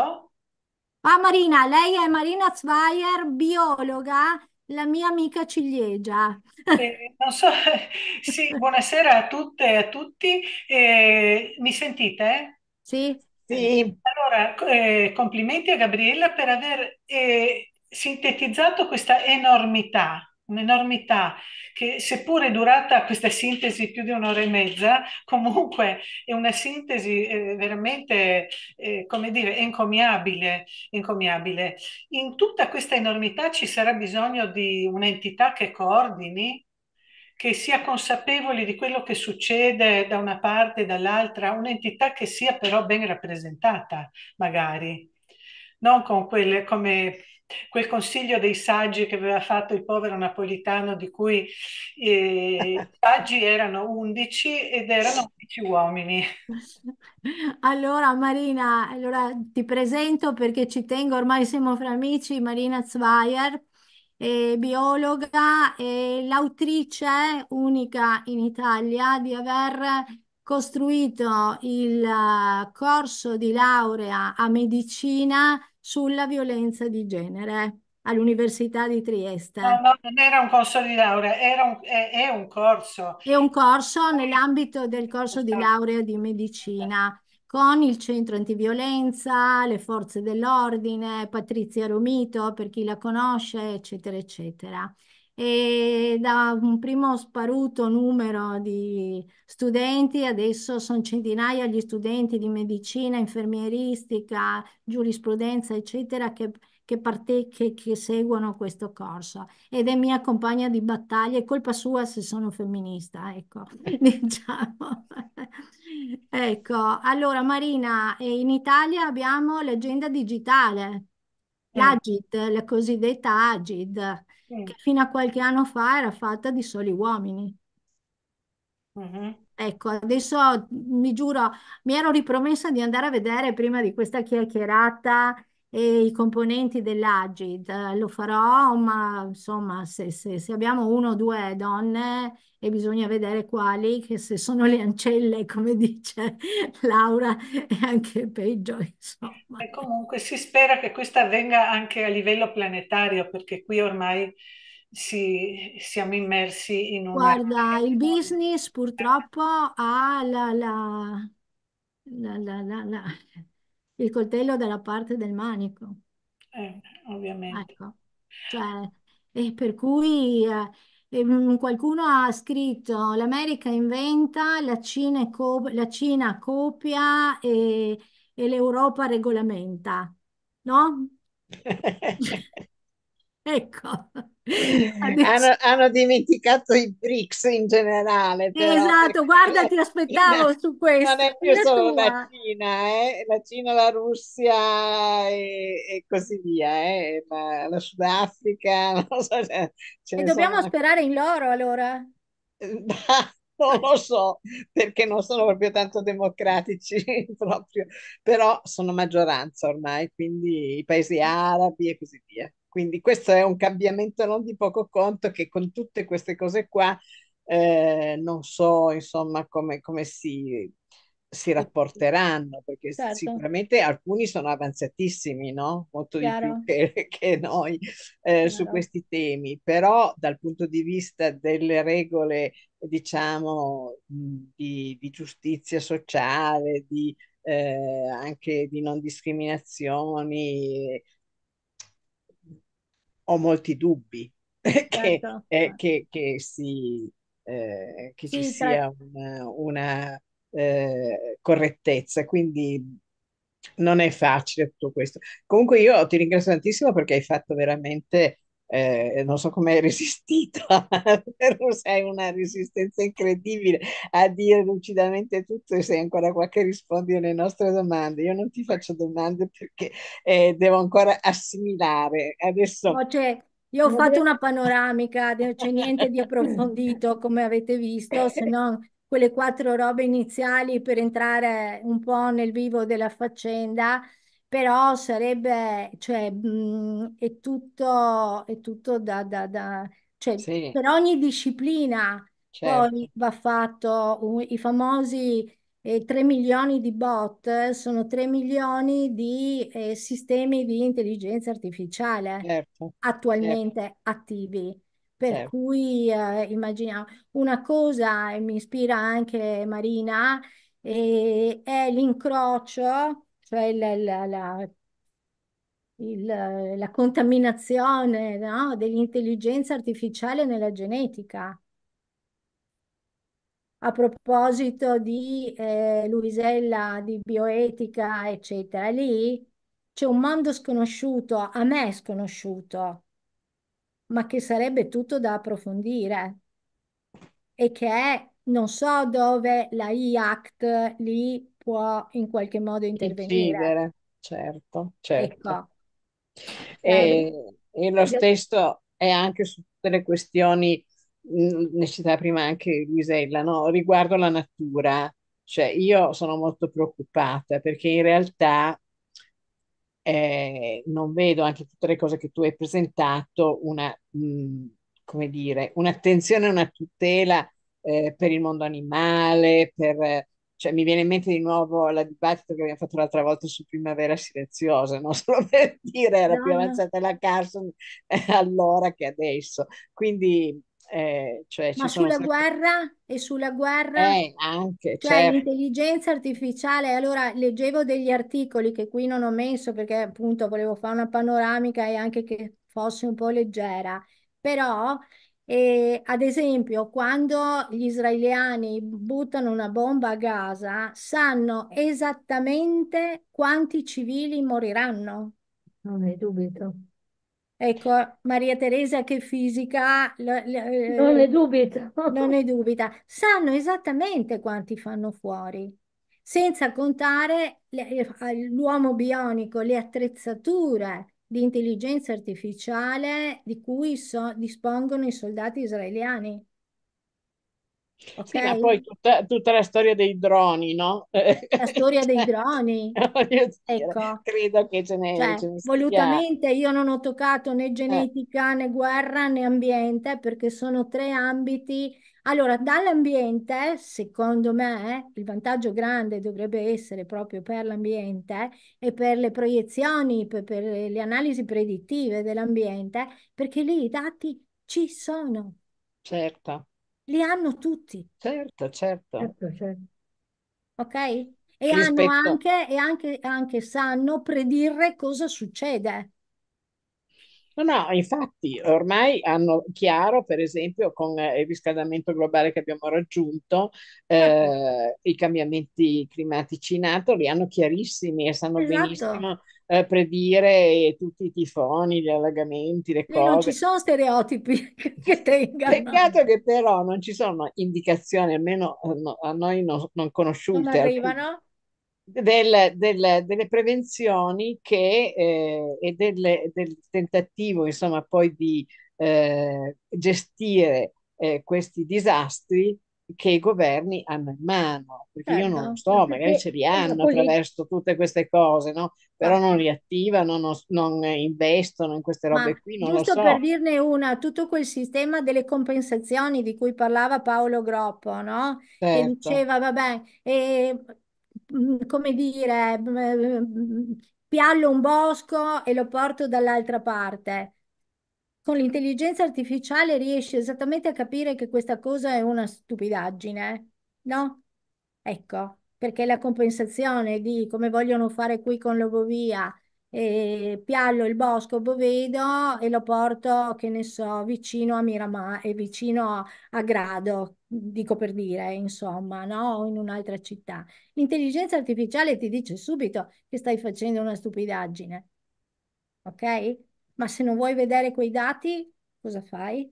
Ah, Marina, lei è Marina Zweier, biologa, la mia amica ciliegia. Eh, so, (laughs) sì, buonasera a tutte e a tutti. Eh, mi sentite? Sì. sì. Allora, eh, complimenti a Gabriella per aver eh, sintetizzato questa enormità un'enormità che seppure è durata questa sintesi più di un'ora e mezza, (laughs) comunque è una sintesi eh, veramente, eh, come dire, encomiabile, encomiabile. In tutta questa enormità ci sarà bisogno di un'entità che coordini, che sia consapevole di quello che succede da una parte e dall'altra, un'entità che sia però ben rappresentata, magari, non con quelle come quel consiglio dei saggi che aveva fatto il povero napolitano, di cui eh, i saggi erano undici ed erano 11 uomini. Allora Marina, allora ti presento perché ci tengo, ormai siamo fra amici, Marina Zweier, eh, biologa e l'autrice unica in Italia di aver costruito il eh, corso di laurea a medicina sulla violenza di genere all'Università di Trieste. No, no, non era un corso di laurea, era un, è, è un corso. È un corso nell'ambito del corso di laurea di medicina con il centro antiviolenza, le forze dell'ordine, Patrizia Romito per chi la conosce, eccetera, eccetera e da un primo sparuto numero di studenti, adesso sono centinaia gli studenti di medicina, infermieristica, giurisprudenza, eccetera, che, che, parte, che, che seguono questo corso. Ed è mia compagna di battaglia, è colpa sua se sono femminista, ecco, (laughs) diciamo. ecco, allora Marina, eh, in Italia abbiamo l'agenda digitale, l'Agid, eh. la cosiddetta Agid che fino a qualche anno fa era fatta di soli uomini. Mm-hmm. Ecco, adesso mm, mi giuro, mi ero ripromessa di andare a vedere prima di questa chiacchierata e i componenti dell'Agid. Eh, lo farò, ma insomma, se, se, se, abbiamo uno o due donne e bisogna vedere quali, che se sono le ancelle, come dice (laughs) Laura, è anche peggio. Insomma. E comunque si spera che questo avvenga anche a livello planetario, perché qui ormai si, siamo immersi in un. Guarda, il business purtroppo ha la, la, la, la il coltello dalla parte del manico. Eh, ovviamente. Ecco. Cioè, e per cui eh, qualcuno ha scritto l'America inventa, la Cina, co- la Cina copia e, e l'Europa regolamenta, no? (laughs) (laughs) ecco. Eh, hanno, hanno, dimenticato i BRICS in generale. Però, esatto, guarda, ti (laughs) aspettavo Cina, su questo. Non è più la solo tua. la Cina, eh? la Cina, la Russia e, e così via, eh? la, la Sudafrica. (laughs) Non so, cioè, e dobbiamo sono... sperare in loro allora? (laughs) non lo so perché non sono proprio tanto democratici proprio, però sono maggioranza ormai, quindi i paesi arabi e così via. Quindi questo è un cambiamento non di poco conto che con tutte queste cose qua eh, non so insomma come, come si, si, rapporteranno, perché certo. sicuramente alcuni sono avanzatissimi, no? Molto Chiaro. di più che, che noi eh, su questi temi, però dal punto di vista delle regole, diciamo, di, di giustizia sociale, di, eh, anche di non discriminazioni, ho molti dubbi (laughs) certo. che, eh, che, che, si, eh, che sì, ci sia certo. una, una eh, correttezza. Quindi non è facile tutto questo. Comunque io ti ringrazio tantissimo perché hai fatto veramente eh, non so come hai (laughs) resistito, però sei una resistenza incredibile a dire lucidamente tutto e sei ancora qua che rispondi alle nostre domande. Io non ti faccio domande perché eh, devo ancora assimilare. Adesso... cioè, io ho fatto una panoramica, non c'è niente di approfondito come avete visto, se non quelle quattro robe iniziali per entrare un po' nel vivo della faccenda però sarebbe, cioè, mh, mhmm, è tutto, è tutto da, da, da cioè, Sì, per ogni disciplina certo. va fatto un- i famosi eh, 3 milioni di bot, sono 3 milioni di eh, sistemi di intelligenza artificiale certo, certo, attualmente attivi. Per certo. cui eh, immaginiamo una cosa, e mi ispira anche Marina, eh, è l'incrocio cioè la, la, la, il, la contaminazione, no, dell'intelligenza artificiale nella genetica. A proposito di eh, Luisella, di bioetica, eccetera, lì c'è un mondo sconosciuto, a me sconosciuto, ma che sarebbe tutto da approfondire e che è, non so dove la IACT lì può in qualche modo intervenire. certo, certo. Ecco. E, eh, e lo stesso è anche su tutte le questioni, mm, ne citava prima anche Luisella, no? riguardo la natura. Cioè, io sono molto preoccupata perché in realtà eh, non vedo anche tutte le cose che tu hai presentato, una, mh, mm, come dire, un'attenzione, una tutela eh, per il mondo animale, per cioè, mi viene in mente di nuovo la dibattito che abbiamo fatto l'altra volta su Primavera Silenziosa, non (laughs) solo per dire era no, più avanzata la Carson eh, allora che adesso. Quindi, eh, cioè, Ma sulla sacri... guerra e sulla guerra? Eh, anche, cioè, certo. l'intelligenza artificiale. Allora, leggevo degli articoli che qui non ho messo perché appunto volevo fare una panoramica e anche che fosse un po' leggera, però... E, ad esempio, quando gli israeliani buttano una bomba a Gaza, sanno esattamente quanti civili moriranno. Non ne dubito. Ecco, Maria Teresa che fisica... Eh, non ne dubita. non ne dubita. Sanno esattamente quanti fanno fuori, senza contare eh, l'uomo bionico, le attrezzature di intelligenza artificiale di cui so, dispongono i soldati israeliani. Okay. E poi tutta, tutta, la storia dei droni, no? La storia cioè, dei (laughs) droni. (laughs) Ecco. Credo che ce ne, cioè, ce ne Volutamente io non ho toccato né eh. genetica, né guerra, né ambiente, perché sono tre ambiti. Allora, dall'ambiente, secondo me, il vantaggio grande dovrebbe essere proprio per l'ambiente e per le proiezioni, per, per le analisi predittive dell'ambiente, perché lì i dati ci sono. Certo. Li hanno tutti. Certo, certo. Certo, certo. Ok? E Rispetto. hanno anche, e anche, anche sanno predire cosa succede. No, no, infatti ormai hanno chiaro, per esempio, con eh, il riscaldamento globale che abbiamo raggiunto, eh, certo. i cambiamenti climatici in atto li hanno chiarissimi e sanno esatto. benissimo eh, predire tutti i tifoni, gli allagamenti, le non ci sono stereotipi (laughs) (laughs) che tengano. Peccato che però non ci sono indicazioni, almeno eh, a noi no, non conosciute. Non arrivano? Del, del, delle prevenzioni che, eh, e del, del, tentativo insomma poi di eh, gestire eh, questi disastri che i governi hanno in mano, perché io non lo certo, so, magari ce li hanno attraverso tutte queste cose, no? Però non li attivano, non, non investono in queste robe qui, non lo Giusto per dirne una, tutto quel sistema delle compensazioni di cui parlava Paolo Groppo, no? Certo. Che diceva, vabbè, eh, come dire, mm, mm, piallo un bosco e lo porto dall'altra parte con l'intelligenza artificiale riesci esattamente a capire che questa cosa è una stupidaggine, no? Ecco, perché la compensazione di come vogliono fare qui con l'obovia, eh, piallo il bosco bovedo e lo porto, che ne so, vicino a Miramar e vicino a Grado, dico per dire, insomma, no? O in un'altra città. L'intelligenza artificiale ti dice subito che stai facendo una stupidaggine, ok? ma se non vuoi vedere quei dati, cosa fai?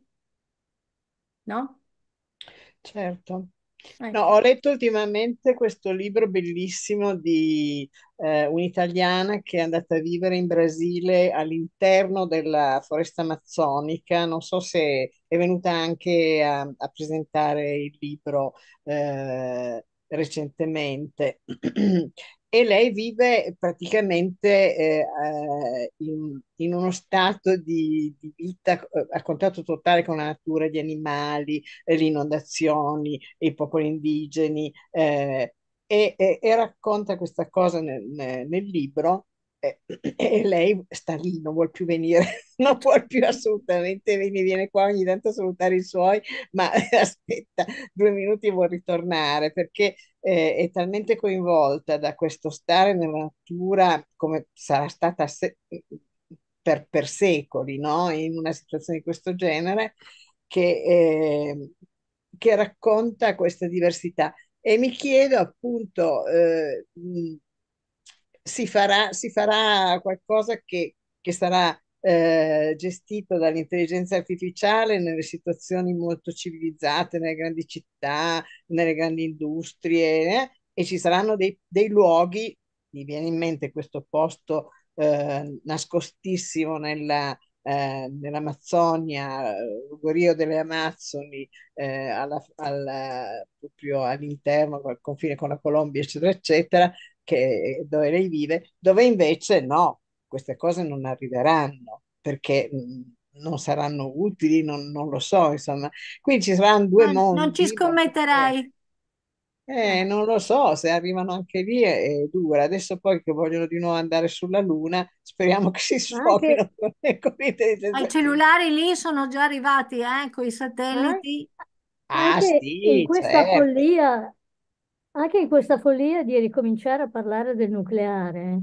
No? Certo. Ah, no, ho letto ultimamente questo libro bellissimo di eh, un'italiana che è andata a vivere in Brasile all'interno della foresta amazzonica. Non so se è venuta anche a, a presentare il libro eh, recentemente. (clears throat) e lei vive praticamente eh, eh, in, in, uno stato di, di, vita eh, a contatto totale con la natura, gli animali, le inondazioni, i popoli indigeni eh, e, e, e, racconta questa cosa nel, nel libro e eh, (clears throat) lei sta lì, non vuole più venire, (laughs) non vuole più assolutamente venire, viene qua ogni tanto a salutare i suoi, ma (laughs) aspetta due minuti e vuol ritornare perché eh, è talmente coinvolta da questo stare nella natura come sarà stata se- per, per, secoli, no? in una situazione di questo genere, che, eh, che racconta questa diversità. E mi chiedo appunto eh, si farà, si farà qualcosa che, che sarà eh, gestito dall'intelligenza artificiale nelle situazioni molto civilizzate, nelle grandi città, nelle grandi industrie, eh? e ci saranno dei, dei, luoghi, mi viene in mente questo posto eh, nascostissimo nella, eh, nell'Amazzonia, Rio delle Amazzoni, eh, alla, alla, proprio all'interno, al confine con la Colombia, eccetera, eccetera, che, dove lei vive, dove invece no, queste cose non arriveranno perché non saranno utili, non, non, lo so, insomma. Quindi ci saranno due non, mondi. Non ci scommetterei. Eh, non lo so, se arrivano anche lì è, è, dura. Adesso poi che vogliono di nuovo andare sulla Luna, speriamo che si sfoghino con, con i telesatelli. I cellulari lì sono già arrivati, eh, con i satelliti. Eh? Ah, sì, in questa certo. follia anche in questa follia di ricominciare a parlare del nucleare,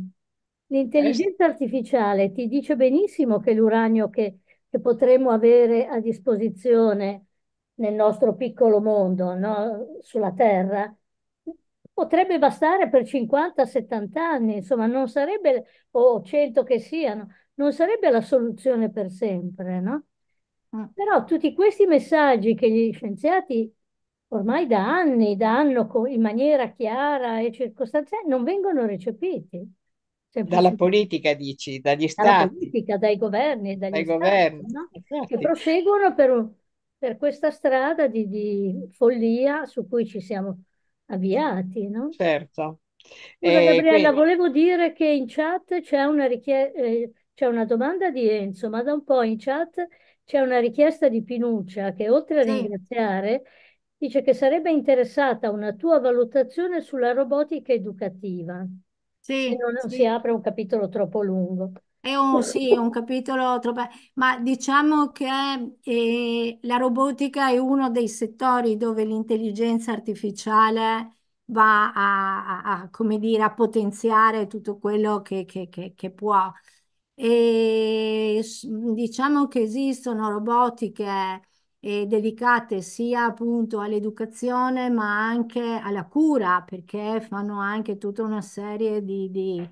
l'intelligenza artificiale ti dice benissimo che l'uranio che, che potremo avere a disposizione nel nostro piccolo mondo, no? sulla Terra, potrebbe bastare per 50-70 anni, insomma, non sarebbe, o 100 che siano, non sarebbe la soluzione per sempre, no? Ah. Però tutti questi messaggi che gli scienziati ormai da anni da danno in maniera chiara e circostanziale, non vengono recepiti. Dalla politica, dici, dagli dalla stati. Politica, dai governi, dagli dai stati, governi. No? Che proseguono per, per, questa strada di, di, follia su cui ci siamo avviati. No? Certo. Scusa, eh, Gabriella, quindi... volevo dire che in chat c'è una, richie- eh, c'è una domanda di Enzo, ma da un po' in chat c'è una richiesta di Pinuccia che oltre a sì. ringraziare Dice che sarebbe interessata una tua valutazione sulla robotica educativa. Sì, non, sì. si apre un capitolo troppo lungo. È un, sì, un capitolo troppo... Ma diciamo che eh, la robotica è uno dei settori dove l'intelligenza artificiale va a, a, a, come dire, a potenziare tutto quello che, che, che, che può. E, diciamo che esistono robotiche eh, dedicate sia appunto all'educazione ma anche alla cura, perché fanno anche tutta una serie di, di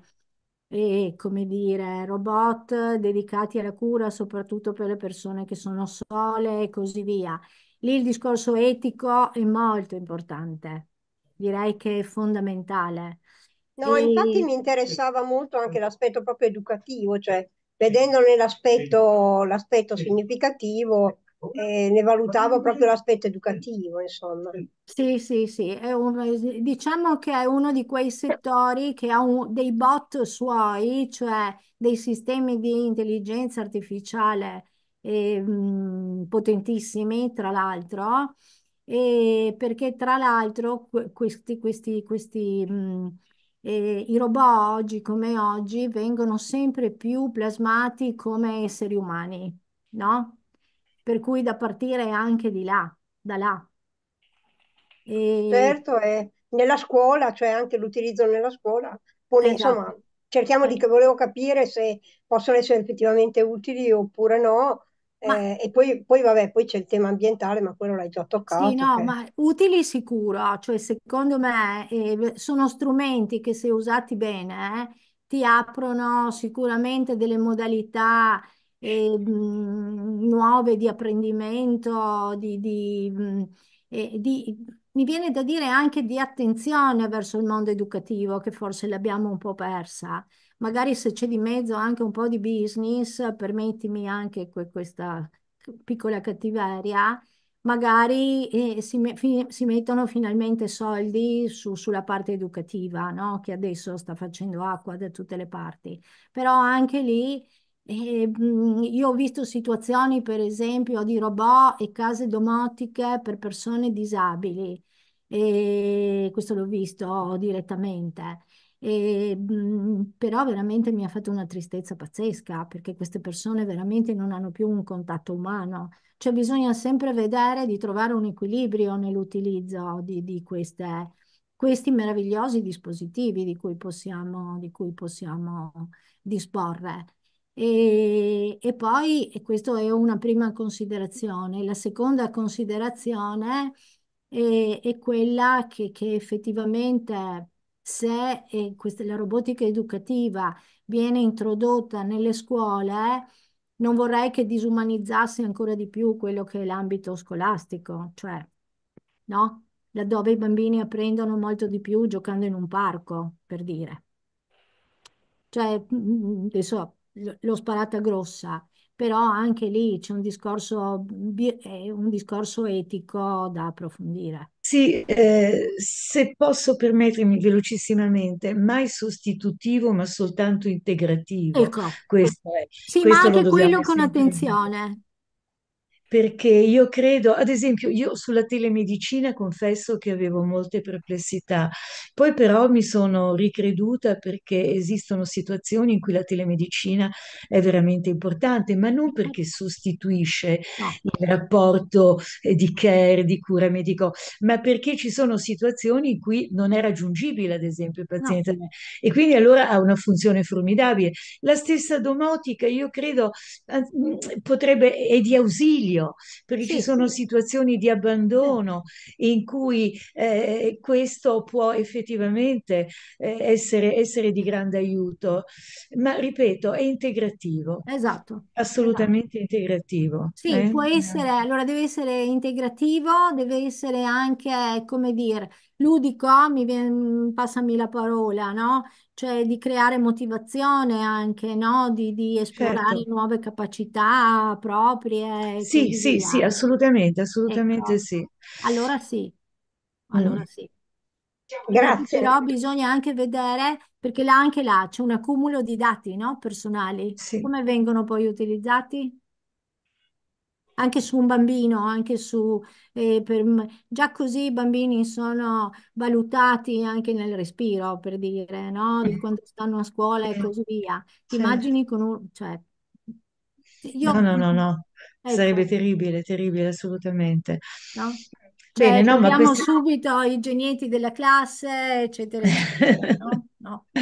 eh, come dire, robot dedicati alla cura, soprattutto per le persone che sono sole e così via. Lì il discorso etico è molto importante, direi che è fondamentale. No, e... infatti mi interessava molto anche l'aspetto proprio educativo, cioè vedendone l'aspetto significativo, eh, ne valutavo proprio l'aspetto educativo, insomma. Sì, sì, sì, un, diciamo che è uno di quei settori che ha un, dei bot suoi, cioè dei sistemi di intelligenza artificiale eh, potentissimi, tra l'altro, perché tra l'altro questi, questi, questi mh, mm, eh, I robot oggi come oggi vengono sempre più plasmati come esseri umani, no? per cui da partire anche di là, da là. E... Certo, è nella scuola, cioè anche l'utilizzo nella scuola, pone, esatto. insomma, cerchiamo di, volevo capire se possono essere effettivamente utili oppure no, ma, eh, e poi, poi, vabbè, poi c'è il tema ambientale, ma quello l'hai già toccato. Sì, no, che... Cioè. ma utili sicuro, ah, cioè secondo me eh, sono strumenti che se usati bene eh, ti aprono sicuramente delle modalità eh, nuove di apprendimento, di, di, eh, di, mi viene da dire anche di attenzione verso il mondo educativo che forse l'abbiamo un po' persa. Magari se c'è di mezzo anche un po' di business, permettimi anche que questa piccola cattiveria, magari eh, si, me si, mettono finalmente soldi su sulla parte educativa, no? che adesso sta facendo acqua da tutte le parti. Però anche lì Mhmm, io ho visto situazioni, per esempio, di robot e case domotiche per persone disabili. E questo l'ho visto direttamente. E, mh, mhmm, però veramente mi ha fatto una tristezza pazzesca perché queste persone veramente non hanno più un contatto umano. Cioè bisogna sempre vedere di trovare un equilibrio nell'utilizzo di, di queste, questi meravigliosi dispositivi di cui possiamo, di cui possiamo disporre. E, poi, e questa è una prima considerazione, la seconda considerazione è, è quella che, che effettivamente se eh, questa, la robotica educativa viene introdotta nelle scuole, non vorrei che disumanizzasse ancora di più quello che è l'ambito scolastico, cioè, no? Laddove i bambini apprendono molto di più giocando in un parco, per dire. Cioè, mm, mm, mm, adesso l'ho sparata grossa, però anche lì c'è un discorso, un discorso etico da approfondire. Sì, eh, se posso permettermi velocissimamente, mai sostitutivo ma soltanto integrativo. Ecco. Questo è. Sì, questo ma anche quello con sempre. attenzione perché io credo, ad esempio, io sulla telemedicina confesso che avevo molte perplessità, poi però mi sono ricreduta perché esistono situazioni in cui la telemedicina è veramente importante, ma non perché sostituisce il rapporto eh, di care, di cura medico, ma perché ci sono situazioni in cui non è raggiungibile, ad esempio, il paziente. E quindi allora ha una funzione formidabile. La stessa domotica, io credo, mm, potrebbe, è di ausilio figlio, perché sì, ci sono sì. situazioni di abbandono in cui eh, questo può effettivamente eh, essere, essere, di grande aiuto. Ma ripeto, è integrativo. Esatto. Assolutamente esatto. integrativo. Sì, eh? può essere, allora deve essere integrativo, deve essere anche, come dire, ludico, mi viene, passami la parola, no? cioè di creare motivazione anche, no? Di, di esplorare certo. nuove capacità proprie. Sì, sì, via. sì, assolutamente, assolutamente ecco. sì. Allora sì, allora mm. sì. Grazie. Però bisogna anche vedere, perché là anche là c'è un accumulo di dati, no? Personali. Sì. Come vengono poi utilizzati? anche su un bambino, anche su, eh, per, già così i bambini sono valutati anche nel respiro, per dire, no? Di quando stanno a scuola e così via. Ti immagini con un... Cioè, io... No, no, no, no. Ecco. Sarebbe terribile, terribile, assolutamente. No? Cioè, Bene, cioè, no, ma questi... subito i genieti della classe, eccetera, eccetera no? No. (laughs)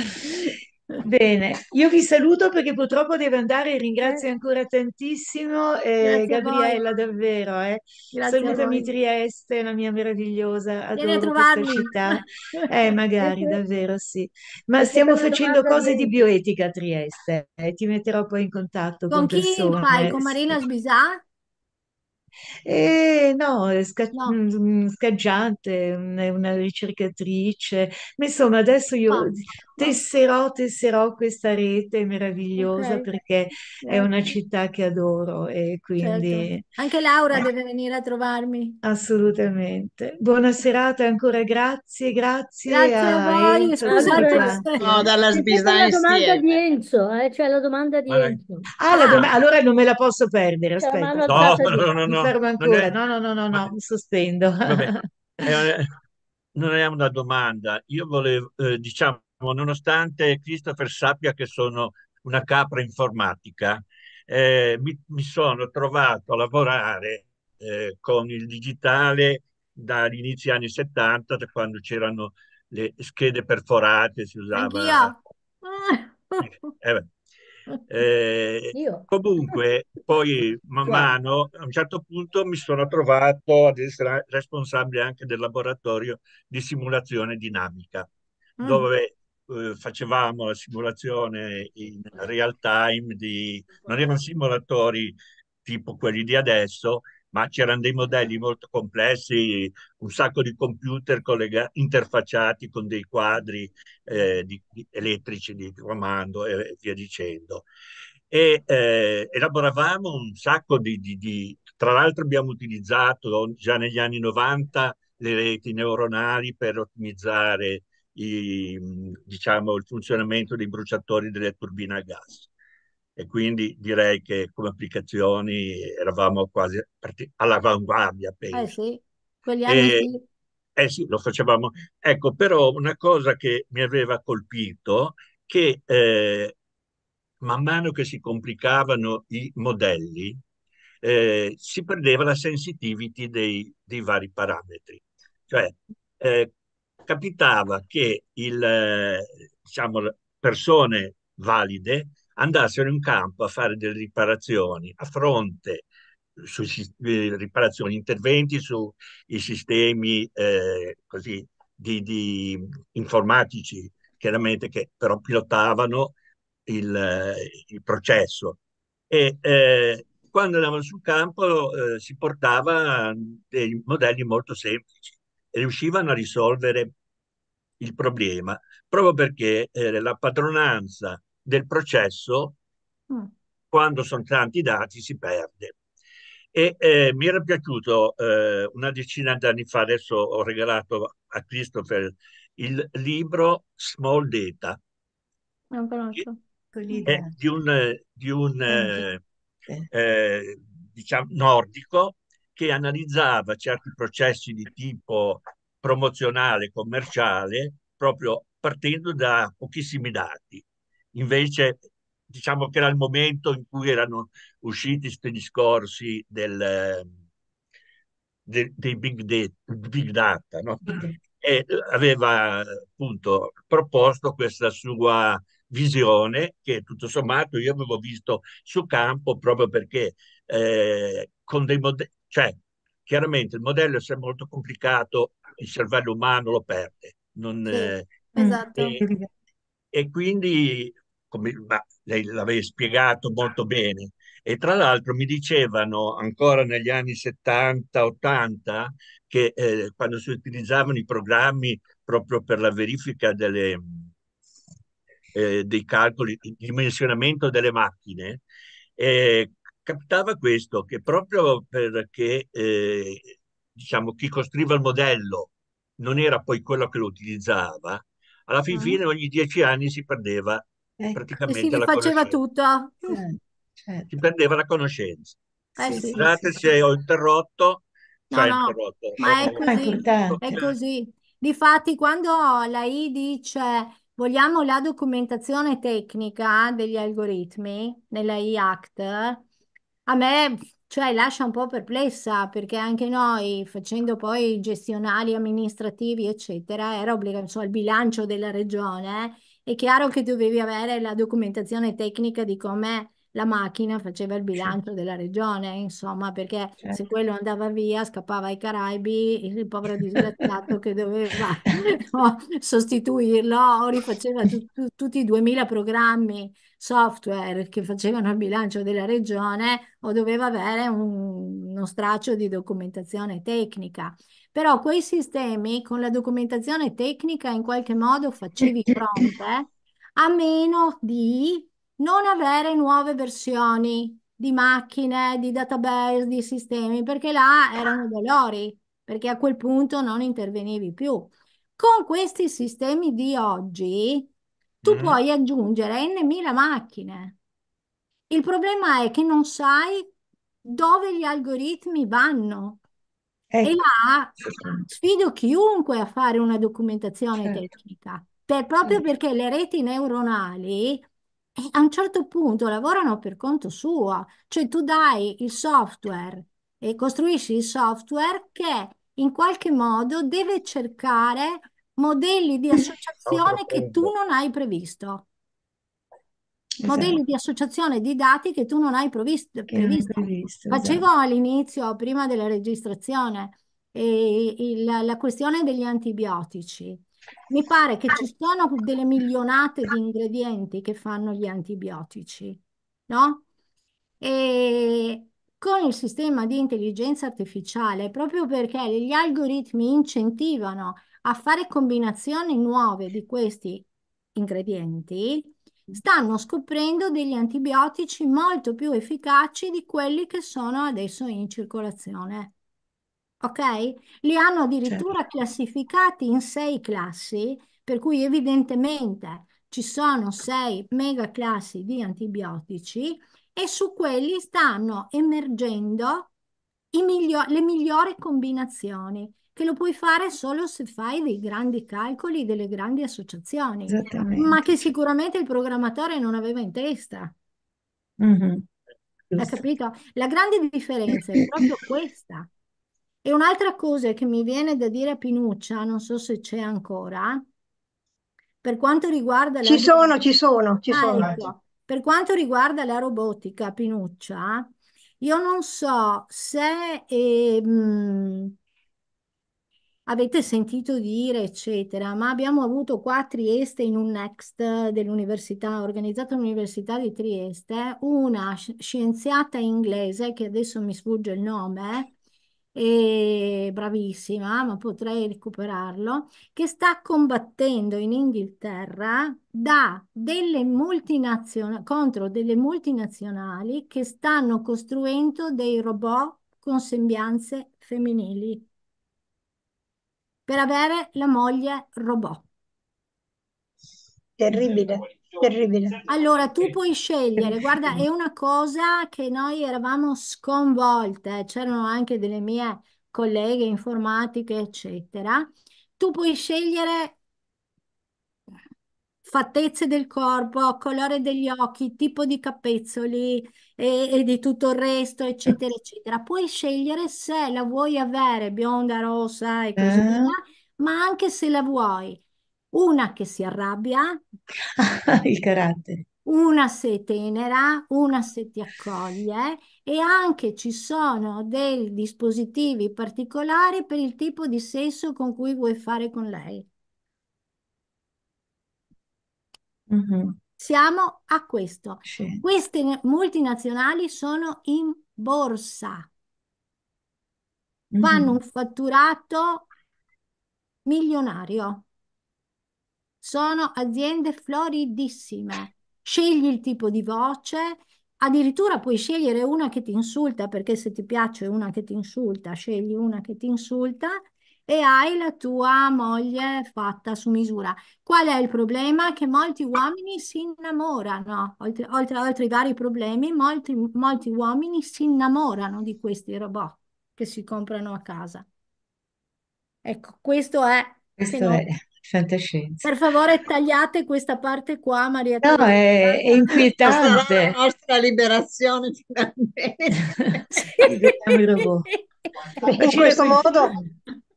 Bene, io vi saluto perché purtroppo devo andare, ringrazio ancora tantissimo eh, Gabriella davvero. Eh. Salutami Trieste, la mia meravigliosa, adoro questa città. Eh, magari, (laughs) davvero sì. Ma perché stiamo facendo cose di bioetica a Trieste eh. ti metterò poi in contatto con, con chi persone. fai? Con eh, Marina Sbisà? Eh, no, eh, sca- no. Mm, mm, scaggiante, mm, una ricercatrice, ma insomma adesso io tesserò, tesserò questa rete meravigliosa okay. perché è certo. una città che adoro e quindi... Certo. Anche Laura eh. deve venire a trovarmi. Assolutamente. Buona serata ancora, grazie, grazie. Grazie a, a voi, Enzo, scusate. No, dalla sbisaglia. La domanda di Enzo, eh? cioè la domanda di Enzo. Ah, ah. allora non me la posso perdere, cioè, aspetta. No, no, no, no. Mi fermo ancora, è... no, no, no, no, no, mi sospendo. Vabbè. (laughs) Eh, non è una domanda, io volevo, eh, diciamo, Diciamo, nonostante Christopher sappia che sono una capra informatica, eh, mi, mi, sono trovato a lavorare eh, con il digitale dagli inizi anni 70, da quando c'erano le schede perforate, si usava... (laughs) Eh, eh, comunque, poi man mano, a un certo punto mi sono trovato ad essere responsabile anche del laboratorio di simulazione dinamica, mm. dove eh, facevamo la simulazione in real time di... non erano simulatori tipo quelli di adesso, ma c'erano dei modelli molto complessi, un sacco di computer collega- interfacciati con dei quadri eh, di, di elettrici di comando e, via dicendo. E eh, elaboravamo un sacco di, di, Tra l'altro abbiamo utilizzato già negli anni 90 le reti neuronali per ottimizzare i, mhmm, diciamo, il funzionamento dei bruciatori delle turbine a gas. E quindi direi che come applicazioni eravamo quasi all'avanguardia, eh, penso. Eh sì, quegli anni e, sì. Eh sì, lo facevamo. Ecco, però una cosa che mi aveva colpito che eh, man mano che si complicavano i modelli, eh, si perdeva la sensitivity dei, dei vari parametri. Cioè, eh, capitava che il, eh, diciamo, persone valide andassero in campo a fare delle riparazioni a fronte su eh, riparazioni, interventi sui sistemi eh, così, di, di, informatici, chiaramente che però pilotavano il, eh, il processo. E eh, quando andavano sul campo si portava dei modelli molto semplici riuscivano a risolvere il problema proprio perché eh, la padronanza del processo, mm. quando sono tanti dati, si perde. E eh, mi era piaciuto eh, una decina di anni fa, adesso ho regalato a Christopher il libro Small Data. Non conosco. Mm. È di un, eh, di un mm. diciamo, nordico che analizzava certi processi di tipo promozionale, commerciale, proprio partendo da pochissimi dati. Invece, diciamo che era il momento in cui erano usciti questi discorsi del, de, dei big, de, big data, no? Mm-hmm. e aveva appunto proposto questa sua visione che tutto sommato io avevo visto su campo proprio perché eh, con dei modelli cioè, chiaramente il modello è molto complicato, il cervello umano lo perde. Non, sì, eh, esatto. e, e, quindi, come bah, lei l'aveva spiegato molto bene, e tra l'altro mi dicevano ancora negli anni 70-80 che eh, quando si utilizzavano i programmi proprio per la verifica delle, eh, dei calcoli, il dimensionamento delle macchine, eh, capitava questo, che proprio perché eh, diciamo, chi costruiva il modello non era poi quello che lo utilizzava, alla fin ah. fine ogni dieci anni si perdeva eh, praticamente si la conoscenza. tutto. Eh, certo. Si perdeva la conoscenza. Eh, sì, Scusate sì, se sì. ho interrotto. No, cioè, no, interrotto. ma è ah, così, è così. Difatti, quando la I dice vogliamo la documentazione tecnica degli algoritmi nella I-Act, a me cioè, lascia un po' perplessa perché anche noi facendo poi gestionali, amministrativi, eccetera, era obbligato insomma, il bilancio della regione. Eh. è chiaro che dovevi avere la documentazione tecnica di come la macchina faceva il bilancio della regione, insomma, perché certo. se quello andava via, scappava ai Caraibi, il povero (laughs) disgraziato che doveva (laughs) no, sostituirlo, o rifaceva tu, tu, tutti i 2000 programmi software che facevano il bilancio della regione o doveva avere un, uno straccio di documentazione tecnica. Però quei sistemi con la documentazione tecnica in qualche modo facevi (laughs) fronte a meno di non avere nuove versioni di macchine, di database, di sistemi, perché là erano dolori, perché a quel punto non intervenivi più. Con questi sistemi di oggi, tu mm-hmm. puoi aggiungere N.000 macchine. Il problema è che non sai dove gli algoritmi vanno. E Ecco, là sfido chiunque a fare una documentazione certo, tecnica, per- proprio certo. perché le reti neuronali eh, a un certo punto lavorano per conto suo, cioè tu dai il software e costruisci il software che in qualche modo deve cercare modelli di associazione che tu non hai previsto. Esatto. Modelli di associazione di dati che tu non hai previsto. previsto. previsto Facevo esatto. all'inizio, prima della registrazione, eh, il, la questione degli antibiotici. Mi pare che ci sono delle milionate di ingredienti che fanno gli antibiotici, no? E con il sistema di intelligenza artificiale, proprio perché gli algoritmi incentivano a fare combinazioni nuove di questi ingredienti, stanno scoprendo degli antibiotici molto più efficaci di quelli che sono adesso in circolazione. Ok? Li hanno addirittura certo. classificati in sei classi, per cui evidentemente ci sono sei mega classi di antibiotici e su quelli stanno emergendo migli le migliori combinazioni che lo puoi fare solo se fai dei grandi calcoli, delle grandi associazioni, ma che sicuramente il programmatore non aveva in testa. Mm-hmm. Ha capito? La grande differenza è proprio (clears throat) questa. E un'altra cosa che mi viene da dire a Pinuccia, non so se c'è ancora, per quanto riguarda la... Ci sono, ci sono, ci ah, sono. Ecco. Per quanto riguarda la robotica, Pinuccia, io non so se... Eh, avete sentito dire, eccetera, ma abbiamo avuto qua a Trieste in un Next dell'università, organizzato all'Università di Trieste, una scienziata inglese che adesso mi sfugge il nome, è eh, bravissima, ma potrei recuperarlo, che sta combattendo in Inghilterra da delle contro delle multinazionali che stanno costruendo dei robot con sembianze femminili per avere la moglie robot. Terribile, terribile. Allora tu puoi scegliere, guarda, è una cosa che noi eravamo sconvolte, c'erano anche delle mie colleghe informatiche, eccetera. Tu puoi scegliere fattezze del corpo, colore degli occhi, tipo di capezzoli e, e, di tutto il resto, eccetera, eccetera. Puoi scegliere se la vuoi avere bionda, rossa e così eh? via, ma anche se la vuoi una che si arrabbia, (laughs) il carattere. Una se tenera, una se ti accoglie e anche ci sono dei dispositivi particolari per il tipo di sesso con cui vuoi fare con lei. Mm-hmm. Siamo a questo. Sì. Queste multinazionali sono in borsa, mm-hmm. fanno un fatturato milionario, sono aziende floridissime. Scegli il tipo di voce, addirittura puoi scegliere una che ti insulta, perché se ti piace una che ti insulta, scegli una che ti insulta e hai la tua moglie fatta su misura. Qual è il problema? Che molti uomini si innamorano, oltre, oltre, oltre ai vari problemi, molti, molti uomini si innamorano di questi robot che si comprano a casa. Ecco, questo è... Questo no, è fantascienza. Per favore tagliate questa parte qua, Maria. No, è, è inquietante. È la nostra liberazione finalmente. (laughs) sì. In (laughs) questo modo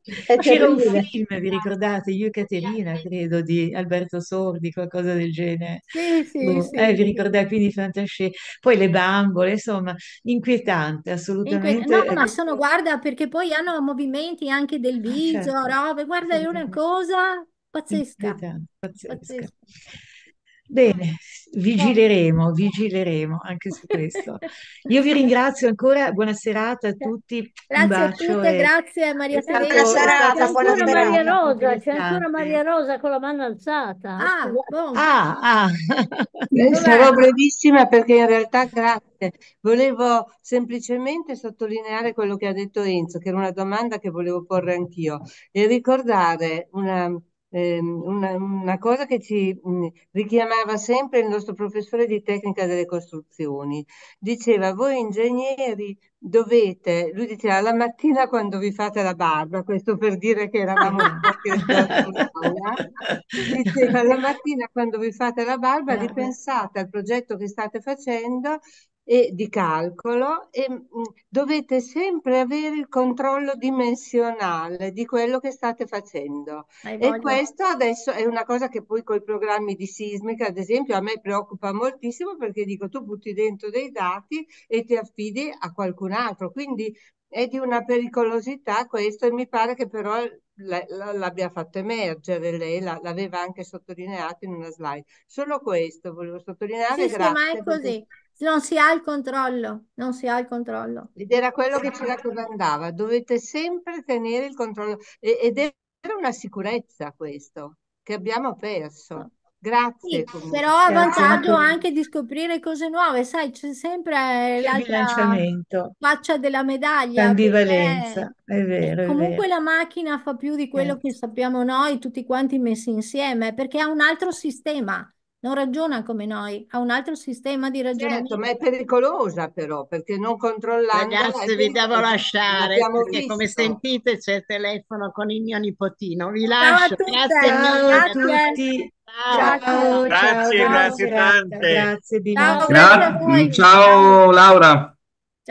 è C'era un terribile. film, vi ricordate, Io e Caterina, credo, di Alberto Sordi, qualcosa del genere. Sì, sì, boh. sì. Eh, vi ricordate quindi fantascienza. Poi le bambole, insomma, inquietante, assolutamente. Inquiet- no, ma sono, guarda, perché poi hanno movimenti anche del ah, viso, certo. robe, guarda, è una cosa pazzesca. Pazzesca. pazzesca. Bene, vigileremo, vigileremo anche su questo. Io vi ringrazio ancora, buona serata a tutti. Grazie a tutte, e... grazie Maria Teresa. Buona serata, buona serata. Maria Rosa, c'è ancora Maria Rosa con la mano alzata. Ah, buono. ah, ah. Sarò brevissima perché in realtà grazie. Volevo semplicemente sottolineare quello che ha detto Enzo, che era una domanda che volevo porre anch'io, e ricordare una Ehm, una, una, cosa che ci mh, mm, richiamava sempre il nostro professore di tecnica delle costruzioni. Diceva, voi ingegneri dovete, lui diceva, la mattina quando vi fate la barba, questo per dire che eravamo (laughs) diceva, la mattina quando vi fate la barba eh. ripensate al progetto che state facendo e di calcolo e mm, dovete sempre avere il controllo dimensionale di quello che state facendo. e questo adesso è una cosa che poi con i programmi di sismica, ad esempio, a me preoccupa moltissimo perché dico tu butti dentro dei dati e ti affidi a qualcun altro. Quindi è di una pericolosità questo e mi pare che però l'abbia fatto emergere lei, l'aveva anche sottolineato in una slide. Solo questo volevo sottolineare. Sì, grazie. Sì, ma è così. Perché non si ha il controllo, non si ha il controllo. Ed era quello che ci raccomandava, dovete sempre tenere il controllo ed era una sicurezza questo che abbiamo perso. Grazie. Sì, però ha vantaggio anche di scoprire cose nuove, sai, c'è sempre l'altra faccia della medaglia. L'ambivalenza, è vero. Comunque è vero. la macchina fa più di quello eh. che sappiamo noi, tutti quanti messi insieme, perché ha un altro sistema non ragiona come noi, ha un altro sistema di ragionamento. Certo, ma è pericolosa però, perché non controllando... Ragazzi, vi devo lasciare, perché visto. come sentite c'è il telefono con il mio nipotino. Vi lascio, grazie mille a tutti. Ciao, ciao, grazie, ciao, grazie tante. Grazie di ciao, ciao Laura.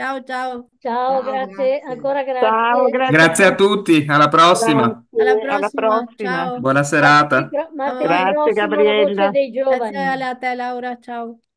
Ciao, ciao. Ciao, grazie. Ancora grazie. Ciao, grazie. grazie. a tutti, alla prossima. Alla prossima. Alla prossima. Buona serata. Grazie, Gabriella. Grazie a te, Laura. Ciao.